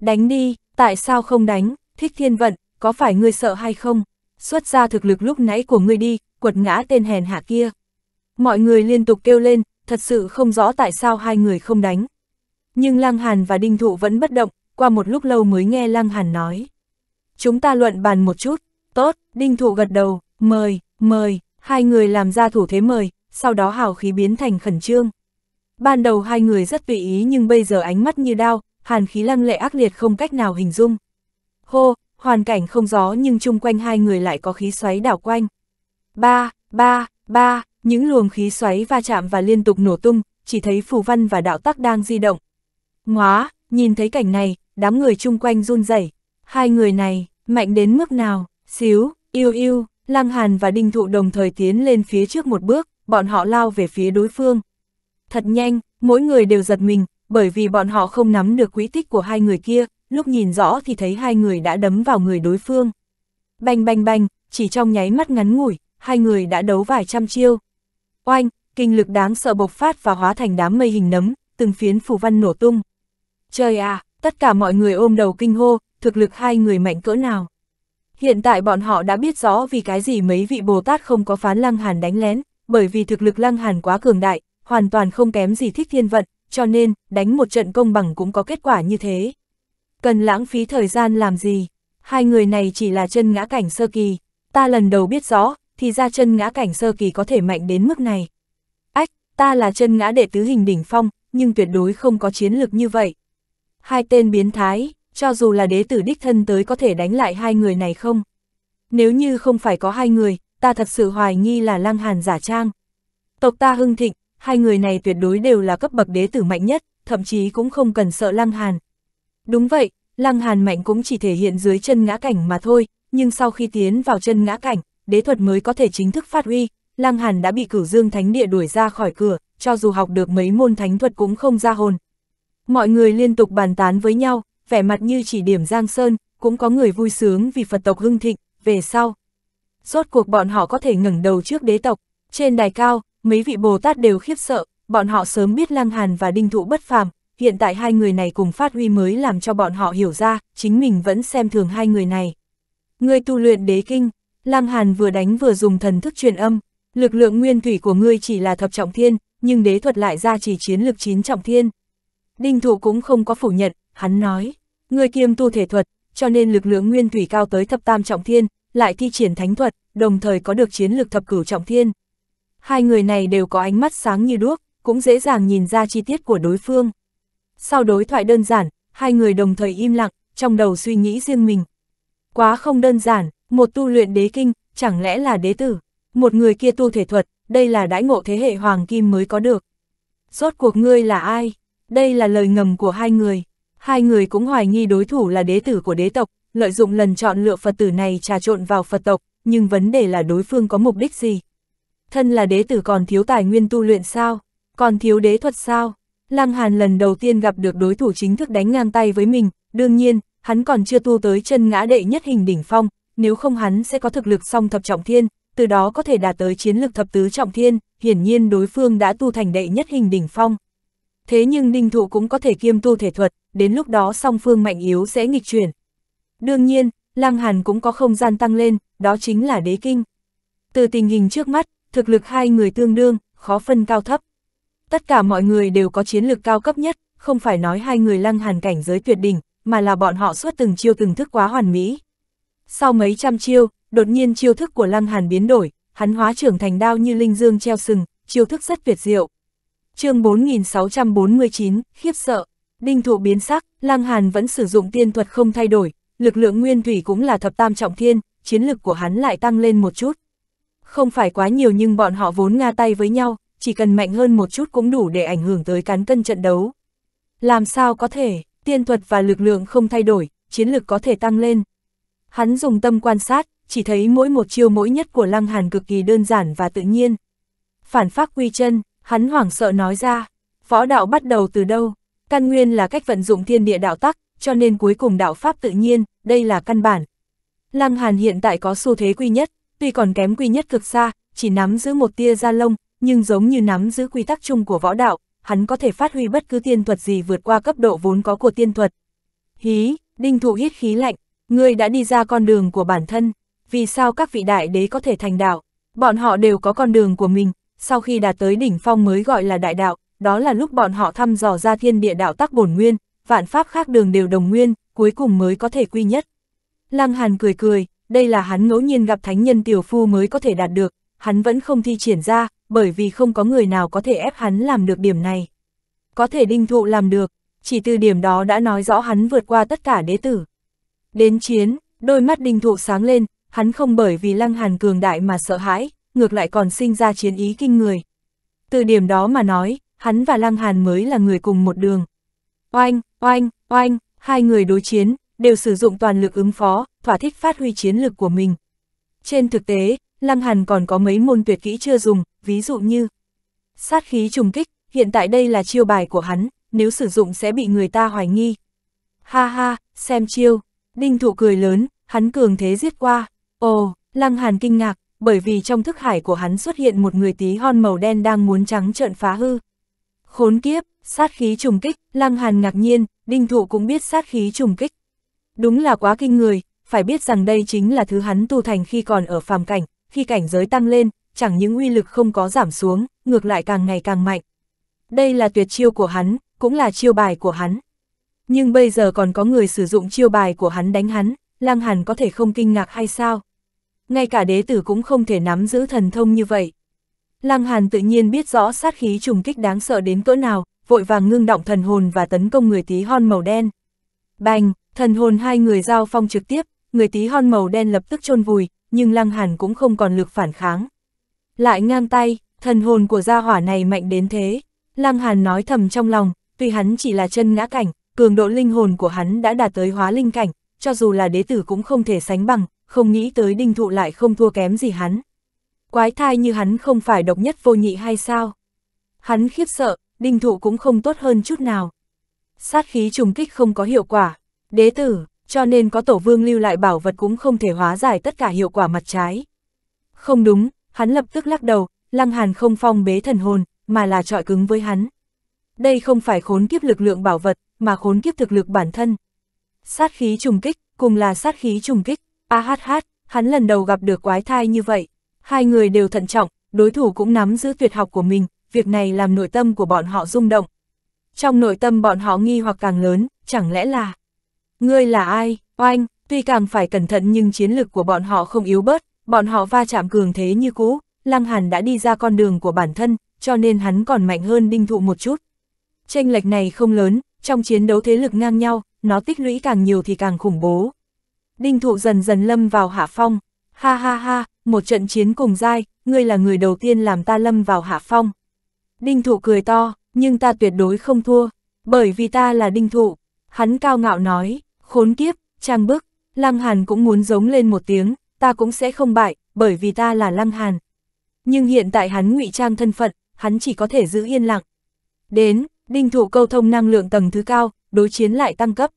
Đánh đi, tại sao không đánh, thích thiên vận, có phải ngươi sợ hay không? Xuất ra thực lực lúc nãy của ngươi đi, quật ngã tên hèn hạ kia. Mọi người liên tục kêu lên, thật sự không rõ tại sao hai người không đánh. Nhưng Lăng Hàn và Đinh Thụ vẫn bất động, qua một lúc lâu mới nghe Lăng Hàn nói. Chúng ta luận bàn một chút, tốt, Đinh Thụ gật đầu, mời, mời, hai người làm ra thủ thế mời, sau đó hào khí biến thành khẩn trương. Ban đầu hai người rất tùy ý nhưng bây giờ ánh mắt như đao, hàn khí lăng lệ ác liệt không cách nào hình dung. Hô, hoàn cảnh không gió nhưng chung quanh hai người lại có khí xoáy đảo quanh. Ba, ba, ba, những luồng khí xoáy va chạm và liên tục nổ tung, chỉ thấy phù văn và đạo tắc đang di động, Ngóa, nhìn thấy cảnh này, đám người chung quanh run rẩy. Hai người này, mạnh đến mức nào, xíu, yêu yêu, Lăng Hàn và Đinh Thụ đồng thời tiến lên phía trước một bước, bọn họ lao về phía đối phương. Thật nhanh, mỗi người đều giật mình, bởi vì bọn họ không nắm được quỹ tích của hai người kia, lúc nhìn rõ thì thấy hai người đã đấm vào người đối phương. Bành bành bành, chỉ trong nháy mắt ngắn ngủi, hai người đã đấu vài trăm chiêu. Oanh, kinh lực đáng sợ bộc phát và hóa thành đám mây hình nấm, từng phiến phủ văn nổ tung. Trời à, tất cả mọi người ôm đầu kinh hô, thực lực hai người mạnh cỡ nào. Hiện tại bọn họ đã biết rõ vì cái gì mấy vị Bồ Tát không có phán Lăng Hàn đánh lén, bởi vì thực lực Lăng Hàn quá cường đại, hoàn toàn không kém gì thích thiên vận, cho nên, đánh một trận công bằng cũng có kết quả như thế. Cần lãng phí thời gian làm gì? Hai người này chỉ là chân ngã cảnh sơ kỳ, ta lần đầu biết rõ, thì ra chân ngã cảnh sơ kỳ có thể mạnh đến mức này. Ách, ta là chân ngã đệ tứ hình đỉnh phong, nhưng tuyệt đối không có chiến lược như vậy. Hai tên biến thái, cho dù là đế tử đích thân tới có thể đánh lại hai người này không? Nếu như không phải có hai người, ta thật sự hoài nghi là Lăng Hàn giả trang. Tộc ta hưng thịnh, hai người này tuyệt đối đều là cấp bậc đế tử mạnh nhất, thậm chí cũng không cần sợ Lăng Hàn. Đúng vậy, Lăng Hàn mạnh cũng chỉ thể hiện dưới chân ngã cảnh mà thôi, nhưng sau khi tiến vào chân ngã cảnh, đế thuật mới có thể chính thức phát huy. Lăng Hàn đã bị cửu dương thánh địa đuổi ra khỏi cửa, cho dù học được mấy môn thánh thuật cũng không ra hồn, Mọi người liên tục bàn tán với nhau, vẻ mặt như chỉ điểm Giang Sơn, cũng có người vui sướng vì Phật tộc hưng thịnh, về sau. Rốt cuộc bọn họ có thể ngẩng đầu trước đế tộc, trên đài cao, mấy vị Bồ Tát đều khiếp sợ, bọn họ sớm biết Lăng Hàn và Đinh Thụ bất phàm, hiện tại hai người này cùng phát huy mới làm cho bọn họ hiểu ra, chính mình vẫn xem thường hai người này. Người tu luyện đế kinh, Lăng Hàn vừa đánh vừa dùng thần thức truyền âm, lực lượng nguyên thủy của ngươi chỉ là thập trọng thiên, nhưng đế thuật lại ra chỉ chiến lực chín trọng thiên. Ninh Thụ cũng không có phủ nhận, hắn nói, người kiêm tu thể thuật, cho nên lực lượng nguyên thủy cao tới thập tam trọng thiên, lại thi triển thánh thuật, đồng thời có được chiến lực thập cửu trọng thiên. Hai người này đều có ánh mắt sáng như đuốc, cũng dễ dàng nhìn ra chi tiết của đối phương. Sau đối thoại đơn giản, hai người đồng thời im lặng, trong đầu suy nghĩ riêng mình. Quá không đơn giản, một tu luyện đế kinh, chẳng lẽ là đế tử, một người kia tu thể thuật, đây là đãi ngộ thế hệ hoàng kim mới có được. Rốt cuộc ngươi là ai? Đây là lời ngầm của hai người. Hai người cũng hoài nghi đối thủ là đế tử của đế tộc, lợi dụng lần chọn lựa Phật tử này trà trộn vào Phật tộc, nhưng vấn đề là đối phương có mục đích gì. Thân là đế tử còn thiếu tài nguyên tu luyện sao? Còn thiếu đế thuật sao? Lăng Hàn lần đầu tiên gặp được đối thủ chính thức đánh ngang tay với mình, đương nhiên, hắn còn chưa tu tới chân ngã đệ nhất hình đỉnh phong, nếu không hắn sẽ có thực lực song thập trọng thiên, từ đó có thể đạt tới chiến lực thập tứ trọng thiên, hiển nhiên đối phương đã tu thành đệ nhất hình đỉnh phong thế nhưng ninh thụ cũng có thể kiêm tu thể thuật, đến lúc đó song phương mạnh yếu sẽ nghịch chuyển. Đương nhiên, Lăng Hàn cũng có không gian tăng lên, đó chính là đế kinh. Từ tình hình trước mắt, thực lực hai người tương đương, khó phân cao thấp. Tất cả mọi người đều có chiến lược cao cấp nhất, không phải nói hai người Lăng Hàn cảnh giới tuyệt đỉnh, mà là bọn họ suốt từng chiêu từng thức quá hoàn mỹ. Sau mấy trăm chiêu, đột nhiên chiêu thức của Lăng Hàn biến đổi, hắn hóa trưởng thành đao như linh dương treo sừng, chiêu thức rất tuyệt diệu, chương 4649, khiếp sợ, đinh thụ biến sắc, Lăng Hàn vẫn sử dụng tiên thuật không thay đổi, lực lượng nguyên thủy cũng là thập tam trọng thiên, chiến lực của hắn lại tăng lên một chút. Không phải quá nhiều nhưng bọn họ vốn nga tay với nhau, chỉ cần mạnh hơn một chút cũng đủ để ảnh hưởng tới cán cân trận đấu. Làm sao có thể, tiên thuật và lực lượng không thay đổi, chiến lực có thể tăng lên. Hắn dùng tâm quan sát, chỉ thấy mỗi một chiêu mỗi nhất của Lăng Hàn cực kỳ đơn giản và tự nhiên. Phản phát quy chân, Hắn hoảng sợ nói ra, võ đạo bắt đầu từ đâu, căn nguyên là cách vận dụng thiên địa đạo tắc, cho nên cuối cùng đạo pháp tự nhiên, đây là căn bản. Lăng Hàn hiện tại có xu thế quy nhất, tuy còn kém quy nhất cực xa, chỉ nắm giữ một tia gia lông, nhưng giống như nắm giữ quy tắc chung của võ đạo, hắn có thể phát huy bất cứ tiên thuật gì vượt qua cấp độ vốn có của tiên thuật. Hí, đinh thụ hít khí lạnh, ngươi đã đi ra con đường của bản thân, vì sao các vị đại đế có thể thành đạo? Bọn họ đều có con đường của mình, sau khi đạt tới đỉnh phong mới gọi là đại đạo, đó là lúc bọn họ thăm dò ra thiên địa đạo tắc bổn nguyên, vạn pháp khác đường đều đồng nguyên, cuối cùng mới có thể quy nhất. Lăng Hàn cười cười, đây là hắn ngẫu nhiên gặp thánh nhân tiểu phu mới có thể đạt được, hắn vẫn không thi triển ra, bởi vì không có người nào có thể ép hắn làm được điểm này. Có thể đinh thụ làm được, chỉ từ điểm đó đã nói rõ hắn vượt qua tất cả đế tử. Đến chiến, đôi mắt đinh thụ sáng lên, hắn không bởi vì lăng hàn cường đại mà sợ hãi, ngược lại còn sinh ra chiến ý kinh người. Từ điểm đó mà nói, hắn và Lăng Hàn mới là người cùng một đường. Oanh, oanh, oanh, hai người đối chiến, đều sử dụng toàn lực ứng phó, thỏa thích phát huy chiến lực của mình. Trên thực tế, Lăng Hàn còn có mấy môn tuyệt kỹ chưa dùng, ví dụ như sát khí trùng kích, hiện tại đây là chiêu bài của hắn, nếu sử dụng sẽ bị người ta hoài nghi. Ha ha, xem chiêu, đinh thụ cười lớn, hắn cường thế giết qua. Ồ, Lăng Hàn kinh ngạc, bởi vì trong thức hải của hắn xuất hiện một người tí hon màu đen đang muốn trắng trợn phá hư. Khốn kiếp, sát khí trùng kích, Lăng Hàn ngạc nhiên, Đinh Thụ cũng biết sát khí trùng kích. Đúng là quá kinh người, phải biết rằng đây chính là thứ hắn tu thành khi còn ở phàm cảnh, khi cảnh giới tăng lên, chẳng những uy lực không có giảm xuống, ngược lại càng ngày càng mạnh. Đây là tuyệt chiêu của hắn, cũng là chiêu bài của hắn. Nhưng bây giờ còn có người sử dụng chiêu bài của hắn đánh hắn, Lăng Hàn có thể không kinh ngạc hay sao? ngay cả đế tử cũng không thể nắm giữ thần thông như vậy. Lăng Hàn tự nhiên biết rõ sát khí trùng kích đáng sợ đến cỡ nào, vội vàng ngưng động thần hồn và tấn công người tí hon màu đen. Bành, thần hồn hai người giao phong trực tiếp, người tí hon màu đen lập tức chôn vùi, nhưng Lăng Hàn cũng không còn lực phản kháng. Lại ngang tay, thần hồn của gia hỏa này mạnh đến thế. Lăng Hàn nói thầm trong lòng, tuy hắn chỉ là chân ngã cảnh, cường độ linh hồn của hắn đã đạt tới hóa linh cảnh, cho dù là đế tử cũng không thể sánh bằng, không nghĩ tới đinh thụ lại không thua kém gì hắn. Quái thai như hắn không phải độc nhất vô nhị hay sao? Hắn khiếp sợ, đinh thụ cũng không tốt hơn chút nào. Sát khí trùng kích không có hiệu quả, đế tử, cho nên có tổ vương lưu lại bảo vật cũng không thể hóa giải tất cả hiệu quả mặt trái. Không đúng, hắn lập tức lắc đầu, lăng hàn không phong bế thần hồn, mà là trọi cứng với hắn. Đây không phải khốn kiếp lực lượng bảo vật, mà khốn kiếp thực lực bản thân. Sát khí trùng kích, cùng là sát khí trùng kích. A à hát hát, hắn lần đầu gặp được quái thai như vậy. Hai người đều thận trọng, đối thủ cũng nắm giữ tuyệt học của mình, việc này làm nội tâm của bọn họ rung động. Trong nội tâm bọn họ nghi hoặc càng lớn, chẳng lẽ là... Ngươi là ai, oanh, tuy càng phải cẩn thận nhưng chiến lực của bọn họ không yếu bớt, bọn họ va chạm cường thế như cũ, Lăng Hàn đã đi ra con đường của bản thân, cho nên hắn còn mạnh hơn đinh thụ một chút. Tranh lệch này không lớn, trong chiến đấu thế lực ngang nhau, nó tích lũy càng nhiều thì càng khủng bố. Đinh Thụ dần dần lâm vào hạ phong. Ha ha ha, một trận chiến cùng dai, ngươi là người đầu tiên làm ta lâm vào hạ phong. Đinh Thụ cười to, nhưng ta tuyệt đối không thua, bởi vì ta là Đinh Thụ. Hắn cao ngạo nói, khốn kiếp, trang bức, Lăng Hàn cũng muốn giống lên một tiếng, ta cũng sẽ không bại, bởi vì ta là Lăng Hàn. Nhưng hiện tại hắn ngụy trang thân phận, hắn chỉ có thể giữ yên lặng. Đến, Đinh Thụ câu thông năng lượng tầng thứ cao, đối chiến lại tăng cấp.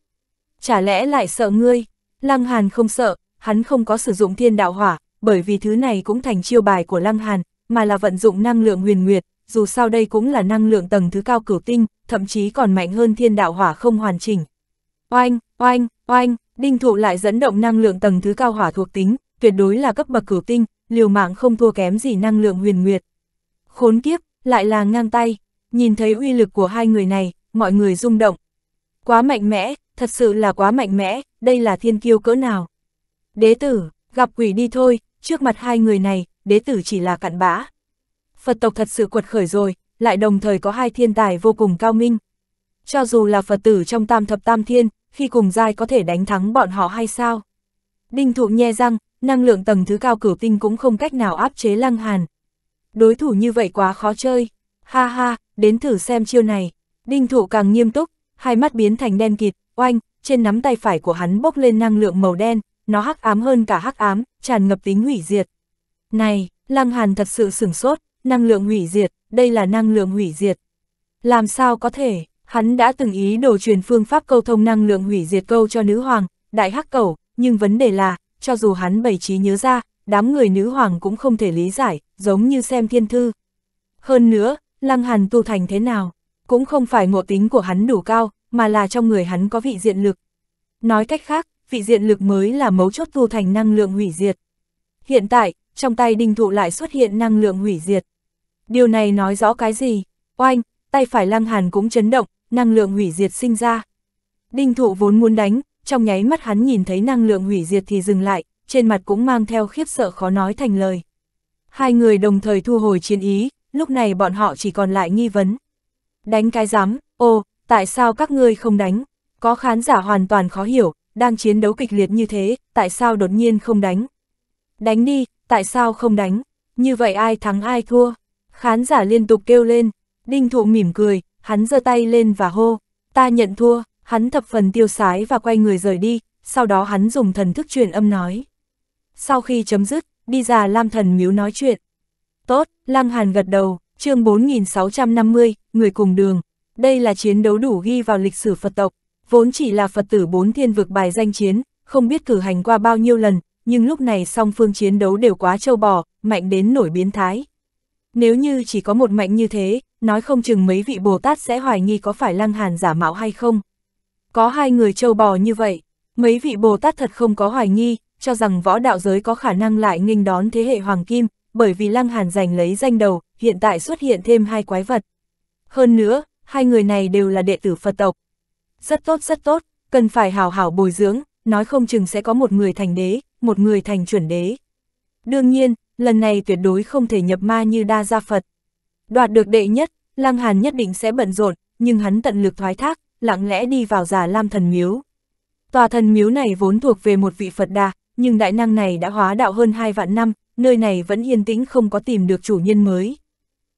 Chả lẽ lại sợ ngươi? Lăng Hàn không sợ, hắn không có sử dụng thiên đạo hỏa, bởi vì thứ này cũng thành chiêu bài của Lăng Hàn, mà là vận dụng năng lượng huyền nguyệt, dù sao đây cũng là năng lượng tầng thứ cao cửu tinh, thậm chí còn mạnh hơn thiên đạo hỏa không hoàn chỉnh. Oanh, oanh, oanh, đinh thụ lại dẫn động năng lượng tầng thứ cao hỏa thuộc tính, tuyệt đối là cấp bậc cửu tinh, liều mạng không thua kém gì năng lượng huyền nguyệt. Khốn kiếp, lại là ngang tay, nhìn thấy uy lực của hai người này, mọi người rung động. Quá mạnh mẽ, thật sự là quá mạnh mẽ, đây là thiên kiêu cỡ nào. Đế tử, gặp quỷ đi thôi, trước mặt hai người này, đế tử chỉ là cặn bã. Phật tộc thật sự quật khởi rồi, lại đồng thời có hai thiên tài vô cùng cao minh. Cho dù là Phật tử trong tam thập tam thiên, khi cùng giai có thể đánh thắng bọn họ hay sao? Đinh thụ nhe răng, năng lượng tầng thứ cao cửu tinh cũng không cách nào áp chế lăng hàn. Đối thủ như vậy quá khó chơi. Ha ha, đến thử xem chiêu này. Đinh thụ càng nghiêm túc, hai mắt biến thành đen kịt, oanh, trên nắm tay phải của hắn bốc lên năng lượng màu đen, nó hắc ám hơn cả hắc ám, tràn ngập tính hủy diệt. Này, Lăng Hàn thật sự sửng sốt, năng lượng hủy diệt, đây là năng lượng hủy diệt. Làm sao có thể, hắn đã từng ý đồ truyền phương pháp câu thông năng lượng hủy diệt câu cho nữ hoàng, đại hắc cầu nhưng vấn đề là, cho dù hắn bày trí nhớ ra, đám người nữ hoàng cũng không thể lý giải, giống như xem thiên thư. Hơn nữa, Lăng Hàn tu thành thế nào, cũng không phải ngộ tính của hắn đủ cao, mà là trong người hắn có vị diện lực. Nói cách khác, vị diện lực mới là mấu chốt tu thành năng lượng hủy diệt. Hiện tại, trong tay đinh thụ lại xuất hiện năng lượng hủy diệt. Điều này nói rõ cái gì? Oanh, tay phải lăng hàn cũng chấn động, năng lượng hủy diệt sinh ra. Đinh thụ vốn muốn đánh, trong nháy mắt hắn nhìn thấy năng lượng hủy diệt thì dừng lại, trên mặt cũng mang theo khiếp sợ khó nói thành lời. Hai người đồng thời thu hồi chiến ý, lúc này bọn họ chỉ còn lại nghi vấn. Đánh cái giám, ô, tại sao các ngươi không đánh? Có khán giả hoàn toàn khó hiểu, đang chiến đấu kịch liệt như thế, tại sao đột nhiên không đánh? Đánh đi, tại sao không đánh? Như vậy ai thắng ai thua? Khán giả liên tục kêu lên, đinh thụ mỉm cười, hắn giơ tay lên và hô, ta nhận thua, hắn thập phần tiêu sái và quay người rời đi, sau đó hắn dùng thần thức truyền âm nói. Sau khi chấm dứt, đi ra Lam Thần Miếu nói chuyện. Tốt, Lăng Hàn gật đầu, chương 4650, người cùng đường, đây là chiến đấu đủ ghi vào lịch sử Phật tộc, vốn chỉ là Phật tử bốn thiên vực bài danh chiến, không biết cử hành qua bao nhiêu lần, nhưng lúc này song phương chiến đấu đều quá trâu bò, mạnh đến nổi biến thái. Nếu như chỉ có một mạnh như thế, nói không chừng mấy vị Bồ Tát sẽ hoài nghi có phải lăng hàn giả mạo hay không. Có hai người trâu bò như vậy, mấy vị Bồ Tát thật không có hoài nghi, cho rằng võ đạo giới có khả năng lại nghênh đón thế hệ Hoàng Kim, bởi vì lăng hàn giành lấy danh đầu, hiện tại xuất hiện thêm hai quái vật. Hơn nữa, hai người này đều là đệ tử Phật tộc. Rất tốt rất tốt, cần phải hào hảo bồi dưỡng, nói không chừng sẽ có một người thành đế, một người thành chuẩn đế. Đương nhiên, lần này tuyệt đối không thể nhập ma như đa gia Phật. Đoạt được đệ nhất, Lăng Hàn nhất định sẽ bận rộn, nhưng hắn tận lực thoái thác, lặng lẽ đi vào giả Lam Thần Miếu. Tòa thần miếu này vốn thuộc về một vị Phật đà, nhưng đại năng này đã hóa đạo hơn hai vạn năm, nơi này vẫn yên tĩnh không có tìm được chủ nhân mới.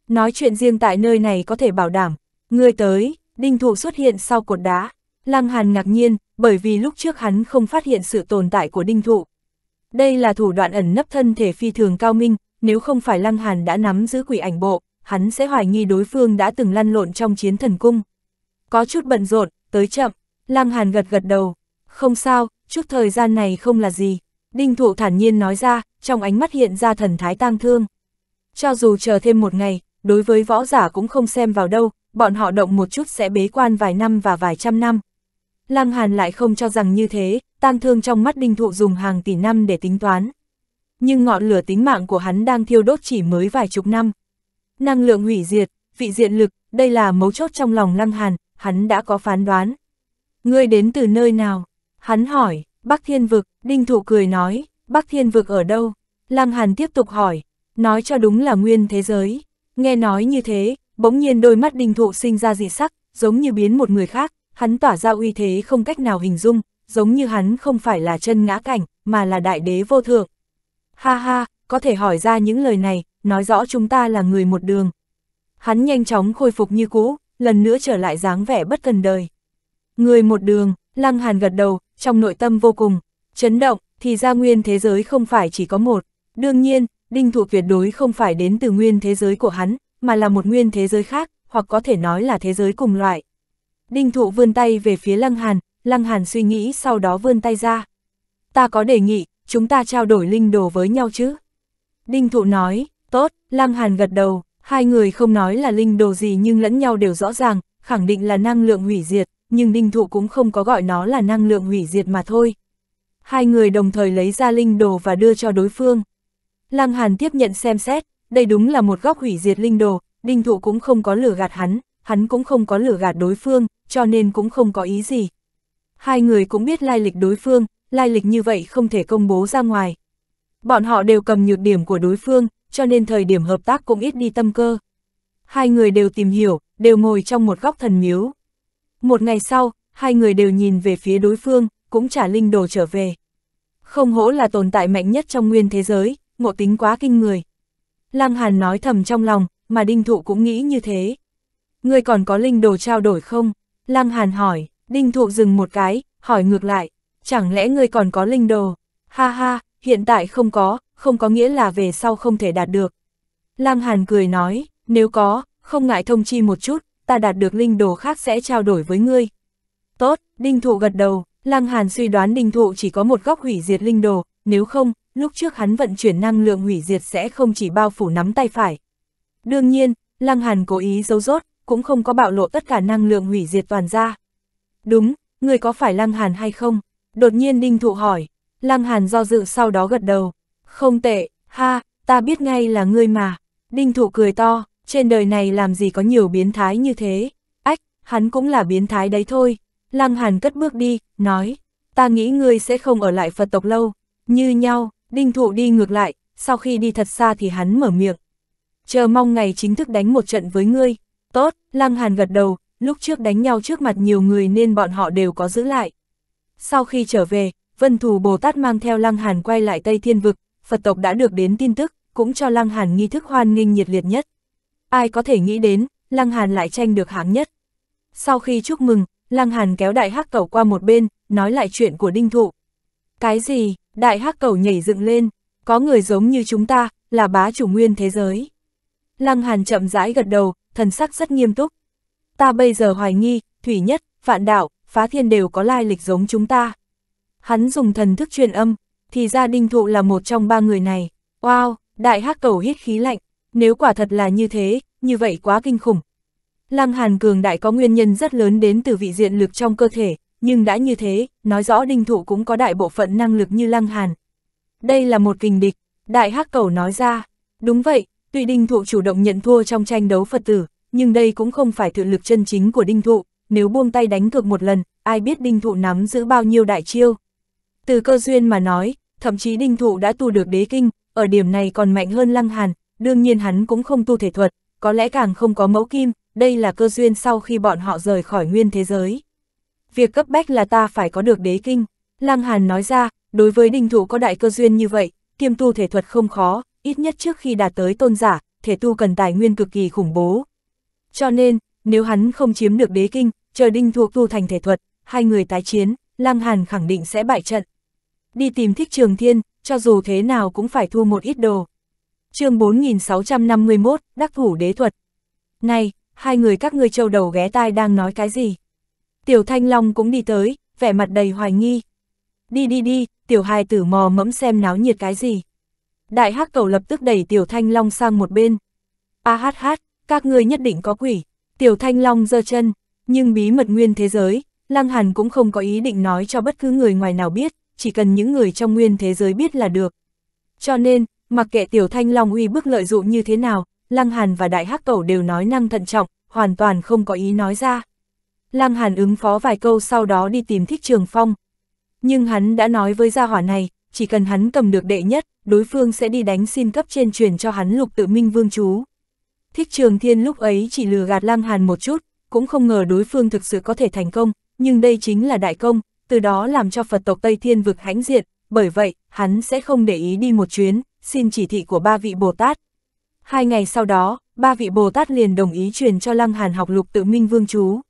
Nói chuyện riêng tại nơi này có thể bảo đảm, Người tới, đinh thuộc xuất hiện sau cột đá. Lăng Hàn ngạc nhiên, bởi vì lúc trước hắn không phát hiện sự tồn tại của đinh thụ. Đây là thủ đoạn ẩn nấp thân thể phi thường cao minh, nếu không phải Lăng Hàn đã nắm giữ quỷ ảnh bộ, hắn sẽ hoài nghi đối phương đã từng lăn lộn trong chiến thần cung. Có chút bận rộn, tới chậm, Lăng Hàn gật gật đầu. Không sao, chút thời gian này không là gì. Đinh thụ thản nhiên nói ra, trong ánh mắt hiện ra thần thái tang thương. Cho dù chờ thêm một ngày, đối với võ giả cũng không xem vào đâu, bọn họ động một chút sẽ bế quan vài năm và vài trăm năm. Lăng Hàn lại không cho rằng như thế, tang thương trong mắt đinh thụ dùng hàng tỷ năm để tính toán. Nhưng ngọn lửa tính mạng của hắn đang thiêu đốt chỉ mới vài chục năm. Năng lượng hủy diệt, vị diện lực, đây là mấu chốt trong lòng Lăng Hàn, hắn đã có phán đoán. Ngươi đến từ nơi nào? Hắn hỏi, Bắc Thiên Vực, Đinh Thụ cười nói, Bắc Thiên Vực ở đâu? Lăng Hàn tiếp tục hỏi, nói cho đúng là nguyên thế giới. Nghe nói như thế, Bỗng nhiên đôi mắt đinh thụ sinh ra dị sắc, giống như biến một người khác, hắn tỏa ra uy thế không cách nào hình dung, giống như hắn không phải là chân ngã cảnh, mà là đại đế vô thượng. Ha ha, có thể hỏi ra những lời này, nói rõ chúng ta là người một đường. Hắn nhanh chóng khôi phục như cũ, lần nữa trở lại dáng vẻ bất cần đời. Người một đường, Lăng Hàn gật đầu, trong nội tâm vô cùng, chấn động, thì ra nguyên thế giới không phải chỉ có một. Đương nhiên, đinh thụ tuyệt đối không phải đến từ nguyên thế giới của hắn, mà là một nguyên thế giới khác, hoặc có thể nói là thế giới cùng loại. Đinh thụ vươn tay về phía Lăng Hàn, Lăng Hàn suy nghĩ sau đó vươn tay ra. Ta có đề nghị, chúng ta trao đổi linh đồ với nhau chứ? Đinh thụ nói, tốt, Lăng Hàn gật đầu, hai người không nói là linh đồ gì nhưng lẫn nhau đều rõ ràng, khẳng định là năng lượng hủy diệt, nhưng đinh thụ cũng không có gọi nó là năng lượng hủy diệt mà thôi. Hai người đồng thời lấy ra linh đồ và đưa cho đối phương. Lăng Hàn tiếp nhận xem xét, đây đúng là một góc hủy diệt linh đồ, đinh thụ cũng không có lửa gạt hắn, hắn cũng không có lửa gạt đối phương, cho nên cũng không có ý gì. Hai người cũng biết lai lịch đối phương, lai lịch như vậy không thể công bố ra ngoài. Bọn họ đều cầm nhược điểm của đối phương, cho nên thời điểm hợp tác cũng ít đi tâm cơ. Hai người đều tìm hiểu, đều ngồi trong một góc thần miếu. Một ngày sau, hai người đều nhìn về phía đối phương, cũng trả linh đồ trở về. Không hỗ là tồn tại mạnh nhất trong nguyên thế giới, ngộ tính quá kinh người. Lam Hàn nói thầm trong lòng, mà Đinh Thụ cũng nghĩ như thế. Ngươi còn có linh đồ trao đổi không? Lam Hàn hỏi, Đinh Thụ dừng một cái, hỏi ngược lại, chẳng lẽ ngươi còn có linh đồ? Ha ha, hiện tại không có, không có nghĩa là về sau không thể đạt được. Lam Hàn cười nói, nếu có, không ngại thông chi một chút, ta đạt được linh đồ khác sẽ trao đổi với ngươi. Tốt, Đinh Thụ gật đầu, Lăng Hàn suy đoán Đinh Thụ chỉ có một góc hủy diệt linh đồ, nếu không, lúc trước hắn vận chuyển năng lượng hủy diệt sẽ không chỉ bao phủ nắm tay phải. Đương nhiên, Lăng Hàn cố ý giấu rốt, cũng không có bạo lộ tất cả năng lượng hủy diệt toàn ra. Đúng, người có phải Lăng Hàn hay không? Đột nhiên Đinh Thụ hỏi, Lăng Hàn do dự sau đó gật đầu. Không tệ, ha, ta biết ngay là ngươi mà. Đinh Thụ cười to, trên đời này làm gì có nhiều biến thái như thế. Ách, hắn cũng là biến thái đấy thôi. Lăng Hàn cất bước đi, nói, ta nghĩ ngươi sẽ không ở lại Phật tộc lâu, như nhau. Đinh thụ đi ngược lại, sau khi đi thật xa thì hắn mở miệng. Chờ mong ngày chính thức đánh một trận với ngươi. Tốt, Lăng Hàn gật đầu, lúc trước đánh nhau trước mặt nhiều người nên bọn họ đều có giữ lại. Sau khi trở về, Vân Thù Bồ Tát mang theo Lăng Hàn quay lại Tây Thiên Vực, Phật tộc đã được đến tin tức, cũng cho Lăng Hàn nghi thức hoan nghênh nhiệt liệt nhất. Ai có thể nghĩ đến, Lăng Hàn lại tranh được hạng nhất. Sau khi chúc mừng, Lăng Hàn kéo đại hắc cầu qua một bên, nói lại chuyện của đinh thụ. Cái gì, đại hắc cầu nhảy dựng lên, có người giống như chúng ta, là bá chủ nguyên thế giới. Lăng Hàn chậm rãi gật đầu, thần sắc rất nghiêm túc. Ta bây giờ hoài nghi, Thủy Nhất, Vạn Đạo, Phá Thiên đều có lai lịch giống chúng ta. Hắn dùng thần thức truyền âm, thì ra Đinh Thụ là một trong ba người này. Wow, đại hắc cầu hít khí lạnh, nếu quả thật là như thế, như vậy quá kinh khủng. Lăng Hàn cường đại có nguyên nhân rất lớn đến từ vị diện lực trong cơ thể, nhưng đã như thế, nói rõ đinh thụ cũng có đại bộ phận năng lực như lăng hàn. Đây là một kình địch, đại hắc cầu nói ra. Đúng vậy, tuy đinh thụ chủ động nhận thua trong tranh đấu Phật tử, nhưng đây cũng không phải thực lực chân chính của đinh thụ, nếu buông tay đánh cược một lần, ai biết đinh thụ nắm giữ bao nhiêu đại chiêu. Từ cơ duyên mà nói, thậm chí đinh thụ đã tu được đế kinh, ở điểm này còn mạnh hơn lăng hàn, đương nhiên hắn cũng không tu thể thuật, có lẽ càng không có mẫu kim, đây là cơ duyên sau khi bọn họ rời khỏi nguyên thế giới việc cấp bách là ta phải có được đế kinh. Lăng Hàn nói ra, đối với đình thủ có đại cơ duyên như vậy, kiêm tu thể thuật không khó, ít nhất trước khi đạt tới tôn giả, thể tu cần tài nguyên cực kỳ khủng bố. Cho nên, nếu hắn không chiếm được đế kinh, chờ đinh thuộc tu thành thể thuật, hai người tái chiến, Lăng Hàn khẳng định sẽ bại trận. Đi tìm thích trường thiên, cho dù thế nào cũng phải thu một ít đồ. chương 4651, đắc thủ đế thuật. Này, hai người các ngươi châu đầu ghé tai đang nói cái gì? Tiểu Thanh Long cũng đi tới, vẻ mặt đầy hoài nghi. Đi đi đi, tiểu hài tử mò mẫm xem náo nhiệt cái gì. Đại hắc cầu lập tức đẩy tiểu Thanh Long sang một bên. A hát hát, các ngươi nhất định có quỷ. Tiểu Thanh Long giơ chân, nhưng bí mật nguyên thế giới, Lăng Hàn cũng không có ý định nói cho bất cứ người ngoài nào biết, chỉ cần những người trong nguyên thế giới biết là được. Cho nên, mặc kệ Tiểu Thanh Long uy bức lợi dụng như thế nào, Lăng Hàn và Đại Hắc Cẩu đều nói năng thận trọng, hoàn toàn không có ý nói ra. Lăng Hàn ứng phó vài câu sau đó đi tìm Thích Trường Phong. Nhưng hắn đã nói với gia hỏa này, chỉ cần hắn cầm được đệ nhất, đối phương sẽ đi đánh xin cấp trên truyền cho hắn lục tự minh vương chú. Thích Trường Thiên lúc ấy chỉ lừa gạt Lăng Hàn một chút, cũng không ngờ đối phương thực sự có thể thành công, nhưng đây chính là đại công, từ đó làm cho Phật tộc Tây Thiên vực hãnh diện, bởi vậy, hắn sẽ không để ý đi một chuyến, xin chỉ thị của ba vị Bồ Tát. Hai ngày sau đó, ba vị Bồ Tát liền đồng ý truyền cho Lăng Hàn học lục tự minh vương chú.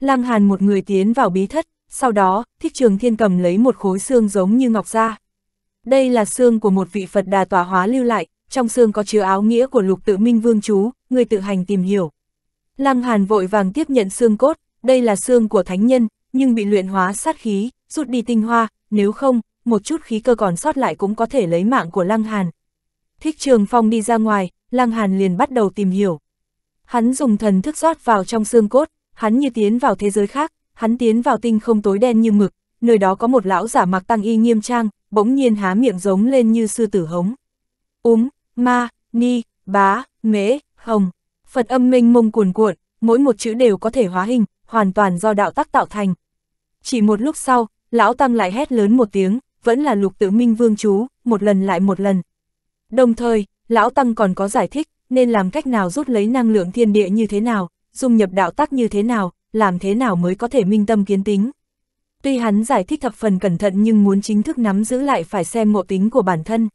Lăng Hàn một người tiến vào bí thất, sau đó, thích trường thiên cầm lấy một khối xương giống như ngọc ra. Đây là xương của một vị Phật đà tỏa hóa lưu lại, trong xương có chứa áo nghĩa của lục tự minh vương chú, người tự hành tìm hiểu. Lăng Hàn vội vàng tiếp nhận xương cốt, đây là xương của thánh nhân, nhưng bị luyện hóa sát khí, rút đi tinh hoa, nếu không, một chút khí cơ còn sót lại cũng có thể lấy mạng của Lăng Hàn. Thích Trường Phong đi ra ngoài, Lăng Hàn liền bắt đầu tìm hiểu. Hắn dùng thần thức rót vào trong xương cốt, Hắn như tiến vào thế giới khác, hắn tiến vào tinh không tối đen như mực, nơi đó có một lão giả mặc tăng y nghiêm trang, bỗng nhiên há miệng giống lên như sư tử hống. Úm, ma, ni, bá, mế hồng. Phật âm minh mông cuồn cuộn, mỗi một chữ đều có thể hóa hình, hoàn toàn do đạo tắc tạo thành. Chỉ một lúc sau, lão tăng lại hét lớn một tiếng, vẫn là lục tử minh vương chú, một lần lại một lần. Đồng thời, lão tăng còn có giải thích, nên làm cách nào rút lấy năng lượng thiên địa như thế nào, dung nhập đạo tắc như thế nào, làm thế nào mới có thể minh tâm kiến tính. Tuy hắn giải thích thập phần cẩn thận nhưng muốn chính thức nắm giữ lại phải xem ngộ tính của bản thân.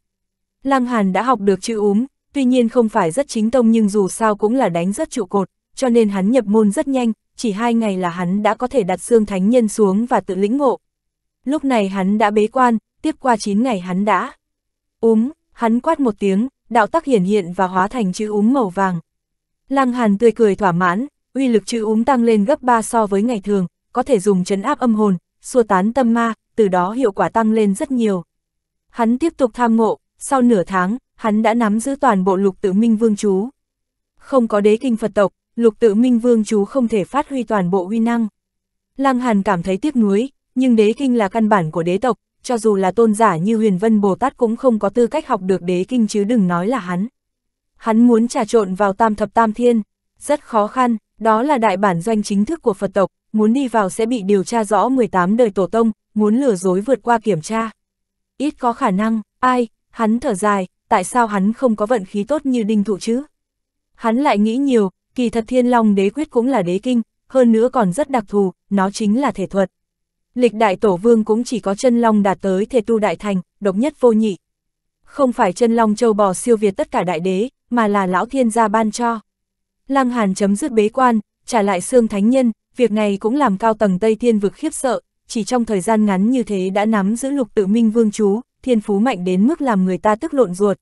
Lăng Hàn đã học được chữ úm, tuy nhiên không phải rất chính tông nhưng dù sao cũng là đánh rất trụ cột, cho nên hắn nhập môn rất nhanh, chỉ hai ngày là hắn đã có thể đặt xương thánh nhân xuống và tự lĩnh ngộ. Lúc này hắn đã bế quan, tiếp qua 9 ngày hắn đã. Úm, hắn quát một tiếng, đạo tắc hiển hiện và hóa thành chữ úm màu vàng, Lăng Hàn tươi cười thỏa mãn, uy lực chữ úm tăng lên gấp 3 so với ngày thường, có thể dùng chấn áp âm hồn, xua tán tâm ma, từ đó hiệu quả tăng lên rất nhiều. Hắn tiếp tục tham ngộ, sau nửa tháng, hắn đã nắm giữ toàn bộ lục tự minh vương chú. Không có đế kinh Phật tộc, lục tự minh vương chú không thể phát huy toàn bộ uy năng. Lăng Hàn cảm thấy tiếc nuối, nhưng đế kinh là căn bản của đế tộc, cho dù là tôn giả như huyền vân Bồ Tát cũng không có tư cách học được đế kinh chứ đừng nói là hắn hắn muốn trà trộn vào tam thập tam thiên, rất khó khăn, đó là đại bản doanh chính thức của Phật tộc, muốn đi vào sẽ bị điều tra rõ 18 đời tổ tông, muốn lừa dối vượt qua kiểm tra. Ít có khả năng, ai, hắn thở dài, tại sao hắn không có vận khí tốt như đinh thụ chứ? Hắn lại nghĩ nhiều, kỳ thật thiên long đế quyết cũng là đế kinh, hơn nữa còn rất đặc thù, nó chính là thể thuật. Lịch đại tổ vương cũng chỉ có chân long đạt tới thể tu đại thành, độc nhất vô nhị. Không phải chân long châu bò siêu việt tất cả đại đế, mà là lão thiên gia ban cho. Lăng Hàn chấm dứt bế quan, trả lại xương thánh nhân, việc này cũng làm cao tầng Tây Thiên vực khiếp sợ, chỉ trong thời gian ngắn như thế đã nắm giữ lục tự minh vương chú, thiên phú mạnh đến mức làm người ta tức lộn ruột.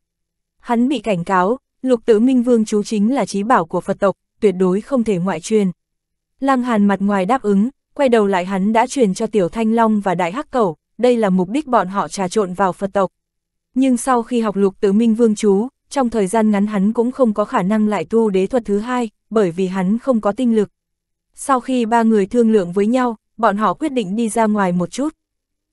Hắn bị cảnh cáo, lục tự minh vương chú chính là trí bảo của Phật tộc, tuyệt đối không thể ngoại truyền. Lăng Hàn mặt ngoài đáp ứng, quay đầu lại hắn đã truyền cho Tiểu Thanh Long và Đại Hắc Cẩu, đây là mục đích bọn họ trà trộn vào Phật tộc. Nhưng sau khi học lục tự minh vương chú, trong thời gian ngắn hắn cũng không có khả năng lại tu đế thuật thứ hai, bởi vì hắn không có tinh lực. Sau khi ba người thương lượng với nhau, bọn họ quyết định đi ra ngoài một chút.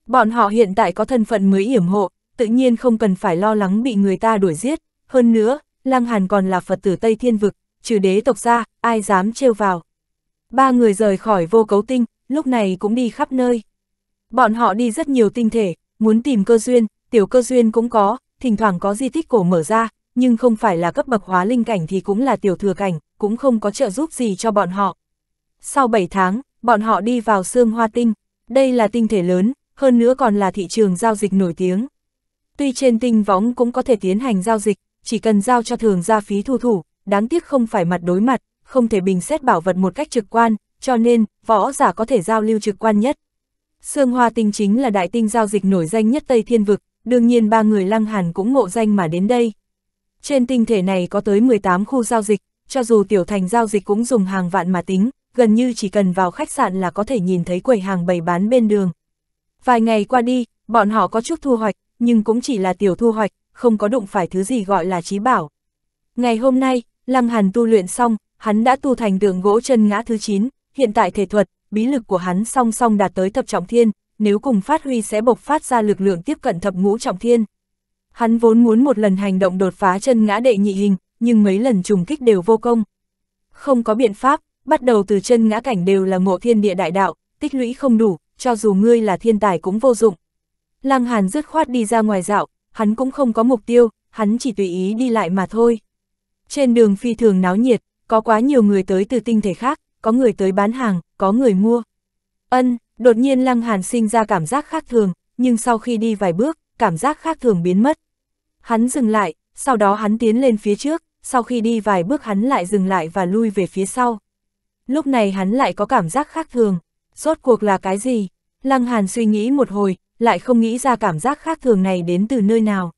Bọn họ hiện tại có thân phận mới yểm hộ, tự nhiên không cần phải lo lắng bị người ta đuổi giết. Hơn nữa, Lăng Hàn còn là Phật tử Tây Thiên Vực, trừ đế tộc ra, ai dám trêu vào. Ba người rời khỏi vô cấu tinh, lúc này cũng đi khắp nơi. Bọn họ đi rất nhiều tinh thể, muốn tìm cơ duyên, tiểu cơ duyên cũng có, thỉnh thoảng có di tích cổ mở ra, nhưng không phải là cấp bậc hóa linh cảnh thì cũng là tiểu thừa cảnh, cũng không có trợ giúp gì cho bọn họ. Sau 7 tháng, bọn họ đi vào xương hoa tinh, đây là tinh thể lớn, hơn nữa còn là thị trường giao dịch nổi tiếng. Tuy trên tinh võng cũng có thể tiến hành giao dịch, chỉ cần giao cho thường gia phí thu thủ, đáng tiếc không phải mặt đối mặt, không thể bình xét bảo vật một cách trực quan, cho nên, võ giả có thể giao lưu trực quan nhất. Sương Hoa Tinh chính là đại tinh giao dịch nổi danh nhất Tây Thiên Vực, đương nhiên ba người Lăng Hàn cũng ngộ danh mà đến đây. Trên tinh thể này có tới 18 khu giao dịch, cho dù tiểu thành giao dịch cũng dùng hàng vạn mà tính, gần như chỉ cần vào khách sạn là có thể nhìn thấy quầy hàng bày bán bên đường. Vài ngày qua đi, bọn họ có chút thu hoạch, nhưng cũng chỉ là tiểu thu hoạch, không có đụng phải thứ gì gọi là trí bảo. Ngày hôm nay, Lăng Hàn tu luyện xong, hắn đã tu thành tượng gỗ chân ngã thứ 9, hiện tại thể thuật, bí lực của hắn song song đạt tới thập trọng thiên, nếu cùng phát huy sẽ bộc phát ra lực lượng tiếp cận thập ngũ trọng thiên. Hắn vốn muốn một lần hành động đột phá chân ngã đệ nhị hình, nhưng mấy lần trùng kích đều vô công. Không có biện pháp, bắt đầu từ chân ngã cảnh đều là ngộ thiên địa đại đạo, tích lũy không đủ, cho dù ngươi là thiên tài cũng vô dụng. Lăng Hàn dứt khoát đi ra ngoài dạo, hắn cũng không có mục tiêu, hắn chỉ tùy ý đi lại mà thôi. Trên đường phi thường náo nhiệt, có quá nhiều người tới từ tinh thể khác, có người tới bán hàng, có người mua. Ân, đột nhiên Lăng Hàn sinh ra cảm giác khác thường, nhưng sau khi đi vài bước, cảm giác khác thường biến mất. Hắn dừng lại, sau đó hắn tiến lên phía trước, sau khi đi vài bước hắn lại dừng lại và lui về phía sau. Lúc này hắn lại có cảm giác khác thường, rốt cuộc là cái gì? Lăng Hàn suy nghĩ một hồi, lại không nghĩ ra cảm giác khác thường này đến từ nơi nào.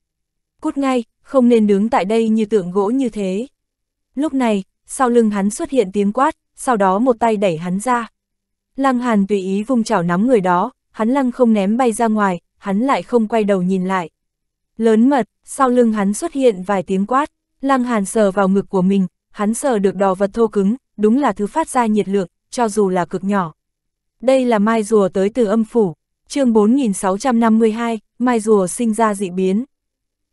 Cút ngay, không nên đứng tại đây như tượng gỗ như thế. Lúc này, sau lưng hắn xuất hiện tiếng quát, sau đó một tay đẩy hắn ra. Lăng Hàn tùy ý vung chảo nắm người đó, hắn lăng không ném bay ra ngoài, hắn lại không quay đầu nhìn lại. Lớn mật, sau lưng hắn xuất hiện vài tiếng quát, Lăng Hàn sờ vào ngực của mình, hắn sờ được đò vật thô cứng, đúng là thứ phát ra nhiệt lượng, cho dù là cực nhỏ. Đây là mai rùa tới từ âm phủ, chương 4652, mai rùa sinh ra dị biến.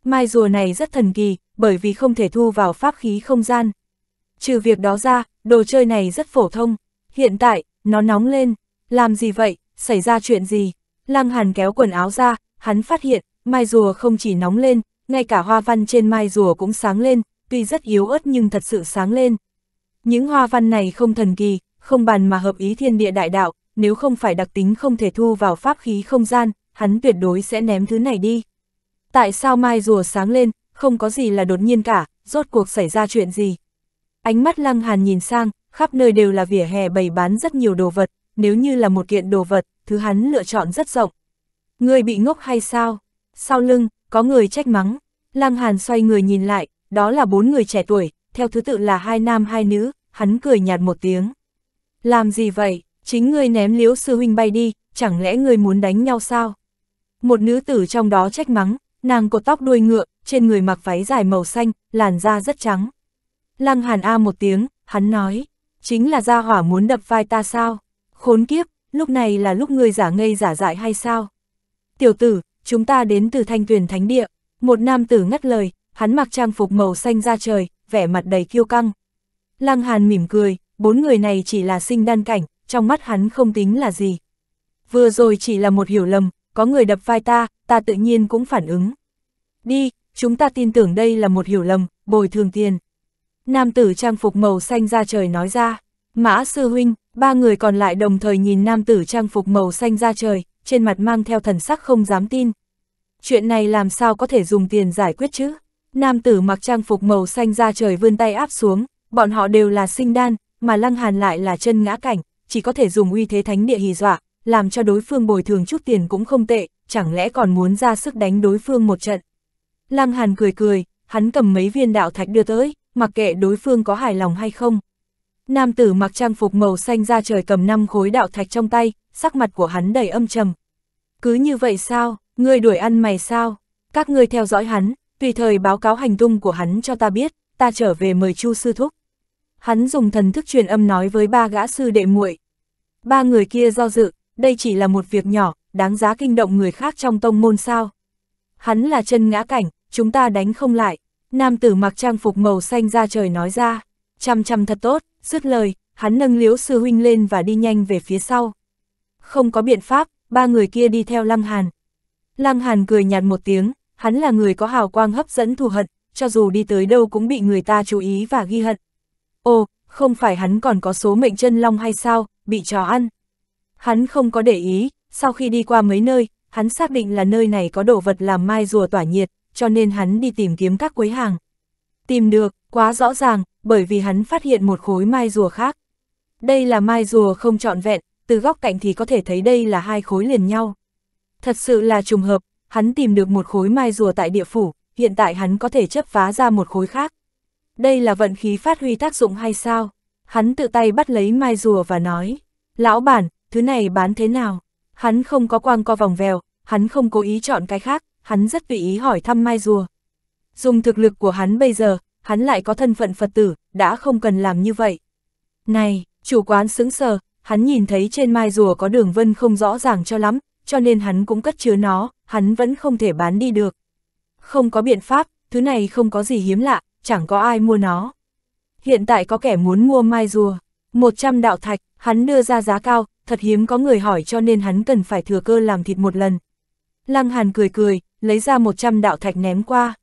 Mai rùa này rất thần kỳ, bởi vì không thể thu vào pháp khí không gian. Trừ việc đó ra, đồ chơi này rất phổ thông. Hiện tại, nó nóng lên. Làm gì vậy? Xảy ra chuyện gì? Lăng Hàn kéo quần áo ra, hắn phát hiện, mai rùa không chỉ nóng lên, ngay cả hoa văn trên mai rùa cũng sáng lên, tuy rất yếu ớt nhưng thật sự sáng lên. Những hoa văn này không thần kỳ, không bàn mà hợp ý thiên địa đại đạo, nếu không phải đặc tính không thể thu vào pháp khí không gian, hắn tuyệt đối sẽ ném thứ này đi. Tại sao mai rùa sáng lên, không có gì là đột nhiên cả, rốt cuộc xảy ra chuyện gì? Ánh mắt lăng hàn nhìn sang, khắp nơi đều là vỉa hè bày bán rất nhiều đồ vật, nếu như là một kiện đồ vật, thứ hắn lựa chọn rất rộng. Người bị ngốc hay sao? Sau lưng, có người trách mắng. Lăng Hàn xoay người nhìn lại, đó là bốn người trẻ tuổi, theo thứ tự là hai nam hai nữ, hắn cười nhạt một tiếng. Làm gì vậy? Chính ngươi ném liễu sư huynh bay đi, chẳng lẽ ngươi muốn đánh nhau sao? Một nữ tử trong đó trách mắng, nàng cột tóc đuôi ngựa, trên người mặc váy dài màu xanh, làn da rất trắng. Lăng Hàn A một tiếng, hắn nói, chính là gia hỏa muốn đập vai ta sao? Khốn kiếp, lúc này là lúc ngươi giả ngây giả dại hay sao? Tiểu tử, chúng ta đến từ thanh tuyển thánh địa, một nam tử ngắt lời, hắn mặc trang phục màu xanh ra trời, vẻ mặt đầy kiêu căng. Lăng Hàn mỉm cười, bốn người này chỉ là sinh đan cảnh, trong mắt hắn không tính là gì. Vừa rồi chỉ là một hiểu lầm, có người đập vai ta, ta tự nhiên cũng phản ứng. Đi, chúng ta tin tưởng đây là một hiểu lầm, bồi thường tiền. Nam tử trang phục màu xanh ra trời nói ra, Mã Sư Huynh, Ba người còn lại đồng thời nhìn nam tử trang phục màu xanh ra trời, trên mặt mang theo thần sắc không dám tin. Chuyện này làm sao có thể dùng tiền giải quyết chứ? Nam tử mặc trang phục màu xanh ra trời vươn tay áp xuống, bọn họ đều là sinh đan, mà lăng hàn lại là chân ngã cảnh, chỉ có thể dùng uy thế thánh địa hì dọa, làm cho đối phương bồi thường chút tiền cũng không tệ, chẳng lẽ còn muốn ra sức đánh đối phương một trận. Lăng hàn cười cười, hắn cầm mấy viên đạo thạch đưa tới, mặc kệ đối phương có hài lòng hay không. Nam tử mặc trang phục màu xanh ra trời cầm năm khối đạo thạch trong tay, sắc mặt của hắn đầy âm trầm. Cứ như vậy sao, ngươi đuổi ăn mày sao? Các ngươi theo dõi hắn, tùy thời báo cáo hành tung của hắn cho ta biết, ta trở về mời Chu sư thúc. Hắn dùng thần thức truyền âm nói với ba gã sư đệ muội. Ba người kia do dự, đây chỉ là một việc nhỏ, đáng giá kinh động người khác trong tông môn sao? Hắn là chân ngã cảnh, chúng ta đánh không lại. Nam tử mặc trang phục màu xanh ra trời nói ra, chăm chăm thật tốt, Dứt lời, hắn nâng liếu sư huynh lên và đi nhanh về phía sau. Không có biện pháp, ba người kia đi theo Lăng Hàn. Lăng Hàn cười nhạt một tiếng, hắn là người có hào quang hấp dẫn thù hận, cho dù đi tới đâu cũng bị người ta chú ý và ghi hận. Ồ, không phải hắn còn có số mệnh chân long hay sao, bị trò ăn. Hắn không có để ý, sau khi đi qua mấy nơi, hắn xác định là nơi này có đồ vật làm mai rùa tỏa nhiệt, cho nên hắn đi tìm kiếm các quấy hàng. Tìm được, quá rõ ràng, bởi vì hắn phát hiện một khối mai rùa khác. Đây là mai rùa không trọn vẹn, từ góc cạnh thì có thể thấy đây là hai khối liền nhau. Thật sự là trùng hợp, hắn tìm được một khối mai rùa tại địa phủ, hiện tại hắn có thể chấp phá ra một khối khác. Đây là vận khí phát huy tác dụng hay sao? Hắn tự tay bắt lấy mai rùa và nói, lão bản, thứ này bán thế nào? Hắn không có quang co vòng vèo, hắn không cố ý chọn cái khác, hắn rất tùy ý hỏi thăm mai rùa. Dùng thực lực của hắn bây giờ, hắn lại có thân phận Phật tử, đã không cần làm như vậy. Này, chủ quán sững sờ, hắn nhìn thấy trên mai rùa có đường vân không rõ ràng cho lắm, cho nên hắn cũng cất chứa nó, hắn vẫn không thể bán đi được. Không có biện pháp, thứ này không có gì hiếm lạ, chẳng có ai mua nó. Hiện tại có kẻ muốn mua mai rùa, 100 đạo thạch, hắn đưa ra giá cao, thật hiếm có người hỏi cho nên hắn cần phải thừa cơ làm thịt một lần. Lăng Hàn cười cười, lấy ra 100 đạo thạch ném qua.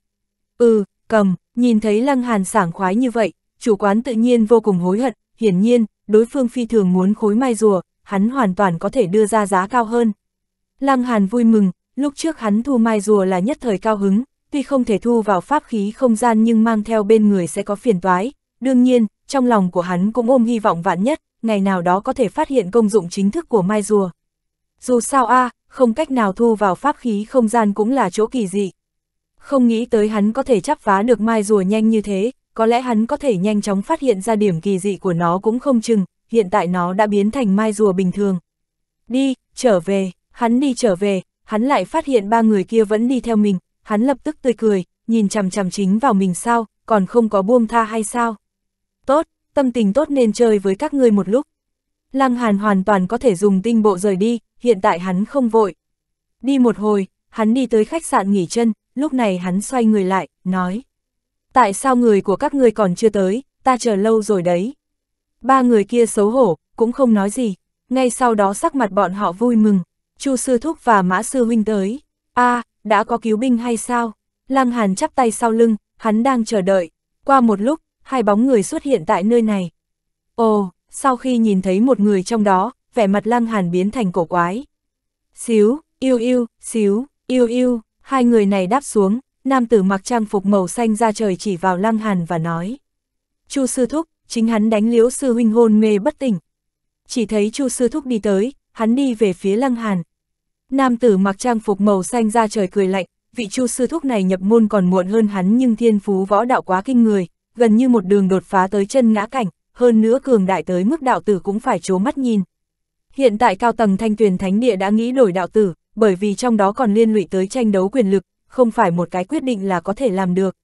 Ừ, cầm, nhìn thấy Lăng Hàn sảng khoái như vậy, chủ quán tự nhiên vô cùng hối hận, hiển nhiên, đối phương phi thường muốn khối mai rùa, hắn hoàn toàn có thể đưa ra giá cao hơn. Lăng Hàn vui mừng, lúc trước hắn thu mai rùa là nhất thời cao hứng, tuy không thể thu vào pháp khí không gian nhưng mang theo bên người sẽ có phiền toái, đương nhiên, trong lòng của hắn cũng ôm hy vọng vạn nhất, ngày nào đó có thể phát hiện công dụng chính thức của mai rùa. Dù sao a à, không cách nào thu vào pháp khí không gian cũng là chỗ kỳ dị. Không nghĩ tới hắn có thể chắp phá được mai rùa nhanh như thế, có lẽ hắn có thể nhanh chóng phát hiện ra điểm kỳ dị của nó cũng không chừng, hiện tại nó đã biến thành mai rùa bình thường. Đi, trở về, hắn đi trở về, hắn lại phát hiện ba người kia vẫn đi theo mình, hắn lập tức tươi cười, nhìn chằm chằm chính vào mình sao, còn không có buông tha hay sao. Tốt, tâm tình tốt nên chơi với các ngươi một lúc. Lăng Hàn hoàn toàn có thể dùng tinh bộ rời đi, hiện tại hắn không vội. Đi một hồi, hắn đi tới khách sạn nghỉ chân, lúc này hắn xoay người lại, nói. Tại sao người của các ngươi còn chưa tới, ta chờ lâu rồi đấy. Ba người kia xấu hổ, cũng không nói gì. Ngay sau đó sắc mặt bọn họ vui mừng, Chu sư thúc và mã sư huynh tới. a à, đã có cứu binh hay sao? Lăng Hàn chắp tay sau lưng, hắn đang chờ đợi. Qua một lúc, hai bóng người xuất hiện tại nơi này. Ồ, sau khi nhìn thấy một người trong đó, vẻ mặt Lăng Hàn biến thành cổ quái. Xíu, yêu yêu, xíu, yêu yêu. Hai người này đáp xuống, nam tử mặc trang phục màu xanh ra trời chỉ vào Lăng Hàn và nói. Chu sư thúc, chính hắn đánh liễu sư huynh hôn mê bất tỉnh. Chỉ thấy Chu sư thúc đi tới, hắn đi về phía Lăng Hàn. Nam tử mặc trang phục màu xanh ra trời cười lạnh, vị Chu sư thúc này nhập môn còn muộn hơn hắn nhưng thiên phú võ đạo quá kinh người, gần như một đường đột phá tới chân ngã cảnh, hơn nữa cường đại tới mức đạo tử cũng phải chố mắt nhìn. Hiện tại cao tầng thanh tuyền thánh địa đã nghĩ đổi đạo tử, bởi vì trong đó còn liên lụy tới tranh đấu quyền lực, không phải một cái quyết định là có thể làm được.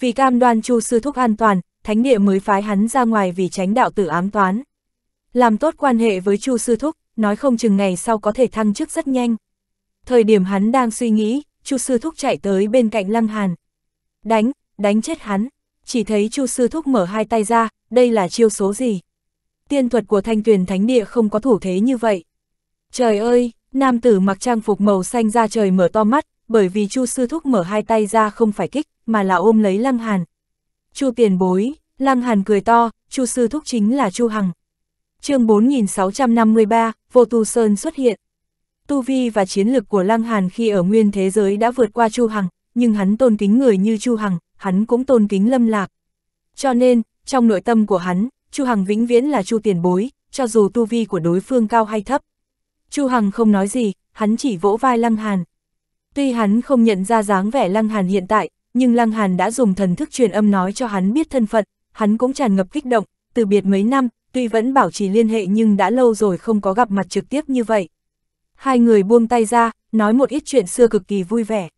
Vì cam đoan Chu Sư Thúc an toàn, Thánh Địa mới phái hắn ra ngoài vì tránh đạo tử ám toán. Làm tốt quan hệ với Chu Sư Thúc, nói không chừng ngày sau có thể thăng chức rất nhanh. Thời điểm hắn đang suy nghĩ, Chu Sư Thúc chạy tới bên cạnh Lăng Hàn. Đánh, đánh chết hắn. Chỉ thấy Chu Sư Thúc mở hai tay ra, đây là chiêu số gì? Tiên thuật của thanh tuyển thánh địa không có thủ thế như vậy. Trời ơi, Nam tử mặc trang phục màu xanh ra trời mở to mắt, bởi vì Chu sư thúc mở hai tay ra không phải kích, mà là ôm lấy Lăng Hàn. Chu tiền bối, Lăng Hàn cười to, Chu sư thúc chính là Chu Hằng. Chương 4653, Vô Tu Sơn xuất hiện. Tu vi và chiến lực của Lăng Hàn khi ở nguyên thế giới đã vượt qua Chu Hằng, nhưng hắn tôn kính người như Chu Hằng, hắn cũng tôn kính Lâm Lạc. Cho nên, trong nội tâm của hắn, Chu Hằng vĩnh viễn là Chu tiền bối, cho dù tu vi của đối phương cao hay thấp, Chu Hằng không nói gì, hắn chỉ vỗ vai Lăng Hàn. Tuy hắn không nhận ra dáng vẻ Lăng Hàn hiện tại, nhưng Lăng Hàn đã dùng thần thức truyền âm nói cho hắn biết thân phận, hắn cũng tràn ngập kích động, từ biệt mấy năm, tuy vẫn bảo trì liên hệ nhưng đã lâu rồi không có gặp mặt trực tiếp như vậy. Hai người buông tay ra, nói một ít chuyện xưa cực kỳ vui vẻ.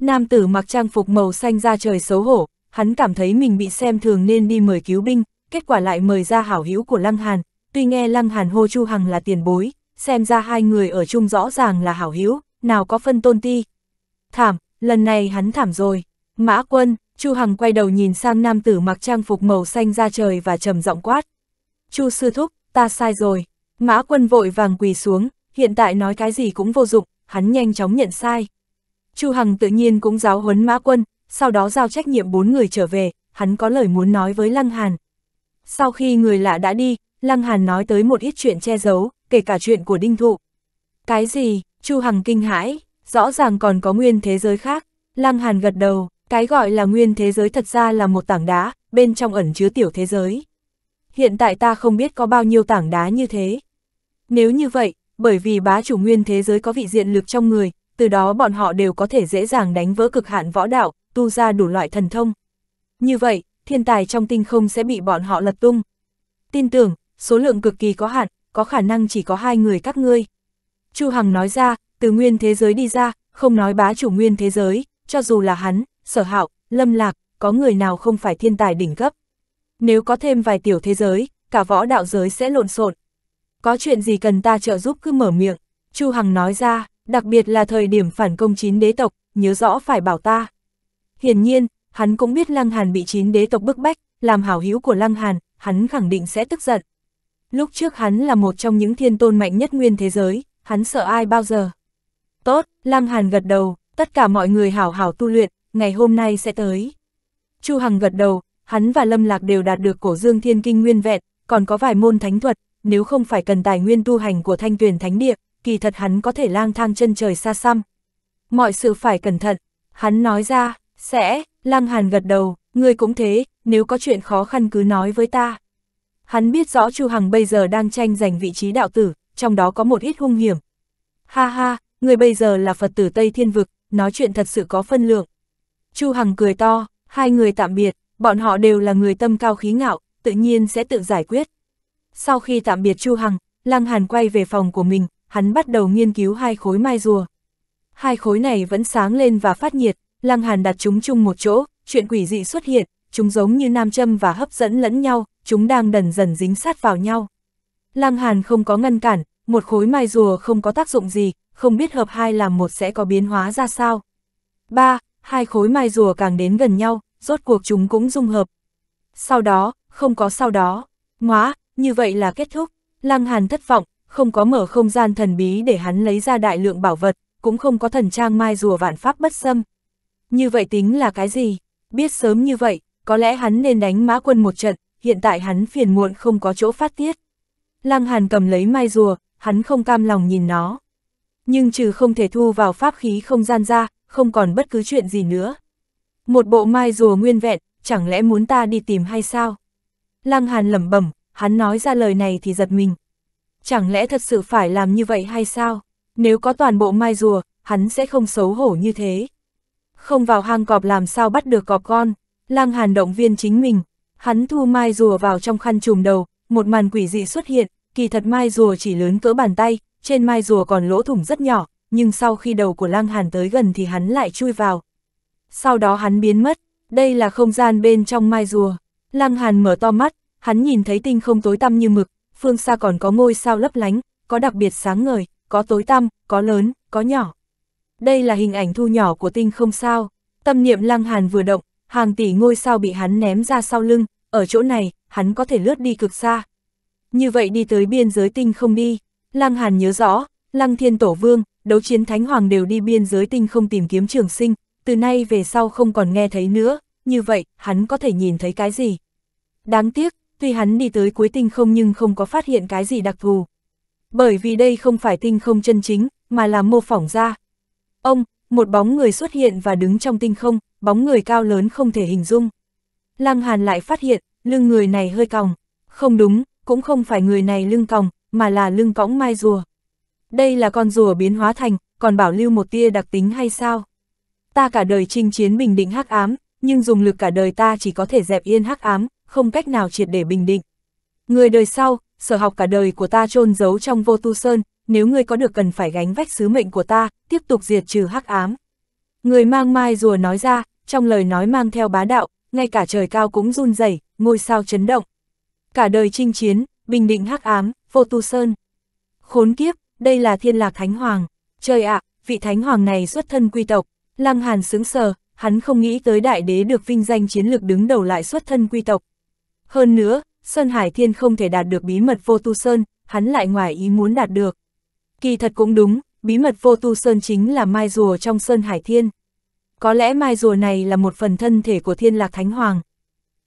Nam tử mặc trang phục màu xanh ra trời xấu hổ, hắn cảm thấy mình bị xem thường nên đi mời cứu binh, kết quả lại mời ra hảo hữu của Lăng Hàn, tuy nghe Lăng Hàn hô Chu Hằng là tiền bối, xem ra hai người ở chung rõ ràng là hảo hữu, nào có phân tôn ti. Thảm, lần này hắn thảm rồi. Mã quân, Chu Hằng quay đầu nhìn sang nam tử mặc trang phục màu xanh ra trời và trầm giọng quát. Chu sư thúc, ta sai rồi. Mã quân vội vàng quỳ xuống, hiện tại nói cái gì cũng vô dụng, hắn nhanh chóng nhận sai. Chu Hằng tự nhiên cũng giáo huấn Mã Quân, sau đó giao trách nhiệm bốn người trở về, hắn có lời muốn nói với Lăng Hàn. Sau khi người lạ đã đi, Lăng Hàn nói tới một ít chuyện che giấu, kể cả chuyện của đinh thụ. Cái gì, Chu Hằng kinh hãi, rõ ràng còn có nguyên thế giới khác, Lăng Hàn gật đầu, cái gọi là nguyên thế giới thật ra là một tảng đá, bên trong ẩn chứa tiểu thế giới. Hiện tại ta không biết có bao nhiêu tảng đá như thế. Nếu như vậy, bởi vì bá chủ nguyên thế giới có vị diện lực trong người, từ đó bọn họ đều có thể dễ dàng đánh vỡ cực hạn võ đạo, tu ra đủ loại thần thông. Như vậy, thiên tài trong tinh không sẽ bị bọn họ lật tung. Tin tưởng, số lượng cực kỳ có hạn, có khả năng chỉ có hai người các ngươi. Chu Hằng nói ra, từ nguyên thế giới đi ra, không nói bá chủ nguyên thế giới, cho dù là hắn, sở hạo, lâm lạc, có người nào không phải thiên tài đỉnh cấp. Nếu có thêm vài tiểu thế giới, cả võ đạo giới sẽ lộn xộn. Có chuyện gì cần ta trợ giúp cứ mở miệng, Chu Hằng nói ra, đặc biệt là thời điểm phản công chín đế tộc, nhớ rõ phải bảo ta. Hiển nhiên, hắn cũng biết Lăng Hàn bị chín đế tộc bức bách, làm hảo hữu của Lăng Hàn, hắn khẳng định sẽ tức giận. Lúc trước hắn là một trong những thiên tôn mạnh nhất nguyên thế giới, hắn sợ ai bao giờ. Tốt, Lam Hàn gật đầu, tất cả mọi người hảo hảo tu luyện, ngày hôm nay sẽ tới. Chu Hằng gật đầu, hắn và Lâm Lạc đều đạt được cổ dương thiên kinh nguyên vẹn, còn có vài môn thánh thuật, nếu không phải cần tài nguyên tu hành của thanh tuyển thánh địa, kỳ thật hắn có thể lang thang chân trời xa xăm. Mọi sự phải cẩn thận, hắn nói ra, sẽ, Lăng Hàn gật đầu, ngươi cũng thế, nếu có chuyện khó khăn cứ nói với ta. Hắn biết rõ Chu Hằng bây giờ đang tranh giành vị trí đạo tử, trong đó có một ít hung hiểm. Ha ha, người bây giờ là Phật tử Tây Thiên Vực, nói chuyện thật sự có phân lượng. Chu Hằng cười to, hai người tạm biệt, bọn họ đều là người tâm cao khí ngạo, tự nhiên sẽ tự giải quyết. Sau khi tạm biệt Chu Hằng, Lăng Hàn quay về phòng của mình, hắn bắt đầu nghiên cứu hai khối mai rùa. Hai khối này vẫn sáng lên và phát nhiệt, Lăng Hàn đặt chúng chung một chỗ, chuyện quỷ dị xuất hiện, chúng giống như nam châm và hấp dẫn lẫn nhau, chúng đang dần dần dính sát vào nhau. Lăng Hàn không có ngăn cản, một khối mai rùa không có tác dụng gì, không biết hợp hai làm một sẽ có biến hóa ra sao. Ba, Hai khối mai rùa càng đến gần nhau, rốt cuộc chúng cũng dung hợp. Sau đó, không có sau đó. Ngoá, như vậy là kết thúc. Lăng Hàn thất vọng, không có mở không gian thần bí để hắn lấy ra đại lượng bảo vật, cũng không có thần trang mai rùa vạn pháp bất xâm. Như vậy tính là cái gì? Biết sớm như vậy, có lẽ hắn nên đánh mã quân một trận, hiện tại hắn phiền muộn không có chỗ phát tiết. Lăng Hàn cầm lấy mai rùa, hắn không cam lòng nhìn nó. Nhưng trừ không thể thu vào pháp khí không gian ra, không còn bất cứ chuyện gì nữa. Một bộ mai rùa nguyên vẹn, chẳng lẽ muốn ta đi tìm hay sao? Lăng Hàn lẩm bẩm, hắn nói ra lời này thì giật mình. Chẳng lẽ thật sự phải làm như vậy hay sao? Nếu có toàn bộ mai rùa, hắn sẽ không xấu hổ như thế. Không vào hang cọp làm sao bắt được cọp con. Lang Hàn động viên chính mình, hắn thu mai rùa vào trong khăn trùm đầu, một màn quỷ dị xuất hiện, kỳ thật mai rùa chỉ lớn cỡ bàn tay, trên mai rùa còn lỗ thủng rất nhỏ, nhưng sau khi đầu của Lang Hàn tới gần thì hắn lại chui vào. Sau đó hắn biến mất, đây là không gian bên trong mai rùa. Lang Hàn mở to mắt, hắn nhìn thấy tinh không tối tăm như mực, phương xa còn có ngôi sao lấp lánh, có đặc biệt sáng ngời, có tối tăm, có lớn, có nhỏ. Đây là hình ảnh thu nhỏ của tinh không sao. Tâm niệm Lăng Hàn vừa động, hàng tỷ ngôi sao bị hắn ném ra sau lưng, ở chỗ này, hắn có thể lướt đi cực xa. Như vậy đi tới biên giới tinh không đi, Lăng Hàn nhớ rõ, Lăng Thiên Tổ Vương, đấu chiến Thánh Hoàng đều đi biên giới tinh không tìm kiếm trường sinh, từ nay về sau không còn nghe thấy nữa, như vậy, hắn có thể nhìn thấy cái gì? Đáng tiếc, tuy hắn đi tới cuối tinh không nhưng không có phát hiện cái gì đặc thù. Bởi vì đây không phải tinh không chân chính, mà là mô phỏng ra. Ông, một bóng người xuất hiện và đứng trong tinh không, bóng người cao lớn không thể hình dung. Lăng Hàn lại phát hiện, lưng người này hơi còng. Không đúng, cũng không phải người này lưng còng, mà là lưng cõng mai rùa. Đây là con rùa biến hóa thành, còn bảo lưu một tia đặc tính hay sao? Ta cả đời chinh chiến bình định hắc ám, nhưng dùng lực cả đời ta chỉ có thể dẹp yên hắc ám, không cách nào triệt để bình định. Người đời sau, sở học cả đời của ta chôn giấu trong vô tu sơn, nếu ngươi có được cần phải gánh vách sứ mệnh của ta, tiếp tục diệt trừ hắc ám. Người mang mai rùa nói ra, trong lời nói mang theo bá đạo, ngay cả trời cao cũng run rẩy, ngôi sao chấn động. Cả đời chinh chiến, bình định hắc ám, vô tu sơn. Khốn kiếp, đây là thiên lạc thánh hoàng. Trời ạ, vị thánh hoàng này xuất thân quy tộc. Lăng Hàn sướng sờ, hắn không nghĩ tới đại đế được vinh danh chiến lược đứng đầu lại xuất thân quy tộc. Hơn nữa, Sơn Hải Thiên không thể đạt được bí mật vô tu sơn, hắn lại ngoài ý muốn đạt được. Kỳ thật cũng đúng, bí mật vô tu sơn chính là mai rùa trong Sơn Hải Thiên có lẽ mai rùa này là một phần thân thể của thiên lạc thánh hoàng.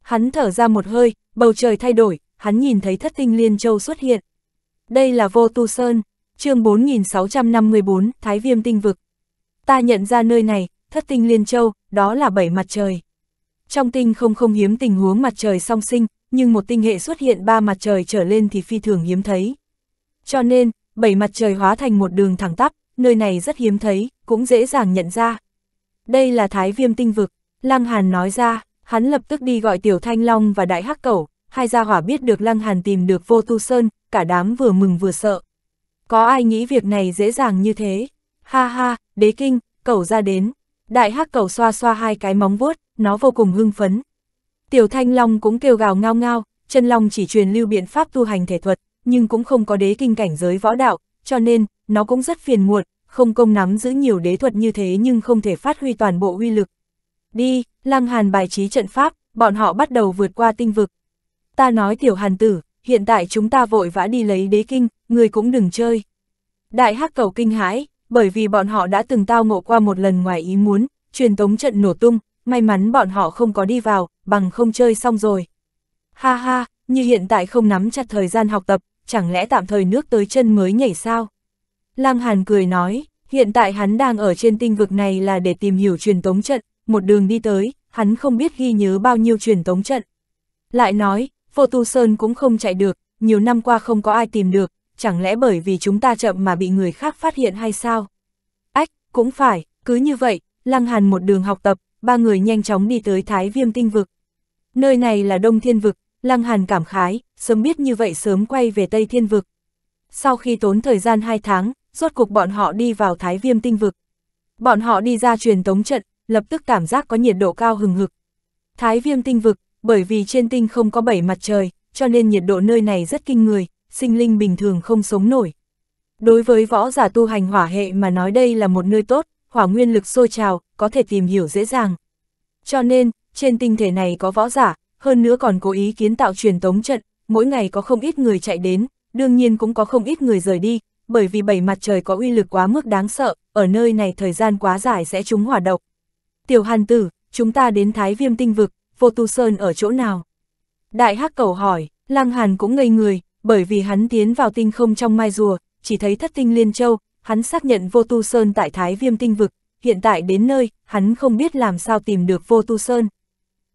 Hắn thở ra một hơi, bầu trời thay đổi, hắn nhìn thấy thất tinh liên châu xuất hiện. Đây là vô tu sơn, chương 4654, Thái Viêm tinh vực. Ta nhận ra nơi này, thất tinh liên châu, đó là bảy mặt trời. Trong tinh không không hiếm tình huống mặt trời song sinh, nhưng một tinh hệ xuất hiện ba mặt trời trở lên thì phi thường hiếm thấy. Cho nên, bảy mặt trời hóa thành một đường thẳng tắp, nơi này rất hiếm thấy, cũng dễ dàng nhận ra đây là thái viêm tinh vực, Lăng Hàn nói ra, hắn lập tức đi gọi Tiểu Thanh Long và Đại Hắc Cẩu, hai gia hỏa biết được Lăng Hàn tìm được vô tu sơn, cả đám vừa mừng vừa sợ. Có ai nghĩ việc này dễ dàng như thế? Ha ha, đế kinh, cẩu ra đến. Đại hắc cẩu xoa xoa hai cái móng vuốt, nó vô cùng hưng phấn. Tiểu thanh long cũng kêu gào ngao ngao, chân long chỉ truyền lưu biện pháp tu hành thể thuật, nhưng cũng không có đế kinh cảnh giới võ đạo, cho nên, nó cũng rất phiền muộn, không công nắm giữ nhiều đế thuật như thế nhưng không thể phát huy toàn bộ uy lực. Đi, Lăng Hàn bài trí trận pháp, bọn họ bắt đầu vượt qua tinh vực. Ta nói tiểu Hàn tử, hiện tại chúng ta vội vã đi lấy đế kinh, người cũng đừng chơi. Đại hắc cầu kinh hãi, bởi vì bọn họ đã từng tao ngộ qua một lần ngoài ý muốn, truyền tống trận nổ tung, may mắn bọn họ không có đi vào, bằng không chơi xong rồi. Ha ha, như hiện tại không nắm chặt thời gian học tập, chẳng lẽ tạm thời nước tới chân mới nhảy sao? Lăng Hàn cười nói, hiện tại hắn đang ở trên tinh vực này là để tìm hiểu truyền tống trận, một đường đi tới, hắn không biết ghi nhớ bao nhiêu truyền tống trận. Lại nói, Phô Tu Sơn cũng không chạy được, nhiều năm qua không có ai tìm được, chẳng lẽ bởi vì chúng ta chậm mà bị người khác phát hiện hay sao? Ách, cũng phải, cứ như vậy, Lăng Hàn một đường học tập, ba người nhanh chóng đi tới Thái Viêm Tinh Vực. Nơi này là Đông Thiên Vực, Lăng Hàn cảm khái, sớm biết như vậy sớm quay về Tây Thiên Vực. Sau khi tốn thời gian hai tháng, rốt cuộc bọn họ đi vào thái viêm tinh vực. Bọn họ đi ra truyền tống trận, lập tức cảm giác có nhiệt độ cao hừng hực. Thái viêm tinh vực, bởi vì trên tinh không có bảy mặt trời, cho nên nhiệt độ nơi này rất kinh người, sinh linh bình thường không sống nổi. Đối với võ giả tu hành hỏa hệ mà nói đây là một nơi tốt, hỏa nguyên lực sôi trào, có thể tìm hiểu dễ dàng. Cho nên, trên tinh thể này có võ giả, hơn nữa còn cố ý kiến tạo truyền tống trận, mỗi ngày có không ít người chạy đến, đương nhiên cũng có không ít người rời đi, bởi vì bảy mặt trời có uy lực quá mức đáng sợ, ở nơi này thời gian quá dài sẽ trúng hỏa độc. Tiểu Hàn Tử, chúng ta đến Thái Viêm Tinh Vực, Vô Tu Sơn ở chỗ nào? Đại Hắc Cầu hỏi, Lăng Hàn cũng ngây người, bởi vì hắn tiến vào tinh không trong mai rùa, chỉ thấy thất tinh liên châu, hắn xác nhận Vô Tu Sơn tại Thái Viêm Tinh Vực, hiện tại đến nơi, hắn không biết làm sao tìm được Vô Tu Sơn.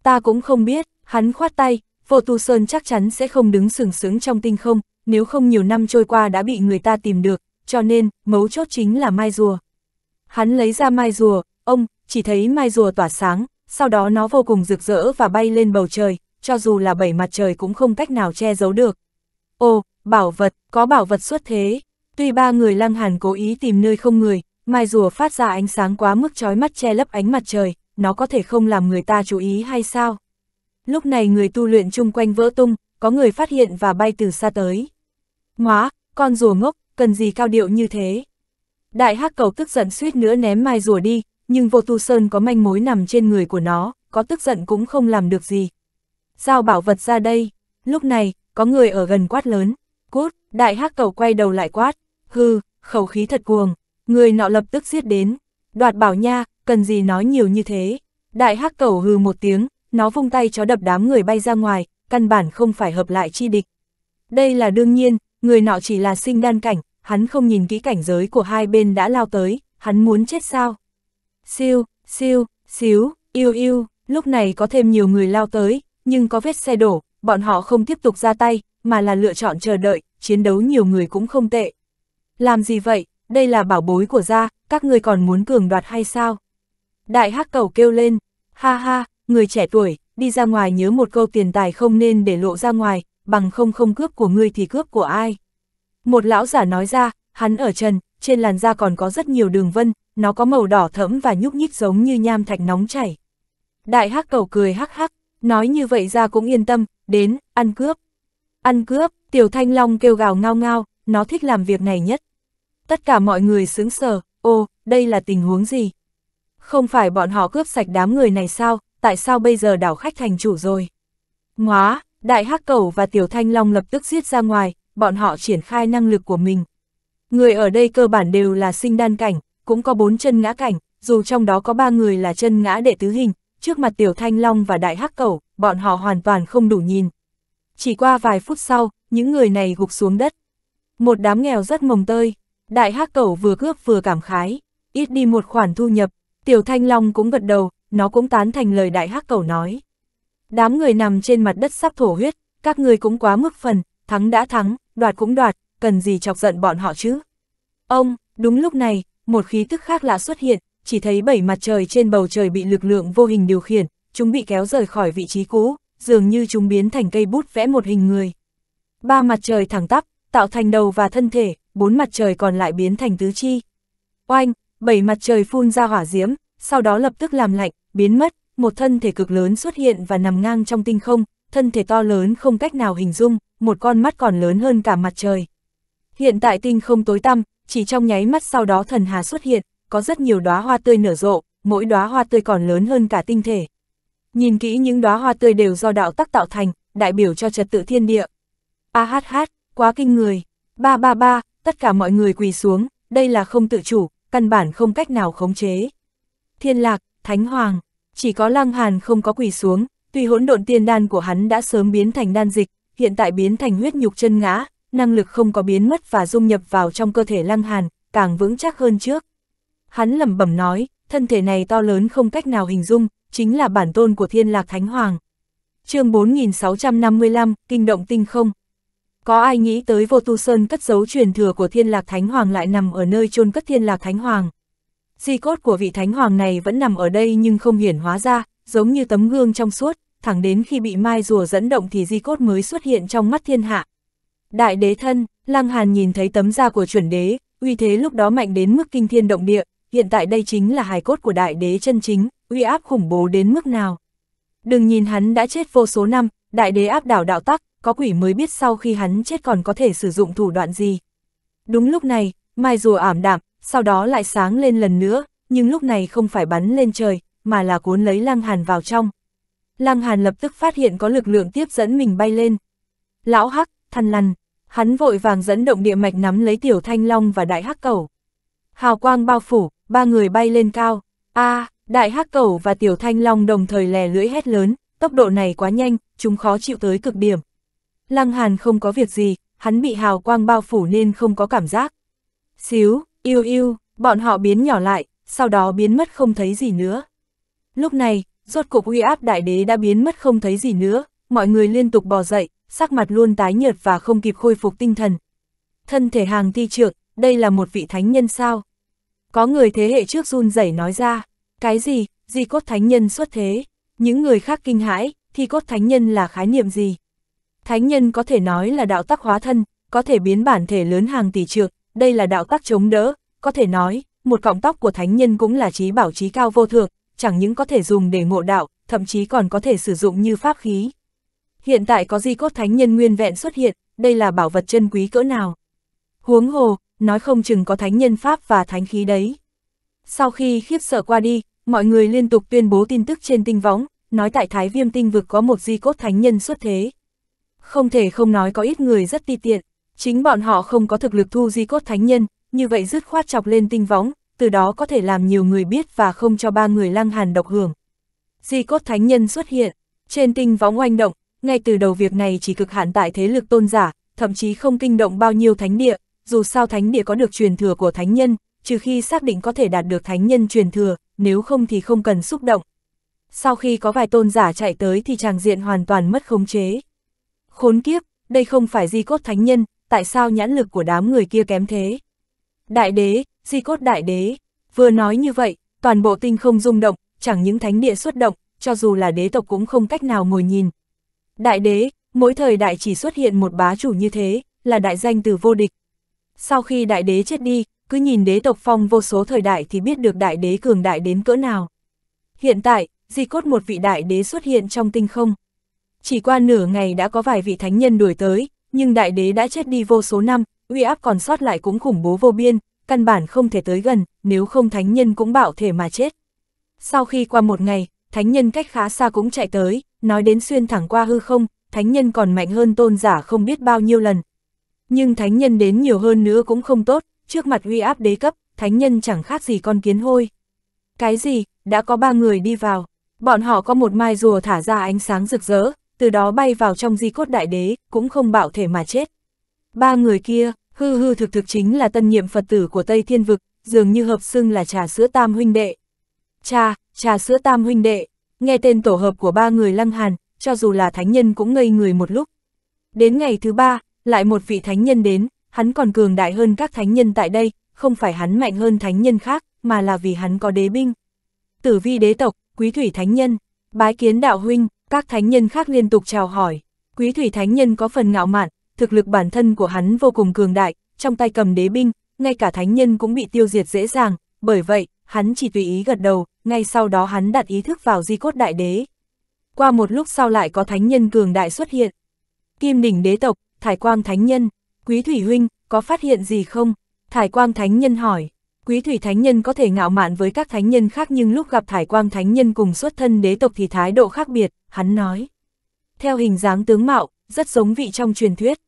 Ta cũng không biết, hắn khoát tay, Vô Tu Sơn chắc chắn sẽ không đứng sừng sững trong tinh không, nếu không nhiều năm trôi qua đã bị người ta tìm được, cho nên, mấu chốt chính là mai rùa. Hắn lấy ra mai rùa, ông, chỉ thấy mai rùa tỏa sáng, sau đó nó vô cùng rực rỡ và bay lên bầu trời, cho dù là bảy mặt trời cũng không cách nào che giấu được. Ồ, bảo vật, có bảo vật xuất thế. Tuy ba người lăng hàn cố ý tìm nơi không người, mai rùa phát ra ánh sáng quá mức chói mắt che lấp ánh mặt trời, nó có thể không làm người ta chú ý hay sao? Lúc này người tu luyện chung quanh vỡ tung, có người phát hiện và bay từ xa tới. Ngóa, con rùa ngốc, cần gì cao điệu như thế? Đại hắc cầu tức giận suýt nữa ném mai rùa đi, nhưng vô tu sơn có manh mối nằm trên người của nó, có tức giận cũng không làm được gì. Giao bảo vật ra đây, lúc này, có người ở gần quát lớn, cút, đại hắc cầu quay đầu lại quát, hư, khẩu khí thật cuồng, người nọ lập tức giết đến, đoạt bảo nha, cần gì nói nhiều như thế. Đại hắc cầu hư một tiếng, nó vung tay chó đập đám người bay ra ngoài, căn bản không phải hợp lại chi địch. Đây là đương nhiên, người nọ chỉ là sinh đan cảnh, hắn không nhìn kỹ cảnh giới của hai bên đã lao tới, hắn muốn chết sao. Siêu, siêu, xíu, yêu yêu, lúc này có thêm nhiều người lao tới, nhưng có vết xe đổ, bọn họ không tiếp tục ra tay, mà là lựa chọn chờ đợi, chiến đấu nhiều người cũng không tệ. Làm gì vậy, đây là bảo bối của gia, các người còn muốn cường đoạt hay sao? Đại hắc cầu kêu lên, ha ha, người trẻ tuổi, đi ra ngoài nhớ một câu tiền tài không nên để lộ ra ngoài, bằng không không cướp của ngươi thì cướp của ai. Một lão giả nói ra, hắn ở trần, trên làn da còn có rất nhiều đường vân, nó có màu đỏ thẫm và nhúc nhích giống như nham thạch nóng chảy. Đại hắc cầu cười hắc hắc, nói như vậy ra cũng yên tâm, đến, ăn cướp. Ăn cướp, tiểu thanh long kêu gào ngao ngao, nó thích làm việc này nhất. Tất cả mọi người sướng sờ, ô, đây là tình huống gì? Không phải bọn họ cướp sạch đám người này sao, tại sao bây giờ đảo khách thành chủ rồi? Ngóa, Đại Hắc Cẩu và Tiểu Thanh Long lập tức giết ra ngoài, bọn họ triển khai năng lực của mình. Người ở đây cơ bản đều là sinh đan cảnh, cũng có bốn chân ngã cảnh, dù trong đó có ba người là chân ngã đệ tứ hình, trước mặt Tiểu Thanh Long và Đại Hắc Cẩu, bọn họ hoàn toàn không đủ nhìn. Chỉ qua vài phút sau, những người này gục xuống đất. Một đám nghèo rất mồng tơi, Đại Hắc Cẩu vừa cướp vừa cảm khái, ít đi một khoản thu nhập, Tiểu Thanh Long cũng gật đầu, nó cũng tán thành lời Đại Hắc Cẩu nói. Đám người nằm trên mặt đất sắp thổ huyết, các người cũng quá mức phần, thắng đã thắng, đoạt cũng đoạt, cần gì chọc giận bọn họ chứ. Ông, đúng lúc này, một khí tức khác lạ xuất hiện, chỉ thấy bảy mặt trời trên bầu trời bị lực lượng vô hình điều khiển, chúng bị kéo rời khỏi vị trí cũ, dường như chúng biến thành cây bút vẽ một hình người. Ba mặt trời thẳng tắp, tạo thành đầu và thân thể, bốn mặt trời còn lại biến thành tứ chi. Oanh, bảy mặt trời phun ra hỏa diễm, sau đó lập tức làm lạnh, biến mất, một thân thể cực lớn xuất hiện và nằm ngang trong tinh không, thân thể to lớn không cách nào hình dung, một con mắt còn lớn hơn cả mặt trời. Hiện tại tinh không tối tăm, chỉ trong nháy mắt sau đó thần hà xuất hiện, có rất nhiều đóa hoa tươi nở rộ, mỗi đóa hoa tươi còn lớn hơn cả tinh thể. Nhìn kỹ những đóa hoa tươi đều do đạo tắc tạo thành, đại biểu cho trật tự thiên địa. A hát hát, quá kinh người. Ba ba ba, tất cả mọi người quỳ xuống, đây là không tự chủ, căn bản không cách nào khống chế. Thiên lạc, Thánh Hoàng, chỉ có Lăng Hàn không có quỳ xuống, tuy hỗn độn tiên đan của hắn đã sớm biến thành đan dịch, hiện tại biến thành huyết nhục chân ngã, năng lực không có biến mất và dung nhập vào trong cơ thể Lăng Hàn, càng vững chắc hơn trước. Hắn lẩm bẩm nói, thân thể này to lớn không cách nào hình dung, chính là bản tôn của Thiên Lạc Thánh Hoàng. Chương 4655, kinh động tinh không. Có ai nghĩ tới Vô Tu Sơn cất giấu truyền thừa của Thiên Lạc Thánh Hoàng lại nằm ở nơi chôn cất Thiên Lạc Thánh Hoàng? di cốt của vị thánh hoàng này vẫn nằm ở đây nhưng không hiển hóa ra, giống như tấm gương trong suốt, thẳng đến khi bị mai rùa dẫn động thì di cốt mới xuất hiện trong mắt thiên hạ. Đại đế thân, Lăng Hàn nhìn thấy tấm da của chuẩn đế, uy thế lúc đó mạnh đến mức kinh thiên động địa, hiện tại đây chính là hài cốt của đại đế chân chính, uy áp khủng bố đến mức nào. Đừng nhìn hắn đã chết vô số năm, đại đế áp đảo đạo tắc, có quỷ mới biết sau khi hắn chết còn có thể sử dụng thủ đoạn gì. Đúng lúc này, Mai rùa ảm đạm, sau đó lại sáng lên lần nữa, nhưng lúc này không phải bắn lên trời, mà là cuốn lấy Lăng Hàn vào trong. Lăng Hàn lập tức phát hiện có lực lượng tiếp dẫn mình bay lên. Lão Hắc, thằn lằn, hắn vội vàng dẫn động địa mạch nắm lấy Tiểu Thanh Long và Đại Hắc Cẩu. Hào quang bao phủ, ba người bay lên cao. A, à, Đại Hắc Cẩu và Tiểu Thanh Long đồng thời lè lưỡi hét lớn, tốc độ này quá nhanh, chúng khó chịu tới cực điểm. Lăng Hàn không có việc gì, hắn bị hào quang bao phủ nên không có cảm giác. Xíu, Yêu yêu, bọn họ biến nhỏ lại, sau đó biến mất không thấy gì nữa. Lúc này, rốt cục uy áp đại đế đã biến mất không thấy gì nữa, mọi người liên tục bò dậy, sắc mặt luôn tái nhợt và không kịp khôi phục tinh thần. Thân thể hàng ti trượng, đây là một vị thánh nhân sao? Có người thế hệ trước run rẩy nói ra, cái gì, di cốt thánh nhân xuất thế, những người khác kinh hãi, Thi cốt thánh nhân là khái niệm gì? Thánh nhân có thể nói là đạo tắc hóa thân, có thể biến bản thể lớn hàng tỷ trượng, đây là đạo tắc chống đỡ, có thể nói, một cọng tóc của thánh nhân cũng là trí bảo trí cao vô thượng, chẳng những có thể dùng để ngộ đạo, thậm chí còn có thể sử dụng như pháp khí. Hiện tại có di cốt thánh nhân nguyên vẹn xuất hiện, đây là bảo vật chân quý cỡ nào. Huống hồ, nói không chừng có thánh nhân pháp và thánh khí đấy. Sau khi khiếp sợ qua đi, mọi người liên tục tuyên bố tin tức trên tinh võng, nói tại Thái Viêm tinh vực có một di cốt thánh nhân xuất thế. Không thể không nói có ít người rất ti tiện, Chính bọn họ không có thực lực thu di cốt thánh nhân, như vậy dứt khoát chọc lên tinh võng, từ đó có thể làm nhiều người biết và không cho ba người lăng hàn độc hưởng. Di cốt thánh nhân xuất hiện, trên tinh võng oanh động, ngay từ đầu việc này chỉ cực hạn tại thế lực tôn giả, thậm chí không kinh động bao nhiêu thánh địa, dù sao thánh địa có được truyền thừa của thánh nhân, trừ khi xác định có thể đạt được thánh nhân truyền thừa, nếu không thì không cần xúc động. Sau khi có vài tôn giả chạy tới thì tràng diện hoàn toàn mất khống chế. Khốn kiếp, đây không phải di cốt thánh nhân, tại sao nhãn lực của đám người kia kém thế? Đại đế, di cốt đại đế, vừa nói như vậy, toàn bộ tinh không rung động, chẳng những thánh địa xuất động, cho dù là đế tộc cũng không cách nào ngồi nhìn. Đại đế, mỗi thời đại chỉ xuất hiện một bá chủ như thế, là đại danh từ vô địch. Sau khi đại đế chết đi, cứ nhìn đế tộc phong vô số thời đại thì biết được đại đế cường đại đến cỡ nào. Hiện tại, di cốt một vị đại đế xuất hiện trong tinh không. Chỉ qua nửa ngày đã có vài vị thánh nhân đuổi tới, nhưng đại đế đã chết đi vô số năm, uy áp còn sót lại cũng khủng bố vô biên, căn bản không thể tới gần, nếu không thánh nhân cũng bảo thể mà chết. Sau khi qua một ngày, thánh nhân cách khá xa cũng chạy tới, nói đến xuyên thẳng qua hư không, thánh nhân còn mạnh hơn tôn giả không biết bao nhiêu lần. Nhưng thánh nhân đến nhiều hơn nữa cũng không tốt, trước mặt uy áp đế cấp, thánh nhân chẳng khác gì con kiến hôi. Cái gì, đã có ba người đi vào, bọn họ có một mai rùa thả ra ánh sáng rực rỡ, từ đó bay vào trong di cốt đại đế, cũng không bảo thể mà chết. Ba người kia, hư hư thực thực chính là tân nhiệm Phật tử của Tây Thiên Vực, dường như hợp xưng là trà sữa tam huynh đệ. Cha, trà sữa tam huynh đệ, nghe tên tổ hợp của ba người lăng hàn, cho dù là thánh nhân cũng ngây người một lúc. Đến ngày thứ ba, lại một vị thánh nhân đến, hắn còn cường đại hơn các thánh nhân tại đây, không phải hắn mạnh hơn thánh nhân khác, mà là vì hắn có đế binh. Tử vi đế tộc, quý thủy thánh nhân, bái kiến đạo huynh, các thánh nhân khác liên tục chào hỏi, quý thủy thánh nhân có phần ngạo mạn, thực lực bản thân của hắn vô cùng cường đại, trong tay cầm đế binh, ngay cả thánh nhân cũng bị tiêu diệt dễ dàng, bởi vậy, hắn chỉ tùy ý gật đầu, ngay sau đó hắn đặt ý thức vào di cốt đại đế. Qua một lúc sau lại có thánh nhân cường đại xuất hiện. Kim đỉnh đế tộc, thải quang thánh nhân, quý thủy huynh, có phát hiện gì không? Thải quang thánh nhân hỏi. Quý thủy thánh nhân có thể ngạo mạn với các thánh nhân khác nhưng lúc gặp thải quang thánh nhân cùng xuất thân đế tộc thì thái độ khác biệt, hắn nói. Theo hình dáng tướng mạo, rất giống vị trong truyền thuyết.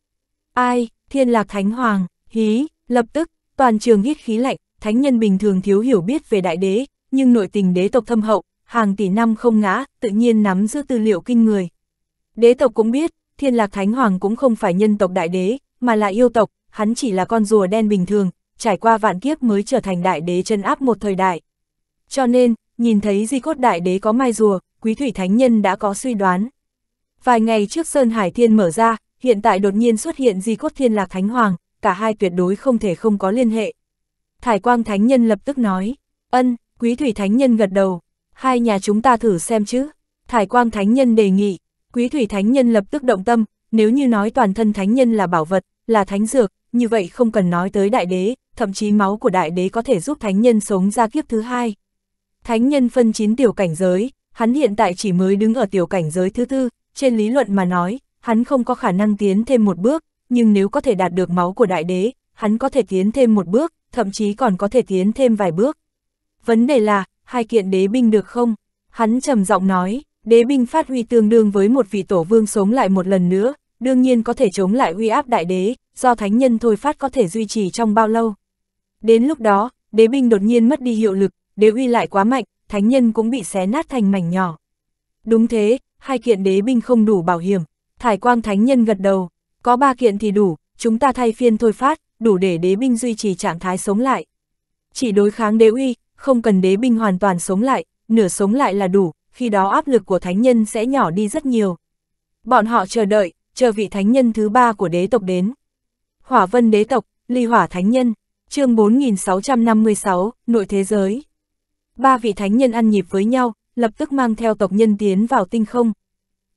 Ai, thiên lạc thánh hoàng, hí, lập tức, toàn trường hít khí lạnh, thánh nhân bình thường thiếu hiểu biết về đại đế, nhưng nội tình đế tộc thâm hậu, hàng tỷ năm không ngã, tự nhiên nắm giữ tư liệu kinh người. Đế tộc cũng biết, thiên lạc thánh hoàng cũng không phải nhân tộc đại đế, mà là yêu tộc, hắn chỉ là con rùa đen bình thường, trải qua vạn kiếp mới trở thành đại đế chân áp một thời đại. Cho nên, nhìn thấy di cốt đại đế có mai rùa, quý thủy thánh nhân đã có suy đoán. Vài ngày trước Sơn Hải Thiên mở ra, hiện tại đột nhiên xuất hiện di cốt thiên lạc thánh hoàng, cả hai tuyệt đối không thể không có liên hệ. Thải quang thánh nhân lập tức nói, ân, quý thủy thánh nhân gật đầu, hai nhà chúng ta thử xem chứ. Thải quang thánh nhân đề nghị, quý thủy thánh nhân lập tức động tâm, nếu như nói toàn thân thánh nhân là bảo vật, là thánh dược, như vậy không cần nói tới đại đế, thậm chí máu của đại đế có thể giúp thánh nhân sống ra kiếp thứ hai. Thánh nhân phân chín tiểu cảnh giới, hắn hiện tại chỉ mới đứng ở tiểu cảnh giới thứ tư, trên lý luận mà nói, hắn không có khả năng tiến thêm một bước, nhưng nếu có thể đạt được máu của đại đế, hắn có thể tiến thêm một bước, thậm chí còn có thể tiến thêm vài bước. Vấn đề là, hai kiện đế binh được không? Hắn trầm giọng nói, đế binh phát huy tương đương với một vị tổ vương sống lại một lần nữa, đương nhiên có thể chống lại uy áp đại đế, do thánh nhân thôi phát có thể duy trì trong bao lâu. Đến lúc đó, đế binh đột nhiên mất đi hiệu lực, đế uy lại quá mạnh, thánh nhân cũng bị xé nát thành mảnh nhỏ. Đúng thế, hai kiện đế binh không đủ bảo hiểm. Thải quang thánh nhân gật đầu, có ba kiện thì đủ, chúng ta thay phiên thôi phát, đủ để đế binh duy trì trạng thái sống lại. Chỉ đối kháng đế uy, không cần đế binh hoàn toàn sống lại, nửa sống lại là đủ, khi đó áp lực của thánh nhân sẽ nhỏ đi rất nhiều. Bọn họ chờ đợi, chờ vị thánh nhân thứ ba của đế tộc đến. Hỏa vân đế tộc, ly hỏa thánh nhân, chương 4656, nội thế giới ba vị thánh nhân ăn nhịp với nhau, lập tức mang theo tộc nhân tiến vào tinh không.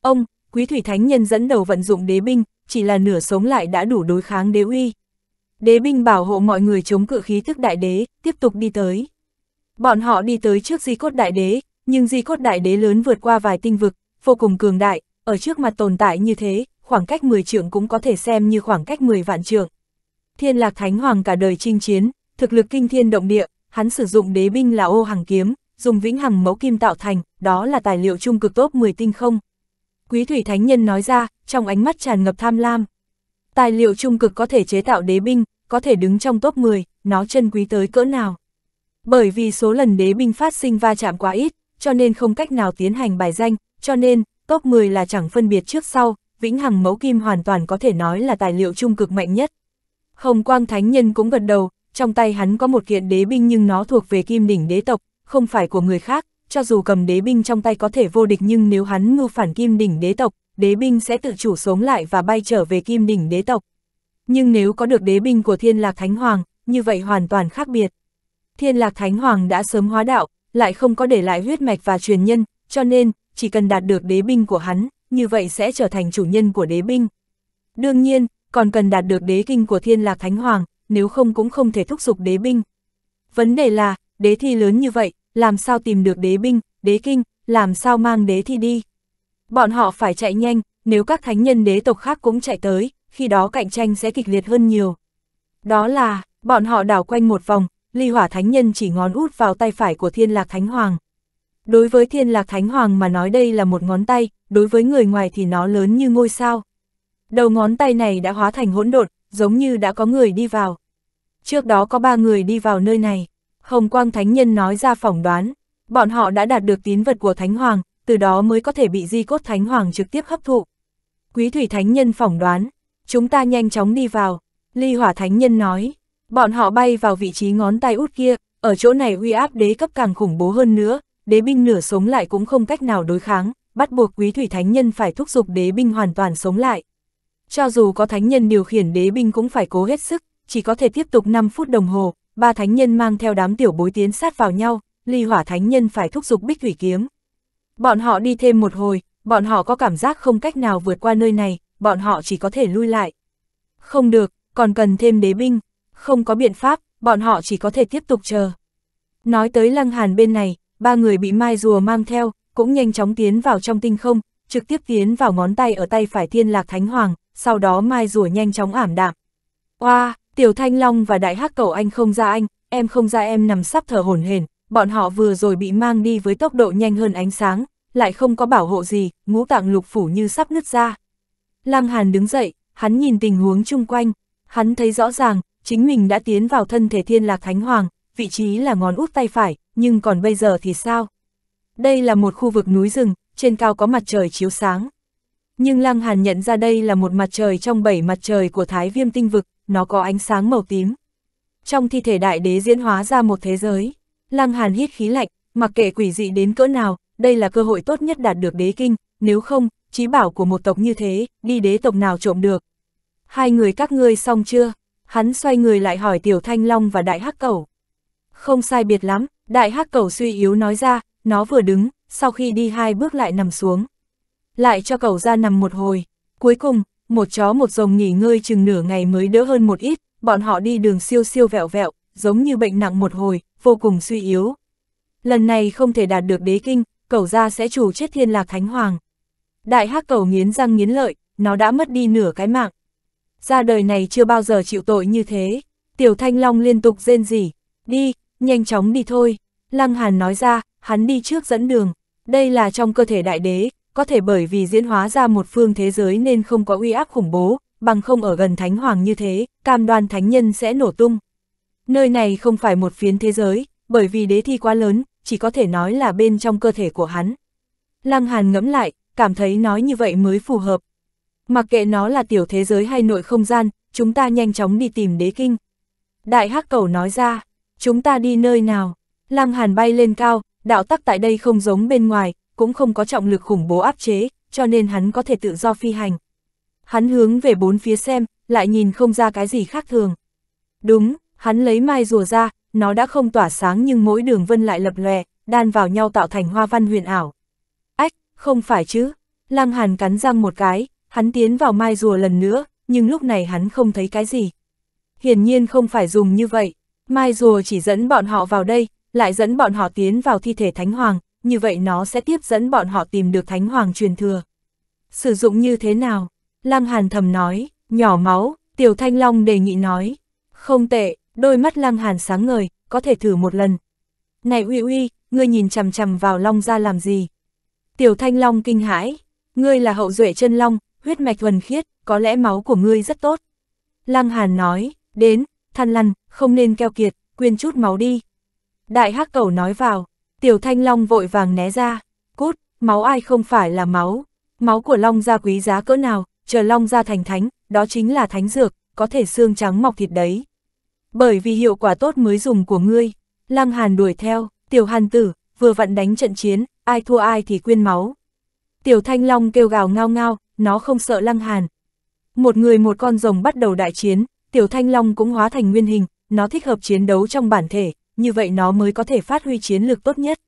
Ông, quý thủy thánh nhân dẫn đầu vận dụng đế binh, chỉ là nửa sống lại đã đủ đối kháng đế uy. Đế binh bảo hộ mọi người chống cự khí thức đại đế, tiếp tục đi tới. Bọn họ đi tới trước di cốt đại đế, nhưng di cốt đại đế lớn vượt qua vài tinh vực, vô cùng cường đại, ở trước mặt tồn tại như thế, khoảng cách 10 trượng cũng có thể xem như khoảng cách 10 vạn trượng. Thiên lạc thánh hoàng cả đời chinh chiến, thực lực kinh thiên động địa, hắn sử dụng đế binh là ô hàng kiếm, dùng vĩnh hằng mẫu kim tạo thành, đó là tài liệu trung cực tốt 10 tinh không. Quý thủy thánh nhân nói ra, trong ánh mắt tràn ngập tham lam. Tài liệu trung cực có thể chế tạo đế binh, có thể đứng trong top 10, nó chân quý tới cỡ nào. Bởi vì số lần đế binh phát sinh va chạm quá ít, cho nên không cách nào tiến hành bài danh, cho nên, top 10 là chẳng phân biệt trước sau, vĩnh hằng mẫu kim hoàn toàn có thể nói là tài liệu trung cực mạnh nhất. Hồng Quang Thánh Nhân cũng gật đầu, trong tay hắn có một kiện đế binh nhưng nó thuộc về kim đỉnh đế tộc, không phải của người khác, cho dù cầm đế binh trong tay có thể vô địch nhưng nếu hắn mưu phản kim đỉnh đế tộc, đế binh sẽ tự chủ sống lại và bay trở về kim đỉnh đế tộc. Nhưng nếu có được đế binh của thiên lạc thánh hoàng, như vậy hoàn toàn khác biệt. Thiên lạc thánh hoàng đã sớm hóa đạo, lại không có để lại huyết mạch và truyền nhân, cho nên, chỉ cần đạt được đế binh của hắn, như vậy sẽ trở thành chủ nhân của đế binh. Đương nhiên, còn cần đạt được đế kinh của thiên lạc thánh hoàng, nếu không cũng không thể thúc giục đế binh. Vấn đề là, đế thi lớn như vậy, làm sao tìm được đế binh, đế kinh, làm sao mang đế thi đi. Bọn họ phải chạy nhanh, nếu các thánh nhân đế tộc khác cũng chạy tới, khi đó cạnh tranh sẽ kịch liệt hơn nhiều. Đó là, bọn họ đảo quanh một vòng, ly hỏa thánh nhân chỉ ngón út vào tay phải của thiên lạc thánh hoàng. Đối với thiên lạc thánh hoàng mà nói đây là một ngón tay, đối với người ngoài thì nó lớn như ngôi sao. Đầu ngón tay này đã hóa thành hỗn độn, giống như đã có người đi vào. Trước đó có ba người đi vào nơi này, Hồng Quang Thánh Nhân nói ra phỏng đoán, bọn họ đã đạt được tín vật của Thánh Hoàng, từ đó mới có thể bị di cốt Thánh Hoàng trực tiếp hấp thụ. Quý Thủy Thánh Nhân phỏng đoán, chúng ta nhanh chóng đi vào, Ly Hỏa Thánh Nhân nói, bọn họ bay vào vị trí ngón tay út kia, ở chỗ này uy áp đế cấp càng khủng bố hơn nữa, đế binh nửa sống lại cũng không cách nào đối kháng, bắt buộc Quý Thủy Thánh Nhân phải thúc giục đế binh hoàn toàn sống lại. Cho dù có thánh nhân điều khiển đế binh cũng phải cố hết sức, chỉ có thể tiếp tục 5 phút đồng hồ, ba thánh nhân mang theo đám tiểu bối tiến sát vào nhau, ly hỏa thánh nhân phải thúc giục bích thủy kiếm. Bọn họ đi thêm một hồi, bọn họ có cảm giác không cách nào vượt qua nơi này, bọn họ chỉ có thể lui lại. Không được, còn cần thêm đế binh, không có biện pháp, bọn họ chỉ có thể tiếp tục chờ. Nói tới lăng hàn bên này, ba người bị mai rùa mang theo, cũng nhanh chóng tiến vào trong tinh không, trực tiếp tiến vào ngón tay ở tay phải thiên lạc thánh hoàng, sau đó mai rùa nhanh chóng ảm đạm. Oa, wow, tiểu thanh long và đại hắc cầu anh không ra anh, em không ra em nằm sắp thở hổn hển, bọn họ vừa rồi bị mang đi với tốc độ nhanh hơn ánh sáng, lại không có bảo hộ gì, ngũ tạng lục phủ như sắp nứt ra. Lăng Hàn đứng dậy, hắn nhìn tình huống chung quanh, hắn thấy rõ ràng, chính mình đã tiến vào thân thể thiên lạc thánh hoàng, vị trí là ngón út tay phải, nhưng còn bây giờ thì sao? Đây là một khu vực núi rừng, trên cao có mặt trời chiếu sáng. Nhưng Lăng Hàn nhận ra đây là một mặt trời trong bảy mặt trời của Thái Viêm tinh vực, nó có ánh sáng màu tím. Trong thi thể đại đế diễn hóa ra một thế giới, Lăng Hàn hít khí lạnh, mặc kệ quỷ dị đến cỡ nào, đây là cơ hội tốt nhất đạt được đế kinh, nếu không, trí bảo của một tộc như thế, đi đế tộc nào trộm được. Hai người các ngươi xong chưa? Hắn xoay người lại hỏi Tiểu Thanh Long và Đại Hắc Cẩu. Không sai biệt lắm, Đại Hắc Cẩu suy yếu nói ra, nó vừa đứng, sau khi đi hai bước lại nằm xuống. Lại cho cậu ra nằm một hồi, cuối cùng, một chó một rồng nghỉ ngơi chừng nửa ngày mới đỡ hơn một ít, bọn họ đi đường siêu siêu vẹo vẹo, giống như bệnh nặng một hồi, vô cùng suy yếu. Lần này không thể đạt được đế kinh, cậu ra sẽ chủ chết thiên lạc thánh hoàng. Đại hắc cậu nghiến răng nghiến lợi, nó đã mất đi nửa cái mạng. Ra đời này chưa bao giờ chịu tội như thế. Tiểu Thanh Long liên tục rên rỉ, đi, nhanh chóng đi thôi. Lăng Hàn nói ra, hắn đi trước dẫn đường. Đây là trong cơ thể đại đế, có thể bởi vì diễn hóa ra một phương thế giới nên không có uy áp khủng bố, bằng không ở gần thánh hoàng như thế, cam đoan thánh nhân sẽ nổ tung. Nơi này không phải một phiến thế giới, bởi vì đế thi quá lớn, chỉ có thể nói là bên trong cơ thể của hắn. Lăng Hàn ngẫm lại, cảm thấy nói như vậy mới phù hợp. Mặc kệ nó là tiểu thế giới hay nội không gian, chúng ta nhanh chóng đi tìm đế kinh. Đại hắc cầu nói ra, chúng ta đi nơi nào? Lăng Hàn bay lên cao, đạo tắc tại đây không giống bên ngoài, cũng không có trọng lực khủng bố áp chế, cho nên hắn có thể tự do phi hành. Hắn hướng về bốn phía xem, lại nhìn không ra cái gì khác thường. Đúng, hắn lấy mai rùa ra, nó đã không tỏa sáng nhưng mỗi đường vân lại lập lòe, đan vào nhau tạo thành hoa văn huyền ảo. Ách, không phải chứ. lang Hàn cắn răng một cái, hắn tiến vào mai rùa lần nữa, nhưng lúc này hắn không thấy cái gì. Hiển nhiên không phải dùng như vậy, mai rùa chỉ dẫn bọn họ vào đây, lại dẫn bọn họ tiến vào thi thể Thánh Hoàng, như vậy nó sẽ tiếp dẫn bọn họ tìm được Thánh Hoàng truyền thừa. Sử dụng như thế nào? Lăng Hàn thầm nói, nhỏ máu, Tiểu Thanh Long đề nghị nói. Không tệ, đôi mắt Lăng Hàn sáng ngời, có thể thử một lần. Này uy uy, ngươi nhìn chằm chằm vào Long ra làm gì? Tiểu Thanh Long kinh hãi, ngươi là hậu duệ chân Long, huyết mạch thuần khiết, có lẽ máu của ngươi rất tốt. Lăng Hàn nói, đến, than lăn, không nên keo kiệt, quyên chút máu đi. Đại hắc cầu nói vào, tiểu thanh long vội vàng né ra, cút, máu ai không phải là máu, máu của long gia quý giá cỡ nào, chờ long gia thành thánh, đó chính là thánh dược, có thể xương trắng mọc thịt đấy. Bởi vì hiệu quả tốt mới dùng của ngươi, lăng hàn đuổi theo, tiểu hàn tử, vừa vặn đánh trận chiến, ai thua ai thì quyên máu. Tiểu thanh long kêu gào ngao ngao, nó không sợ lăng hàn. Một người một con rồng bắt đầu đại chiến, tiểu thanh long cũng hóa thành nguyên hình, nó thích hợp chiến đấu trong bản thể, như vậy nó mới có thể phát huy chiến lược tốt nhất.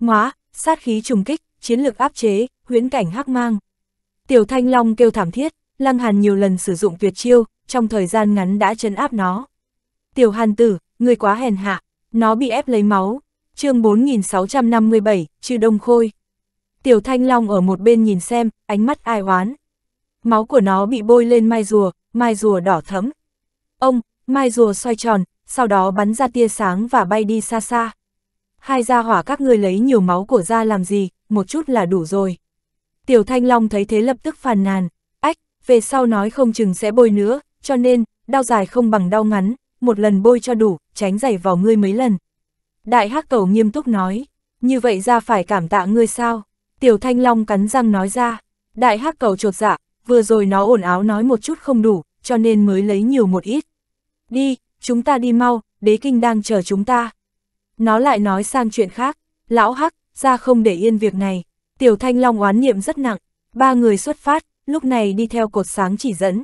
Ngoá, sát khí trùng kích, chiến lược áp chế, huyễn cảnh hắc mang. Tiểu Thanh Long kêu thảm thiết, Lăng Hàn nhiều lần sử dụng tuyệt chiêu, trong thời gian ngắn đã chấn áp nó. Tiểu Hàn tử, người quá hèn hạ, nó bị ép lấy máu. chương 4657, Trừ Đông Khôi. Tiểu Thanh Long ở một bên nhìn xem, ánh mắt ai oán. Máu của nó bị bôi lên mai rùa, mai rùa đỏ thấm. Ông, mai rùa xoay tròn, sau đó bắn ra tia sáng và bay đi xa xa. Hai gia hỏa các ngươi lấy nhiều máu của gia làm gì, một chút là đủ rồi. Tiểu Thanh Long thấy thế lập tức phàn nàn, ách, về sau nói không chừng sẽ bôi nữa, cho nên, đau dài không bằng đau ngắn, một lần bôi cho đủ, tránh giày vào ngươi mấy lần. Đại hắc cầu nghiêm túc nói, như vậy ra phải cảm tạ ngươi sao? Tiểu Thanh Long cắn răng nói ra, đại hắc cầu trột dạ, vừa rồi nó ổn áo nói một chút không đủ, cho nên mới lấy nhiều một ít. Đi, chúng ta đi mau, đế kinh đang chờ chúng ta. Nó lại nói sang chuyện khác, lão hắc, ra không để yên việc này, tiểu thanh long oán niệm rất nặng, ba người xuất phát, lúc này đi theo cột sáng chỉ dẫn.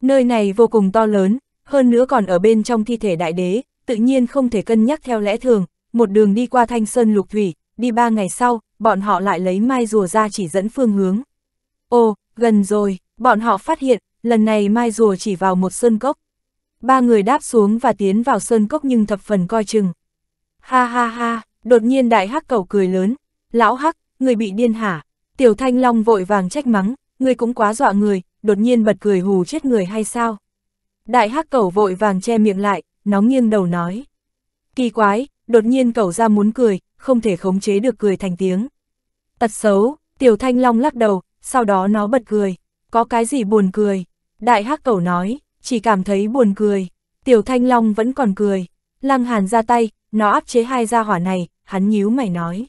Nơi này vô cùng to lớn, hơn nữa còn ở bên trong thi thể đại đế, tự nhiên không thể cân nhắc theo lẽ thường, một đường đi qua thanh sơn lục thủy, đi ba ngày sau, bọn họ lại lấy mai rùa ra chỉ dẫn phương hướng. Ồ, gần rồi, bọn họ phát hiện, lần này mai rùa chỉ vào một sơn cốc, ba người đáp xuống và tiến vào sơn cốc nhưng thập phần coi chừng. Ha ha ha, đột nhiên đại hắc cầu cười lớn, lão hắc, người bị điên hả, tiểu thanh long vội vàng trách mắng, người cũng quá dọa người, đột nhiên bật cười hù chết người hay sao. Đại hắc cầu vội vàng che miệng lại, nóng nghiêng đầu nói. Kỳ quái, đột nhiên cầu ra muốn cười, không thể khống chế được cười thành tiếng. Tật xấu, tiểu thanh long lắc đầu, sau đó nó bật cười, có cái gì buồn cười. Đại hắc cầu nói, chỉ cảm thấy buồn cười. Tiểu Thanh Long vẫn còn cười. Lăng Hàn ra tay, nó áp chế hai gia hỏa này, hắn nhíu mày nói.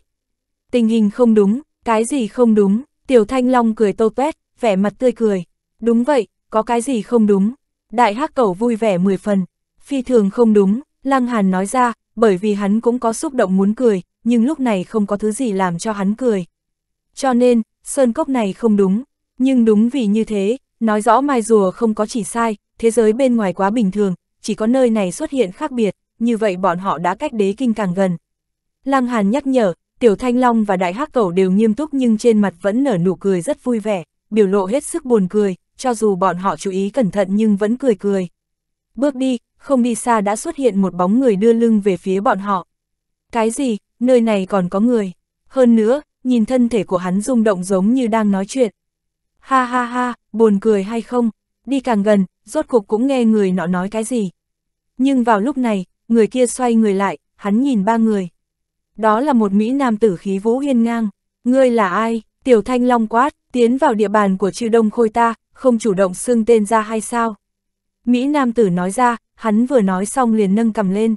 Tình hình không đúng, cái gì không đúng, Tiểu Thanh Long cười tô tuét, vẻ mặt tươi cười. Đúng vậy, có cái gì không đúng. Đại hắc cẩu vui vẻ mười phần. Phi thường không đúng, Lăng Hàn nói ra, bởi vì hắn cũng có xúc động muốn cười, nhưng lúc này không có thứ gì làm cho hắn cười. Cho nên, sơn cốc này không đúng, nhưng đúng vì như thế, nói rõ mai rùa không có chỉ sai, thế giới bên ngoài quá bình thường, chỉ có nơi này xuất hiện khác biệt, như vậy bọn họ đã cách đế kinh càng gần. Lăng Hàn nhắc nhở, Tiểu Thanh Long và Đại Hắc Cẩu đều nghiêm túc nhưng trên mặt vẫn nở nụ cười rất vui vẻ, biểu lộ hết sức buồn cười, cho dù bọn họ chú ý cẩn thận nhưng vẫn cười cười. Bước đi, không đi xa đã xuất hiện một bóng người đưa lưng về phía bọn họ. Cái gì, nơi này còn có người. Hơn nữa, nhìn thân thể của hắn rung động giống như đang nói chuyện. Ha ha ha, buồn cười hay không, đi càng gần, rốt cục cũng nghe người nọ nói cái gì. Nhưng vào lúc này, người kia xoay người lại, hắn nhìn ba người. Đó là một Mỹ nam tử khí vũ hiên ngang. Ngươi là ai? Tiểu Thanh Long quát, tiến vào địa bàn của chư đông khôi ta, không chủ động xưng tên ra hay sao? Mỹ nam tử nói ra, hắn vừa nói xong liền nâng cầm lên.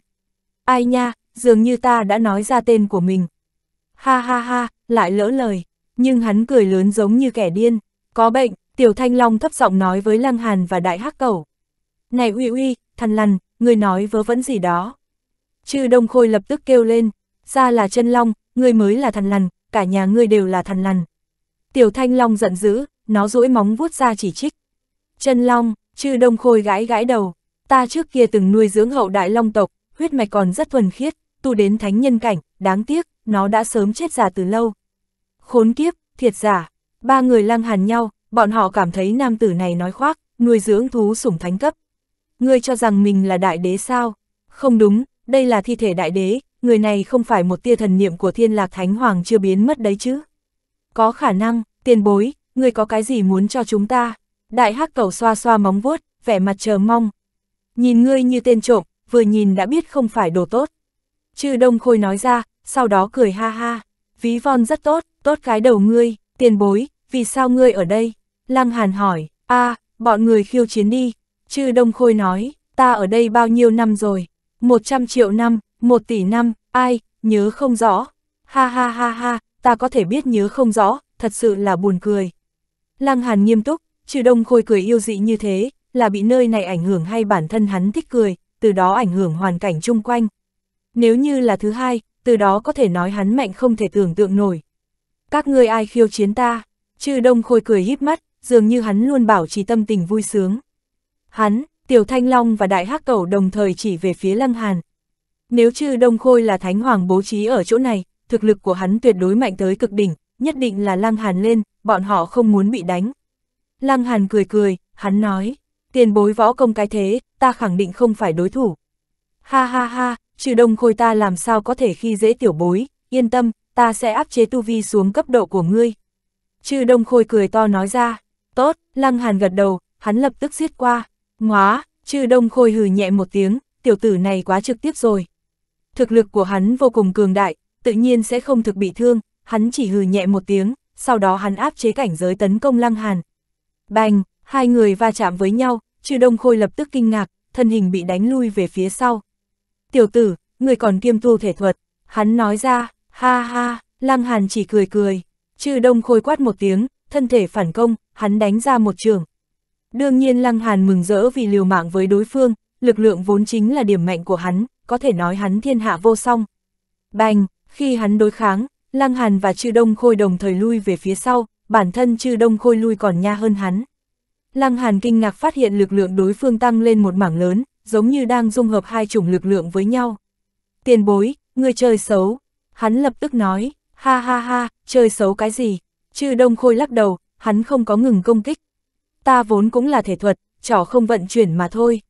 Ai nha, dường như ta đã nói ra tên của mình. Ha ha ha, lại lỡ lời, nhưng hắn cười lớn giống như kẻ điên, có bệnh, Tiểu Thanh Long thấp giọng nói với Lăng Hàn và Đại Hắc Cẩu. Này uy uy, thằn lằn, người nói vớ vẩn gì đó. Chư Đông Khôi lập tức kêu lên, ra là chân long, người mới là thằn lằn, cả nhà ngươi đều là thằn lằn. Tiểu Thanh Long giận dữ, nó duỗi móng vuốt ra chỉ trích. Chân long, chư Đông Khôi gãi gãi đầu, ta trước kia từng nuôi dưỡng hậu đại long tộc, huyết mạch còn rất thuần khiết, tu đến thánh nhân cảnh, đáng tiếc, nó đã sớm chết già từ lâu. Khốn kiếp, thiệt giả, ba người lang hàn nhau, bọn họ cảm thấy nam tử này nói khoác, nuôi dưỡng thú sủng thánh cấp. Ngươi cho rằng mình là đại đế sao? Không đúng, đây là thi thể đại đế, người này không phải một tia thần niệm của thiên lạc thánh hoàng chưa biến mất đấy chứ. Có khả năng, tiền bối, ngươi có cái gì muốn cho chúng ta? Đại hắc cầu xoa xoa móng vuốt, vẻ mặt chờ mong. Nhìn ngươi như tên trộm, vừa nhìn đã biết không phải đồ tốt. Chư đông khôi nói ra, sau đó cười ha ha. Ví von rất tốt, tốt cái đầu ngươi, tiền bối, vì sao ngươi ở đây? Lăng Hàn hỏi, a bọn người khiêu chiến đi. Chư Đông Khôi nói, ta ở đây bao nhiêu năm rồi? 100 triệu năm, 1 tỷ năm, ai, nhớ không rõ. Ha ha ha ha, ta có thể biết nhớ không rõ, thật sự là buồn cười. Lăng Hàn nghiêm túc, Trừ Đông Khôi cười yêu dị như thế, là bị nơi này ảnh hưởng hay bản thân hắn thích cười, từ đó ảnh hưởng hoàn cảnh chung quanh. Nếu như là thứ hai, từ đó có thể nói hắn mạnh không thể tưởng tượng nổi. Các ngươi ai khiêu chiến ta? Trừ Đông Khôi cười híp mắt, dường như hắn luôn bảo trì tâm tình vui sướng. Hắn, Tiểu Thanh Long và Đại Hắc Cẩu đồng thời chỉ về phía Lăng Hàn. Nếu chư Đông Khôi là Thánh Hoàng bố trí ở chỗ này, thực lực của hắn tuyệt đối mạnh tới cực đỉnh, nhất định là Lăng Hàn lên, bọn họ không muốn bị đánh. Lăng Hàn cười cười, hắn nói, tiền bối võ công cái thế, ta khẳng định không phải đối thủ. Ha ha ha, trừ đông khôi ta làm sao có thể khi dễ tiểu bối, yên tâm, ta sẽ áp chế tu vi xuống cấp độ của ngươi. Trừ đông khôi cười to nói ra. Tốt, Lăng Hàn gật đầu, hắn lập tức giết qua. Ngóa, chư đông khôi hừ nhẹ một tiếng, tiểu tử này quá trực tiếp rồi. Thực lực của hắn vô cùng cường đại, tự nhiên sẽ không thực bị thương, hắn chỉ hừ nhẹ một tiếng, sau đó hắn áp chế cảnh giới tấn công Lăng Hàn. Bành, hai người va chạm với nhau, chư đông khôi lập tức kinh ngạc, thân hình bị đánh lui về phía sau. Tiểu tử, người còn kiêm tu thể thuật, hắn nói ra, ha ha, Lăng Hàn chỉ cười cười, chư đông khôi quát một tiếng, thân thể phản công, hắn đánh ra một trường. Đương nhiên Lăng Hàn mừng rỡ vì liều mạng với đối phương, lực lượng vốn chính là điểm mạnh của hắn, có thể nói hắn thiên hạ vô song. Bành, khi hắn đối kháng, Lăng Hàn và chư Đông Khôi đồng thời lui về phía sau, bản thân chư Đông Khôi lui còn nha hơn hắn. Lăng Hàn kinh ngạc phát hiện lực lượng đối phương tăng lên một mảng lớn, giống như đang dung hợp hai chủng lực lượng với nhau. Tiền bối, người chơi xấu. Hắn lập tức nói, ha ha ha, chơi xấu cái gì? chư Đông Khôi lắc đầu, hắn không có ngừng công kích. Ta vốn cũng là thể thuật, trò không vận chuyển mà thôi.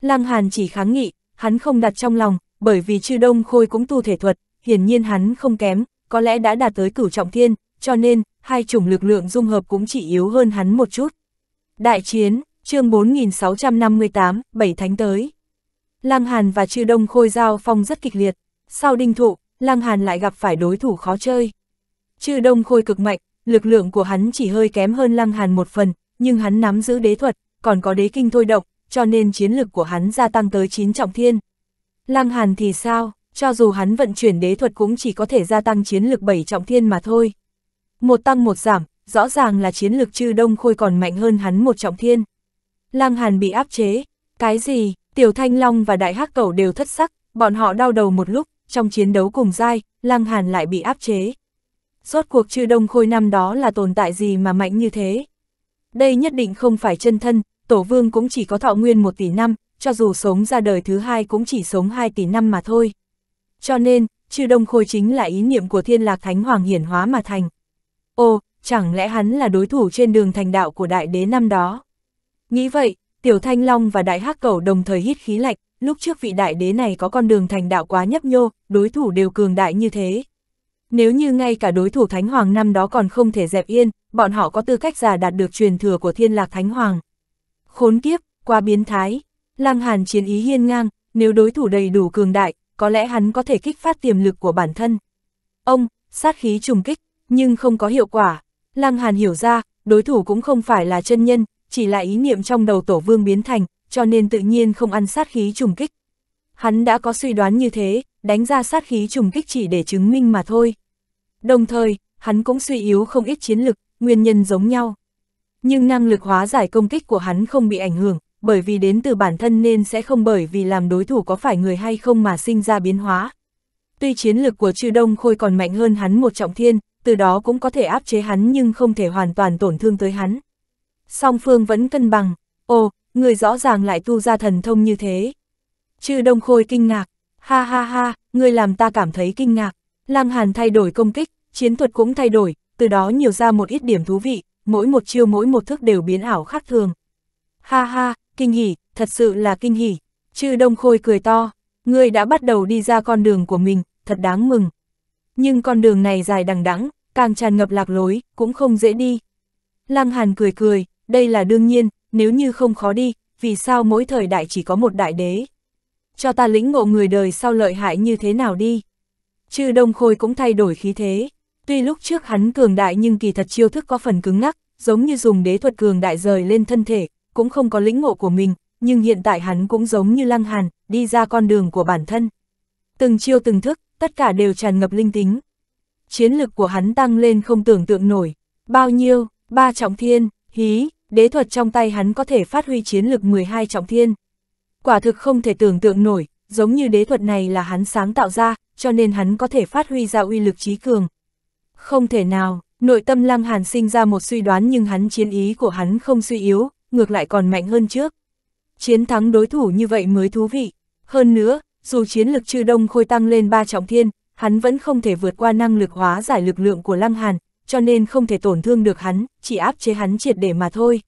Lăng Hàn chỉ kháng nghị, hắn không đặt trong lòng, bởi vì chư đông khôi cũng tu thể thuật, hiển nhiên hắn không kém, có lẽ đã đạt tới cửu trọng thiên, cho nên, hai chủng lực lượng dung hợp cũng chỉ yếu hơn hắn một chút. Đại chiến, chương 4658, 7 thánh tới. Lăng Hàn và chư đông khôi giao phong rất kịch liệt, sau đinh thụ, Lăng Hàn lại gặp phải đối thủ khó chơi. Chư đông khôi cực mạnh, lực lượng của hắn chỉ hơi kém hơn Lăng Hàn một phần, nhưng hắn nắm giữ đế thuật, còn có đế kinh thôi động, cho nên chiến lực của hắn gia tăng tới 9 trọng thiên. Lăng Hàn thì sao, cho dù hắn vận chuyển đế thuật cũng chỉ có thể gia tăng chiến lực 7 trọng thiên mà thôi. Một tăng một giảm, rõ ràng là chiến lực chư đông khôi còn mạnh hơn hắn một trọng thiên. Lăng Hàn bị áp chế, cái gì, Tiểu Thanh Long và Đại Hắc Cẩu đều thất sắc, bọn họ đau đầu một lúc, trong chiến đấu cùng dai, Lăng Hàn lại bị áp chế. Rốt cuộc chư đông khôi năm đó là tồn tại gì mà mạnh như thế? Đây nhất định không phải chân thân, tổ vương cũng chỉ có thọ nguyên một tỷ năm, cho dù sống ra đời thứ hai cũng chỉ sống hai tỷ năm mà thôi. Cho nên, chư đông khôi chính là ý niệm của thiên lạc thánh hoàng hiển hóa mà thành. Ô, chẳng lẽ hắn là đối thủ trên đường thành đạo của đại đế năm đó? Nghĩ vậy, tiểu thanh long và đại hắc cẩu đồng thời hít khí lạnh, lúc trước vị đại đế này có con đường thành đạo quá nhấp nhô, đối thủ đều cường đại như thế. Nếu như ngay cả đối thủ Thánh Hoàng năm đó còn không thể dẹp yên, bọn họ có tư cách giả đạt được truyền thừa của thiên lạc Thánh Hoàng. Khốn kiếp, qua biến thái, Lăng Hàn chiến ý hiên ngang, nếu đối thủ đầy đủ cường đại, có lẽ hắn có thể kích phát tiềm lực của bản thân. Ông, sát khí trùng kích, nhưng không có hiệu quả. Lăng Hàn hiểu ra, đối thủ cũng không phải là chân nhân, chỉ là ý niệm trong đầu tổ vương biến thành, cho nên tự nhiên không ăn sát khí trùng kích. Hắn đã có suy đoán như thế, đánh ra sát khí trùng kích chỉ để chứng minh mà thôi. Đồng thời, hắn cũng suy yếu không ít chiến lực, nguyên nhân giống nhau. Nhưng năng lực hóa giải công kích của hắn không bị ảnh hưởng, bởi vì đến từ bản thân nên sẽ không bởi vì làm đối thủ có phải người hay không mà sinh ra biến hóa. Tuy chiến lực của Trư Đông Khôi còn mạnh hơn hắn một trọng thiên, từ đó cũng có thể áp chế hắn nhưng không thể hoàn toàn tổn thương tới hắn. Song phương vẫn cân bằng, ồ, người rõ ràng lại tu ra thần thông như thế. Trư Đông Khôi kinh ngạc, Ha ha ha, ngươi làm ta cảm thấy kinh ngạc. Lăng Hàn thay đổi công kích, chiến thuật cũng thay đổi, từ đó nhiều ra một ít điểm thú vị, mỗi một chiêu mỗi một thức đều biến ảo khác thường. Ha ha, kinh hỉ, thật sự là kinh hỉ. Chư Đông Khôi cười to, ngươi đã bắt đầu đi ra con đường của mình, thật đáng mừng. Nhưng con đường này dài đằng đẵng, càng tràn ngập lạc lối, cũng không dễ đi. Lăng Hàn cười cười, đây là đương nhiên, nếu như không khó đi, vì sao mỗi thời đại chỉ có một đại đế? cho ta lĩnh ngộ người đời sau lợi hại như thế nào đi. Chư Đông Khôi cũng thay đổi khí thế, tuy lúc trước hắn cường đại nhưng kỳ thật chiêu thức có phần cứng ngắc, giống như dùng đế thuật cường đại rời lên thân thể, cũng không có lĩnh ngộ của mình, nhưng hiện tại hắn cũng giống như lăng hàn, đi ra con đường của bản thân. Từng chiêu từng thức, tất cả đều tràn ngập linh tính. Chiến lực của hắn tăng lên không tưởng tượng nổi, bao nhiêu, ba trọng thiên, hí, đế thuật trong tay hắn có thể phát huy chiến lực 12 trọng thiên. Quả thực không thể tưởng tượng nổi, giống như đế thuật này là hắn sáng tạo ra, cho nên hắn có thể phát huy ra uy lực trí cường. Không thể nào, nội tâm Lăng Hàn sinh ra một suy đoán nhưng hắn chiến ý của hắn không suy yếu, ngược lại còn mạnh hơn trước. Chiến thắng đối thủ như vậy mới thú vị. Hơn nữa, dù chiến lực Trư đông khôi tăng lên ba trọng thiên, hắn vẫn không thể vượt qua năng lực hóa giải lực lượng của Lăng Hàn, cho nên không thể tổn thương được hắn, chỉ áp chế hắn triệt để mà thôi.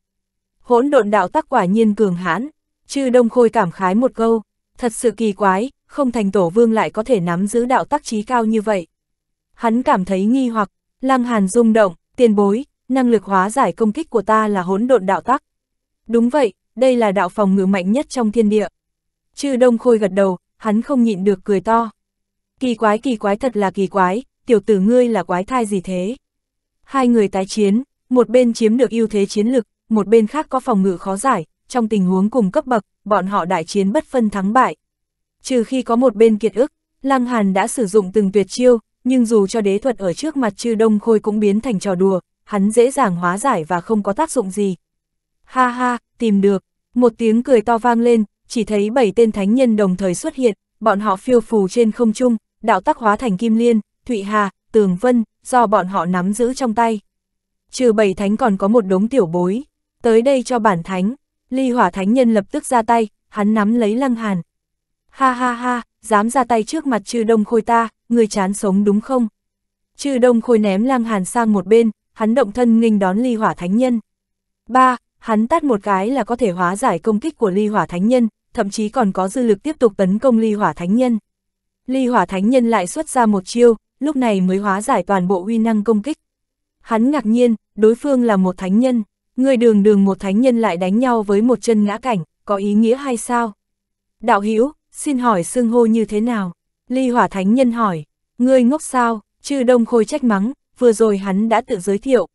Hỗn độn đạo tắc quả nhiên cường hãn, Chư Đông Khôi cảm khái một câu, thật sự kỳ quái, không thành tổ vương lại có thể nắm giữ đạo tắc trí cao như vậy. Hắn cảm thấy nghi hoặc, Lăng Hàn rung động, tiền bối, năng lực hóa giải công kích của ta là hỗn độn đạo tắc. Đúng vậy, đây là đạo phòng ngự mạnh nhất trong thiên địa. Chư Đông Khôi gật đầu, hắn không nhịn được cười to. Kỳ quái kỳ quái thật là kỳ quái, tiểu tử ngươi là quái thai gì thế? Hai người tái chiến, một bên chiếm được ưu thế chiến lực, một bên khác có phòng ngự khó giải, trong tình huống cùng cấp bậc, bọn họ đại chiến bất phân thắng bại. Trừ khi có một bên kiệt ức, Lăng Hàn đã sử dụng từng tuyệt chiêu, nhưng dù cho đế thuật ở trước mặt Trư Đông Khôi cũng biến thành trò đùa, hắn dễ dàng hóa giải và không có tác dụng gì. Ha ha, tìm được, một tiếng cười to vang lên, chỉ thấy bảy tên thánh nhân đồng thời xuất hiện, bọn họ phiêu phù trên không trung, đạo tắc hóa thành kim liên, thụy hà, tường vân, do bọn họ nắm giữ trong tay. Trừ bảy thánh còn có một đống tiểu bối, tới đây cho bản thánh, Ly Hỏa Thánh Nhân lập tức ra tay, hắn nắm lấy Lăng Hàn. Ha ha ha, dám ra tay trước mặt Trư Đông Khôi ta, người chán sống đúng không? Trư Đông Khôi ném Lăng Hàn sang một bên, hắn động thân nghênh đón Ly Hỏa Thánh Nhân. Ba, hắn tát một cái là có thể hóa giải công kích của Ly Hỏa Thánh Nhân, thậm chí còn có dư lực tiếp tục tấn công Ly Hỏa Thánh Nhân. Ly Hỏa Thánh Nhân lại xuất ra một chiêu, lúc này mới hóa giải toàn bộ uy năng công kích. Hắn ngạc nhiên, đối phương là một thánh nhân. Người đường đường một thánh nhân lại đánh nhau với một chân ngã cảnh, có ý nghĩa hay sao? Đạo Hữu xin hỏi xưng hô như thế nào? Ly Hỏa Thánh Nhân hỏi, ngươi ngốc sao, chư đông khôi trách mắng, vừa rồi hắn đã tự giới thiệu.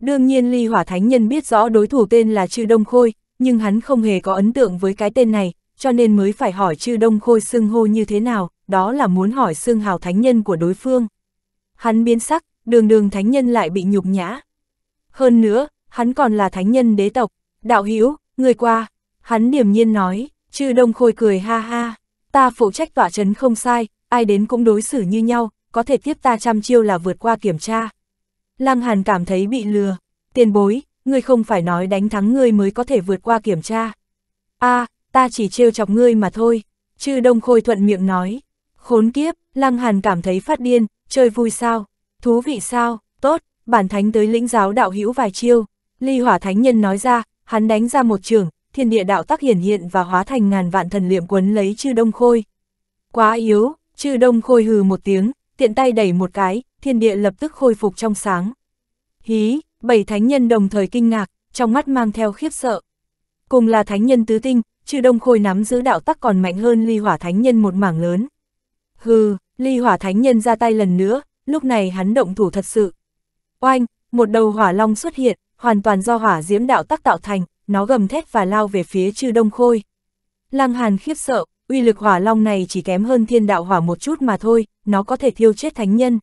Đương nhiên Ly Hỏa Thánh Nhân biết rõ đối thủ tên là chư đông khôi, nhưng hắn không hề có ấn tượng với cái tên này, cho nên mới phải hỏi chư đông khôi xưng hô như thế nào, đó là muốn hỏi xưng hào thánh nhân của đối phương. Hắn biến sắc, đường đường thánh nhân lại bị nhục nhã. Hơn nữa, hắn còn là thánh nhân đế tộc, đạo hữu người qua, hắn điềm nhiên nói, chư đông khôi cười ha ha, ta phụ trách tỏa chấn không sai, ai đến cũng đối xử như nhau, có thể tiếp ta trăm chiêu là vượt qua kiểm tra. Lăng Hàn cảm thấy bị lừa, tiền bối, ngươi không phải nói đánh thắng ngươi mới có thể vượt qua kiểm tra. a à, ta chỉ trêu chọc ngươi mà thôi, chư đông khôi thuận miệng nói. Khốn kiếp, Lăng Hàn cảm thấy phát điên, chơi vui sao, thú vị sao, tốt, bản thánh tới lĩnh giáo đạo hữu vài chiêu. Ly Hỏa Thánh Nhân nói ra, hắn đánh ra một trường, thiên địa đạo tắc hiển hiện và hóa thành ngàn vạn thần liệm quấn lấy chư đông khôi. Quá yếu, chư đông khôi hừ một tiếng, tiện tay đẩy một cái, thiên địa lập tức khôi phục trong sáng. Hí, bảy thánh nhân đồng thời kinh ngạc, trong mắt mang theo khiếp sợ. Cùng là thánh nhân tứ tinh, chư đông khôi nắm giữ đạo tắc còn mạnh hơn ly hỏa thánh nhân một mảng lớn. Hừ, ly hỏa thánh nhân ra tay lần nữa, lúc này hắn động thủ thật sự. Oanh, một đầu hỏa long xuất hiện, hoàn toàn do hỏa diễm đạo tắc tạo thành, nó gầm thét và lao về phía chư đông khôi. Lăng Hàn khiếp sợ, uy lực hỏa long này chỉ kém hơn thiên đạo hỏa một chút mà thôi, nó có thể thiêu chết thánh nhân.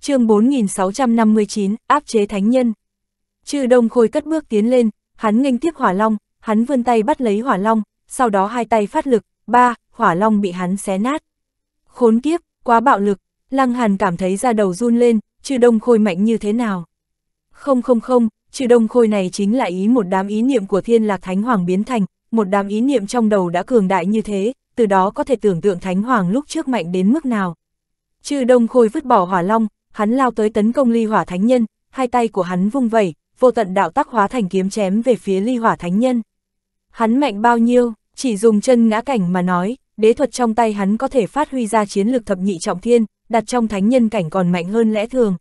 chương 4659, áp chế thánh nhân. Chư đông khôi cất bước tiến lên, hắn nghênh tiếp hỏa long, hắn vươn tay bắt lấy hỏa long, sau đó hai tay phát lực, ba, hỏa long bị hắn xé nát. Khốn kiếp, quá bạo lực, Lăng Hàn cảm thấy da đầu run lên, chư đông khôi mạnh như thế nào. Không không không, chữ đông khôi này chính là ý một đám ý niệm của thiên lạc thánh hoàng biến thành, một đám ý niệm trong đầu đã cường đại như thế, từ đó có thể tưởng tượng thánh hoàng lúc trước mạnh đến mức nào. chư đông khôi vứt bỏ hỏa long, hắn lao tới tấn công ly hỏa thánh nhân, hai tay của hắn vung vẩy, vô tận đạo tắc hóa thành kiếm chém về phía ly hỏa thánh nhân. Hắn mạnh bao nhiêu, chỉ dùng chân ngã cảnh mà nói, đế thuật trong tay hắn có thể phát huy ra chiến lực thập nhị trọng thiên, đặt trong thánh nhân cảnh còn mạnh hơn lẽ thường.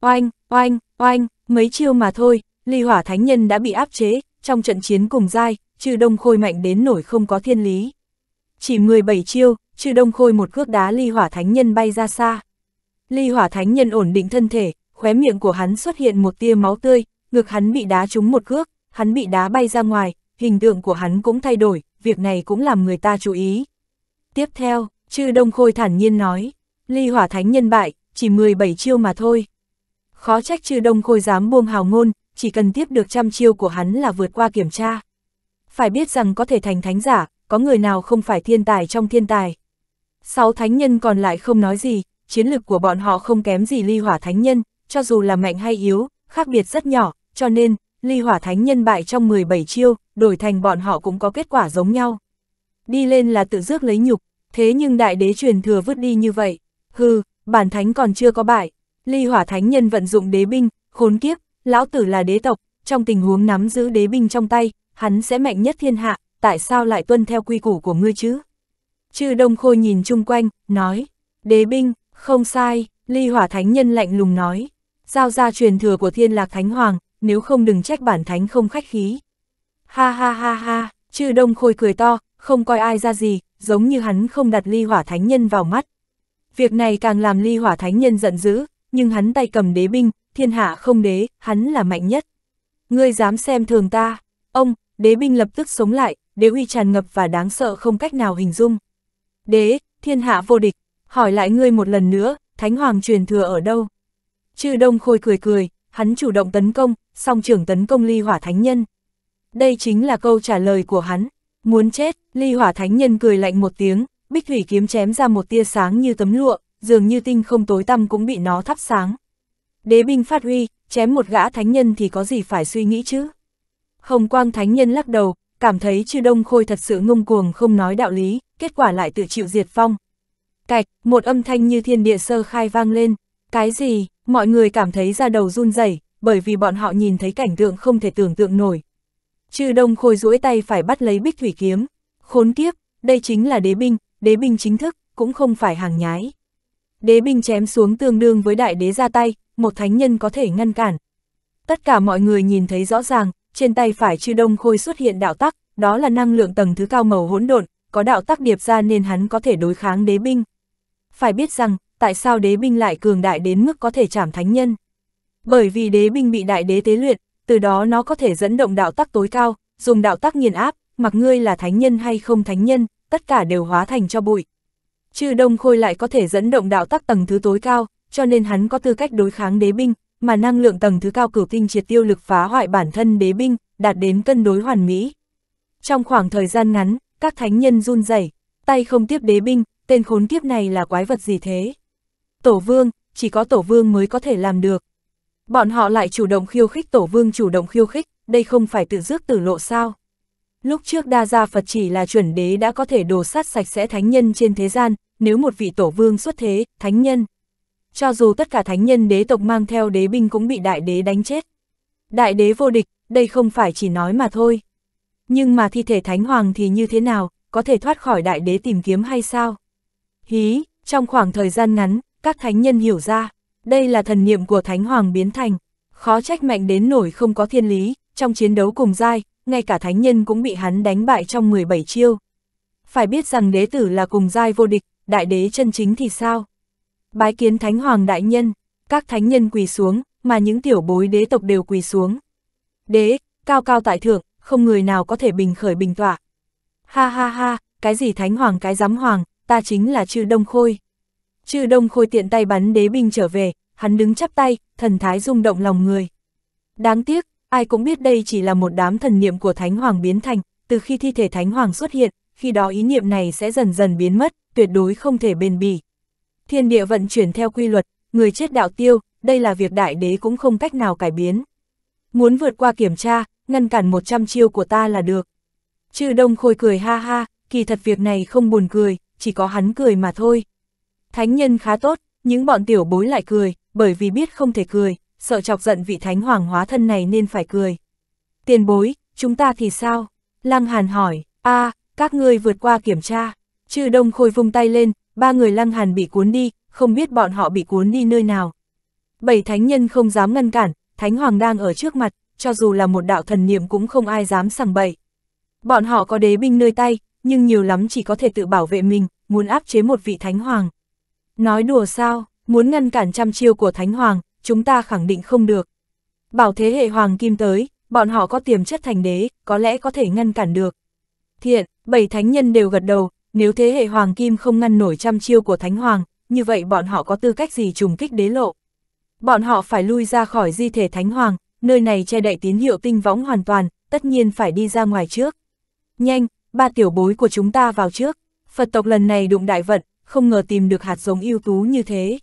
Oanh, oanh, oanh, Mấy chiêu mà thôi, ly hỏa thánh nhân đã bị áp chế, trong trận chiến cùng dai, trừ đông khôi mạnh đến nổi không có thiên lý. Chỉ 17 chiêu, trừ đông khôi một cước đá ly hỏa thánh nhân bay ra xa. Ly hỏa thánh nhân ổn định thân thể, khóe miệng của hắn xuất hiện một tia máu tươi, ngực hắn bị đá trúng một cước, hắn bị đá bay ra ngoài, hình tượng của hắn cũng thay đổi, việc này cũng làm người ta chú ý. Tiếp theo, chư Đông Khôi thản nhiên nói, ly hỏa thánh nhân bại, chỉ 17 chiêu mà thôi. Khó trách trừ đông khôi dám buông hào ngôn, chỉ cần tiếp được trăm chiêu của hắn là vượt qua kiểm tra. Phải biết rằng có thể thành thánh giả, có người nào không phải thiên tài trong thiên tài. Sáu thánh nhân còn lại không nói gì, chiến lực của bọn họ không kém gì ly hỏa thánh nhân, cho dù là mạnh hay yếu, khác biệt rất nhỏ, cho nên, ly hỏa thánh nhân bại trong 17 chiêu, đổi thành bọn họ cũng có kết quả giống nhau. Đi lên là tự rước lấy nhục, thế nhưng đại đế truyền thừa vứt đi như vậy, hừ, bản thánh còn chưa có bại, Ly Hỏa Thánh Nhân vận dụng đế binh, khốn kiếp, lão tử là đế tộc, trong tình huống nắm giữ đế binh trong tay, hắn sẽ mạnh nhất thiên hạ, tại sao lại tuân theo quy củ của ngươi chứ? Chư Đông Khôi nhìn chung quanh, nói, đế binh, không sai, Ly Hỏa Thánh Nhân lạnh lùng nói, giao ra truyền thừa của thiên lạc Thánh Hoàng, nếu không đừng trách bản thánh không khách khí. Ha ha ha ha, chư Đông Khôi cười to, không coi ai ra gì, giống như hắn không đặt Ly Hỏa Thánh Nhân vào mắt. Việc này càng làm Ly Hỏa Thánh Nhân giận dữ, nhưng hắn tay cầm đế binh, thiên hạ không đế, hắn là mạnh nhất. Ngươi dám xem thường ta, ông, đế binh lập tức sống lại, đế uy tràn ngập và đáng sợ không cách nào hình dung. Đế, thiên hạ vô địch, hỏi lại ngươi một lần nữa, thánh hoàng truyền thừa ở đâu? Chư đông khôi cười cười, hắn chủ động tấn công, song trưởng tấn công ly hỏa thánh nhân. Đây chính là câu trả lời của hắn. Muốn chết, ly hỏa thánh nhân cười lạnh một tiếng, bích thủy kiếm chém ra một tia sáng như tấm lụa, dường như tinh không tối tăm cũng bị nó thắp sáng. Đế binh phát huy, chém một gã thánh nhân thì có gì phải suy nghĩ chứ? Hồng quang thánh nhân lắc đầu, cảm thấy chư đông khôi thật sự ngông cuồng không nói đạo lý, kết quả lại tự chịu diệt phong. Cạch, một âm thanh như thiên địa sơ khai vang lên, cái gì, mọi người cảm thấy ra đầu run rẩy bởi vì bọn họ nhìn thấy cảnh tượng không thể tưởng tượng nổi. Chư đông khôi duỗi tay phải bắt lấy bích thủy kiếm, khốn kiếp, đây chính là đế binh, đế binh chính thức, cũng không phải hàng nhái đế binh chém xuống tương đương với đại đế ra tay, một thánh nhân có thể ngăn cản. Tất cả mọi người nhìn thấy rõ ràng, trên tay phải chư đông khôi xuất hiện đạo tắc, đó là năng lượng tầng thứ cao màu hỗn độn, có đạo tắc điệp ra nên hắn có thể đối kháng đế binh. Phải biết rằng, tại sao đế binh lại cường đại đến mức có thể chảm thánh nhân? Bởi vì đế binh bị đại đế tế luyện, từ đó nó có thể dẫn động đạo tắc tối cao, dùng đạo tắc nghiền áp, mặc ngươi là thánh nhân hay không thánh nhân, tất cả đều hóa thành cho bụi. Chư Đông Khôi lại có thể dẫn động đạo tắc tầng thứ tối cao, cho nên hắn có tư cách đối kháng đế binh, mà năng lượng tầng thứ cao cửu tinh triệt tiêu lực phá hoại bản thân đế binh, đạt đến cân đối hoàn mỹ. Trong khoảng thời gian ngắn, các thánh nhân run rẩy, tay không tiếp đế binh, tên khốn kiếp này là quái vật gì thế? Tổ vương, chỉ có tổ vương mới có thể làm được. Bọn họ lại chủ động khiêu khích tổ vương chủ động khiêu khích, đây không phải tự dước tử lộ sao? Lúc trước Đa Gia Phật chỉ là chuẩn đế đã có thể đổ sát sạch sẽ thánh nhân trên thế gian, nếu một vị tổ vương xuất thế, thánh nhân. Cho dù tất cả thánh nhân đế tộc mang theo đế binh cũng bị đại đế đánh chết. Đại đế vô địch, đây không phải chỉ nói mà thôi. Nhưng mà thi thể thánh hoàng thì như thế nào, có thể thoát khỏi đại đế tìm kiếm hay sao? Hí, trong khoảng thời gian ngắn, các thánh nhân hiểu ra, đây là thần niệm của thánh hoàng biến thành. Khó trách mạnh đến nổi không có thiên lý, trong chiến đấu cùng dai ngay cả thánh nhân cũng bị hắn đánh bại trong 17 chiêu. Phải biết rằng đế tử là cùng giai vô địch, đại đế chân chính thì sao? Bái kiến thánh hoàng đại nhân, các thánh nhân quỳ xuống, mà những tiểu bối đế tộc đều quỳ xuống. Đế, cao cao tại thượng, không người nào có thể bình khởi bình tọa. Ha ha ha, cái gì thánh hoàng cái giám hoàng, ta chính là chư đông khôi. Chư đông khôi tiện tay bắn đế binh trở về, hắn đứng chắp tay, thần thái rung động lòng người. Đáng tiếc, Ai cũng biết đây chỉ là một đám thần niệm của Thánh Hoàng biến thành, từ khi thi thể Thánh Hoàng xuất hiện, khi đó ý niệm này sẽ dần dần biến mất, tuyệt đối không thể bền bỉ. Thiên địa vận chuyển theo quy luật, người chết đạo tiêu, đây là việc đại đế cũng không cách nào cải biến. Muốn vượt qua kiểm tra, ngăn cản 100 chiêu của ta là được. Chư đông khôi cười ha ha, kỳ thật việc này không buồn cười, chỉ có hắn cười mà thôi. Thánh nhân khá tốt, những bọn tiểu bối lại cười, bởi vì biết không thể cười, sợ chọc giận vị thánh hoàng hóa thân này nên phải cười. Tiền bối, chúng ta thì sao? Lăng Hàn hỏi, a à, các ngươi vượt qua kiểm tra. Chư Đông Khôi vung tay lên, ba người Lăng Hàn bị cuốn đi, không biết bọn họ bị cuốn đi nơi nào. Bảy thánh nhân không dám ngăn cản, thánh hoàng đang ở trước mặt, cho dù là một đạo thần niệm cũng không ai dám sằng bậy. Bọn họ có đế binh nơi tay, nhưng nhiều lắm chỉ có thể tự bảo vệ mình, muốn áp chế một vị thánh hoàng. Nói đùa sao, muốn ngăn cản trăm chiêu của thánh hoàng, chúng ta khẳng định không được. Bảo thế hệ hoàng kim tới, bọn họ có tiềm chất thành đế, có lẽ có thể ngăn cản được. Thiện, bảy thánh nhân đều gật đầu, nếu thế hệ hoàng kim không ngăn nổi trăm chiêu của thánh hoàng, như vậy bọn họ có tư cách gì trùng kích đế lộ. Bọn họ phải lui ra khỏi di thể thánh hoàng, nơi này che đậy tín hiệu tinh võng hoàn toàn, tất nhiên phải đi ra ngoài trước. Nhanh, ba tiểu bối của chúng ta vào trước. Phật tộc lần này đụng đại vận, không ngờ tìm được hạt giống ưu tú như thế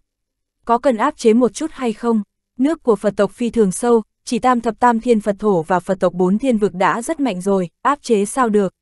có cần áp chế một chút hay không? Nước của Phật tộc phi thường sâu, chỉ tam thập tam thiên Phật thổ và Phật tộc bốn thiên vực đã rất mạnh rồi, áp chế sao được?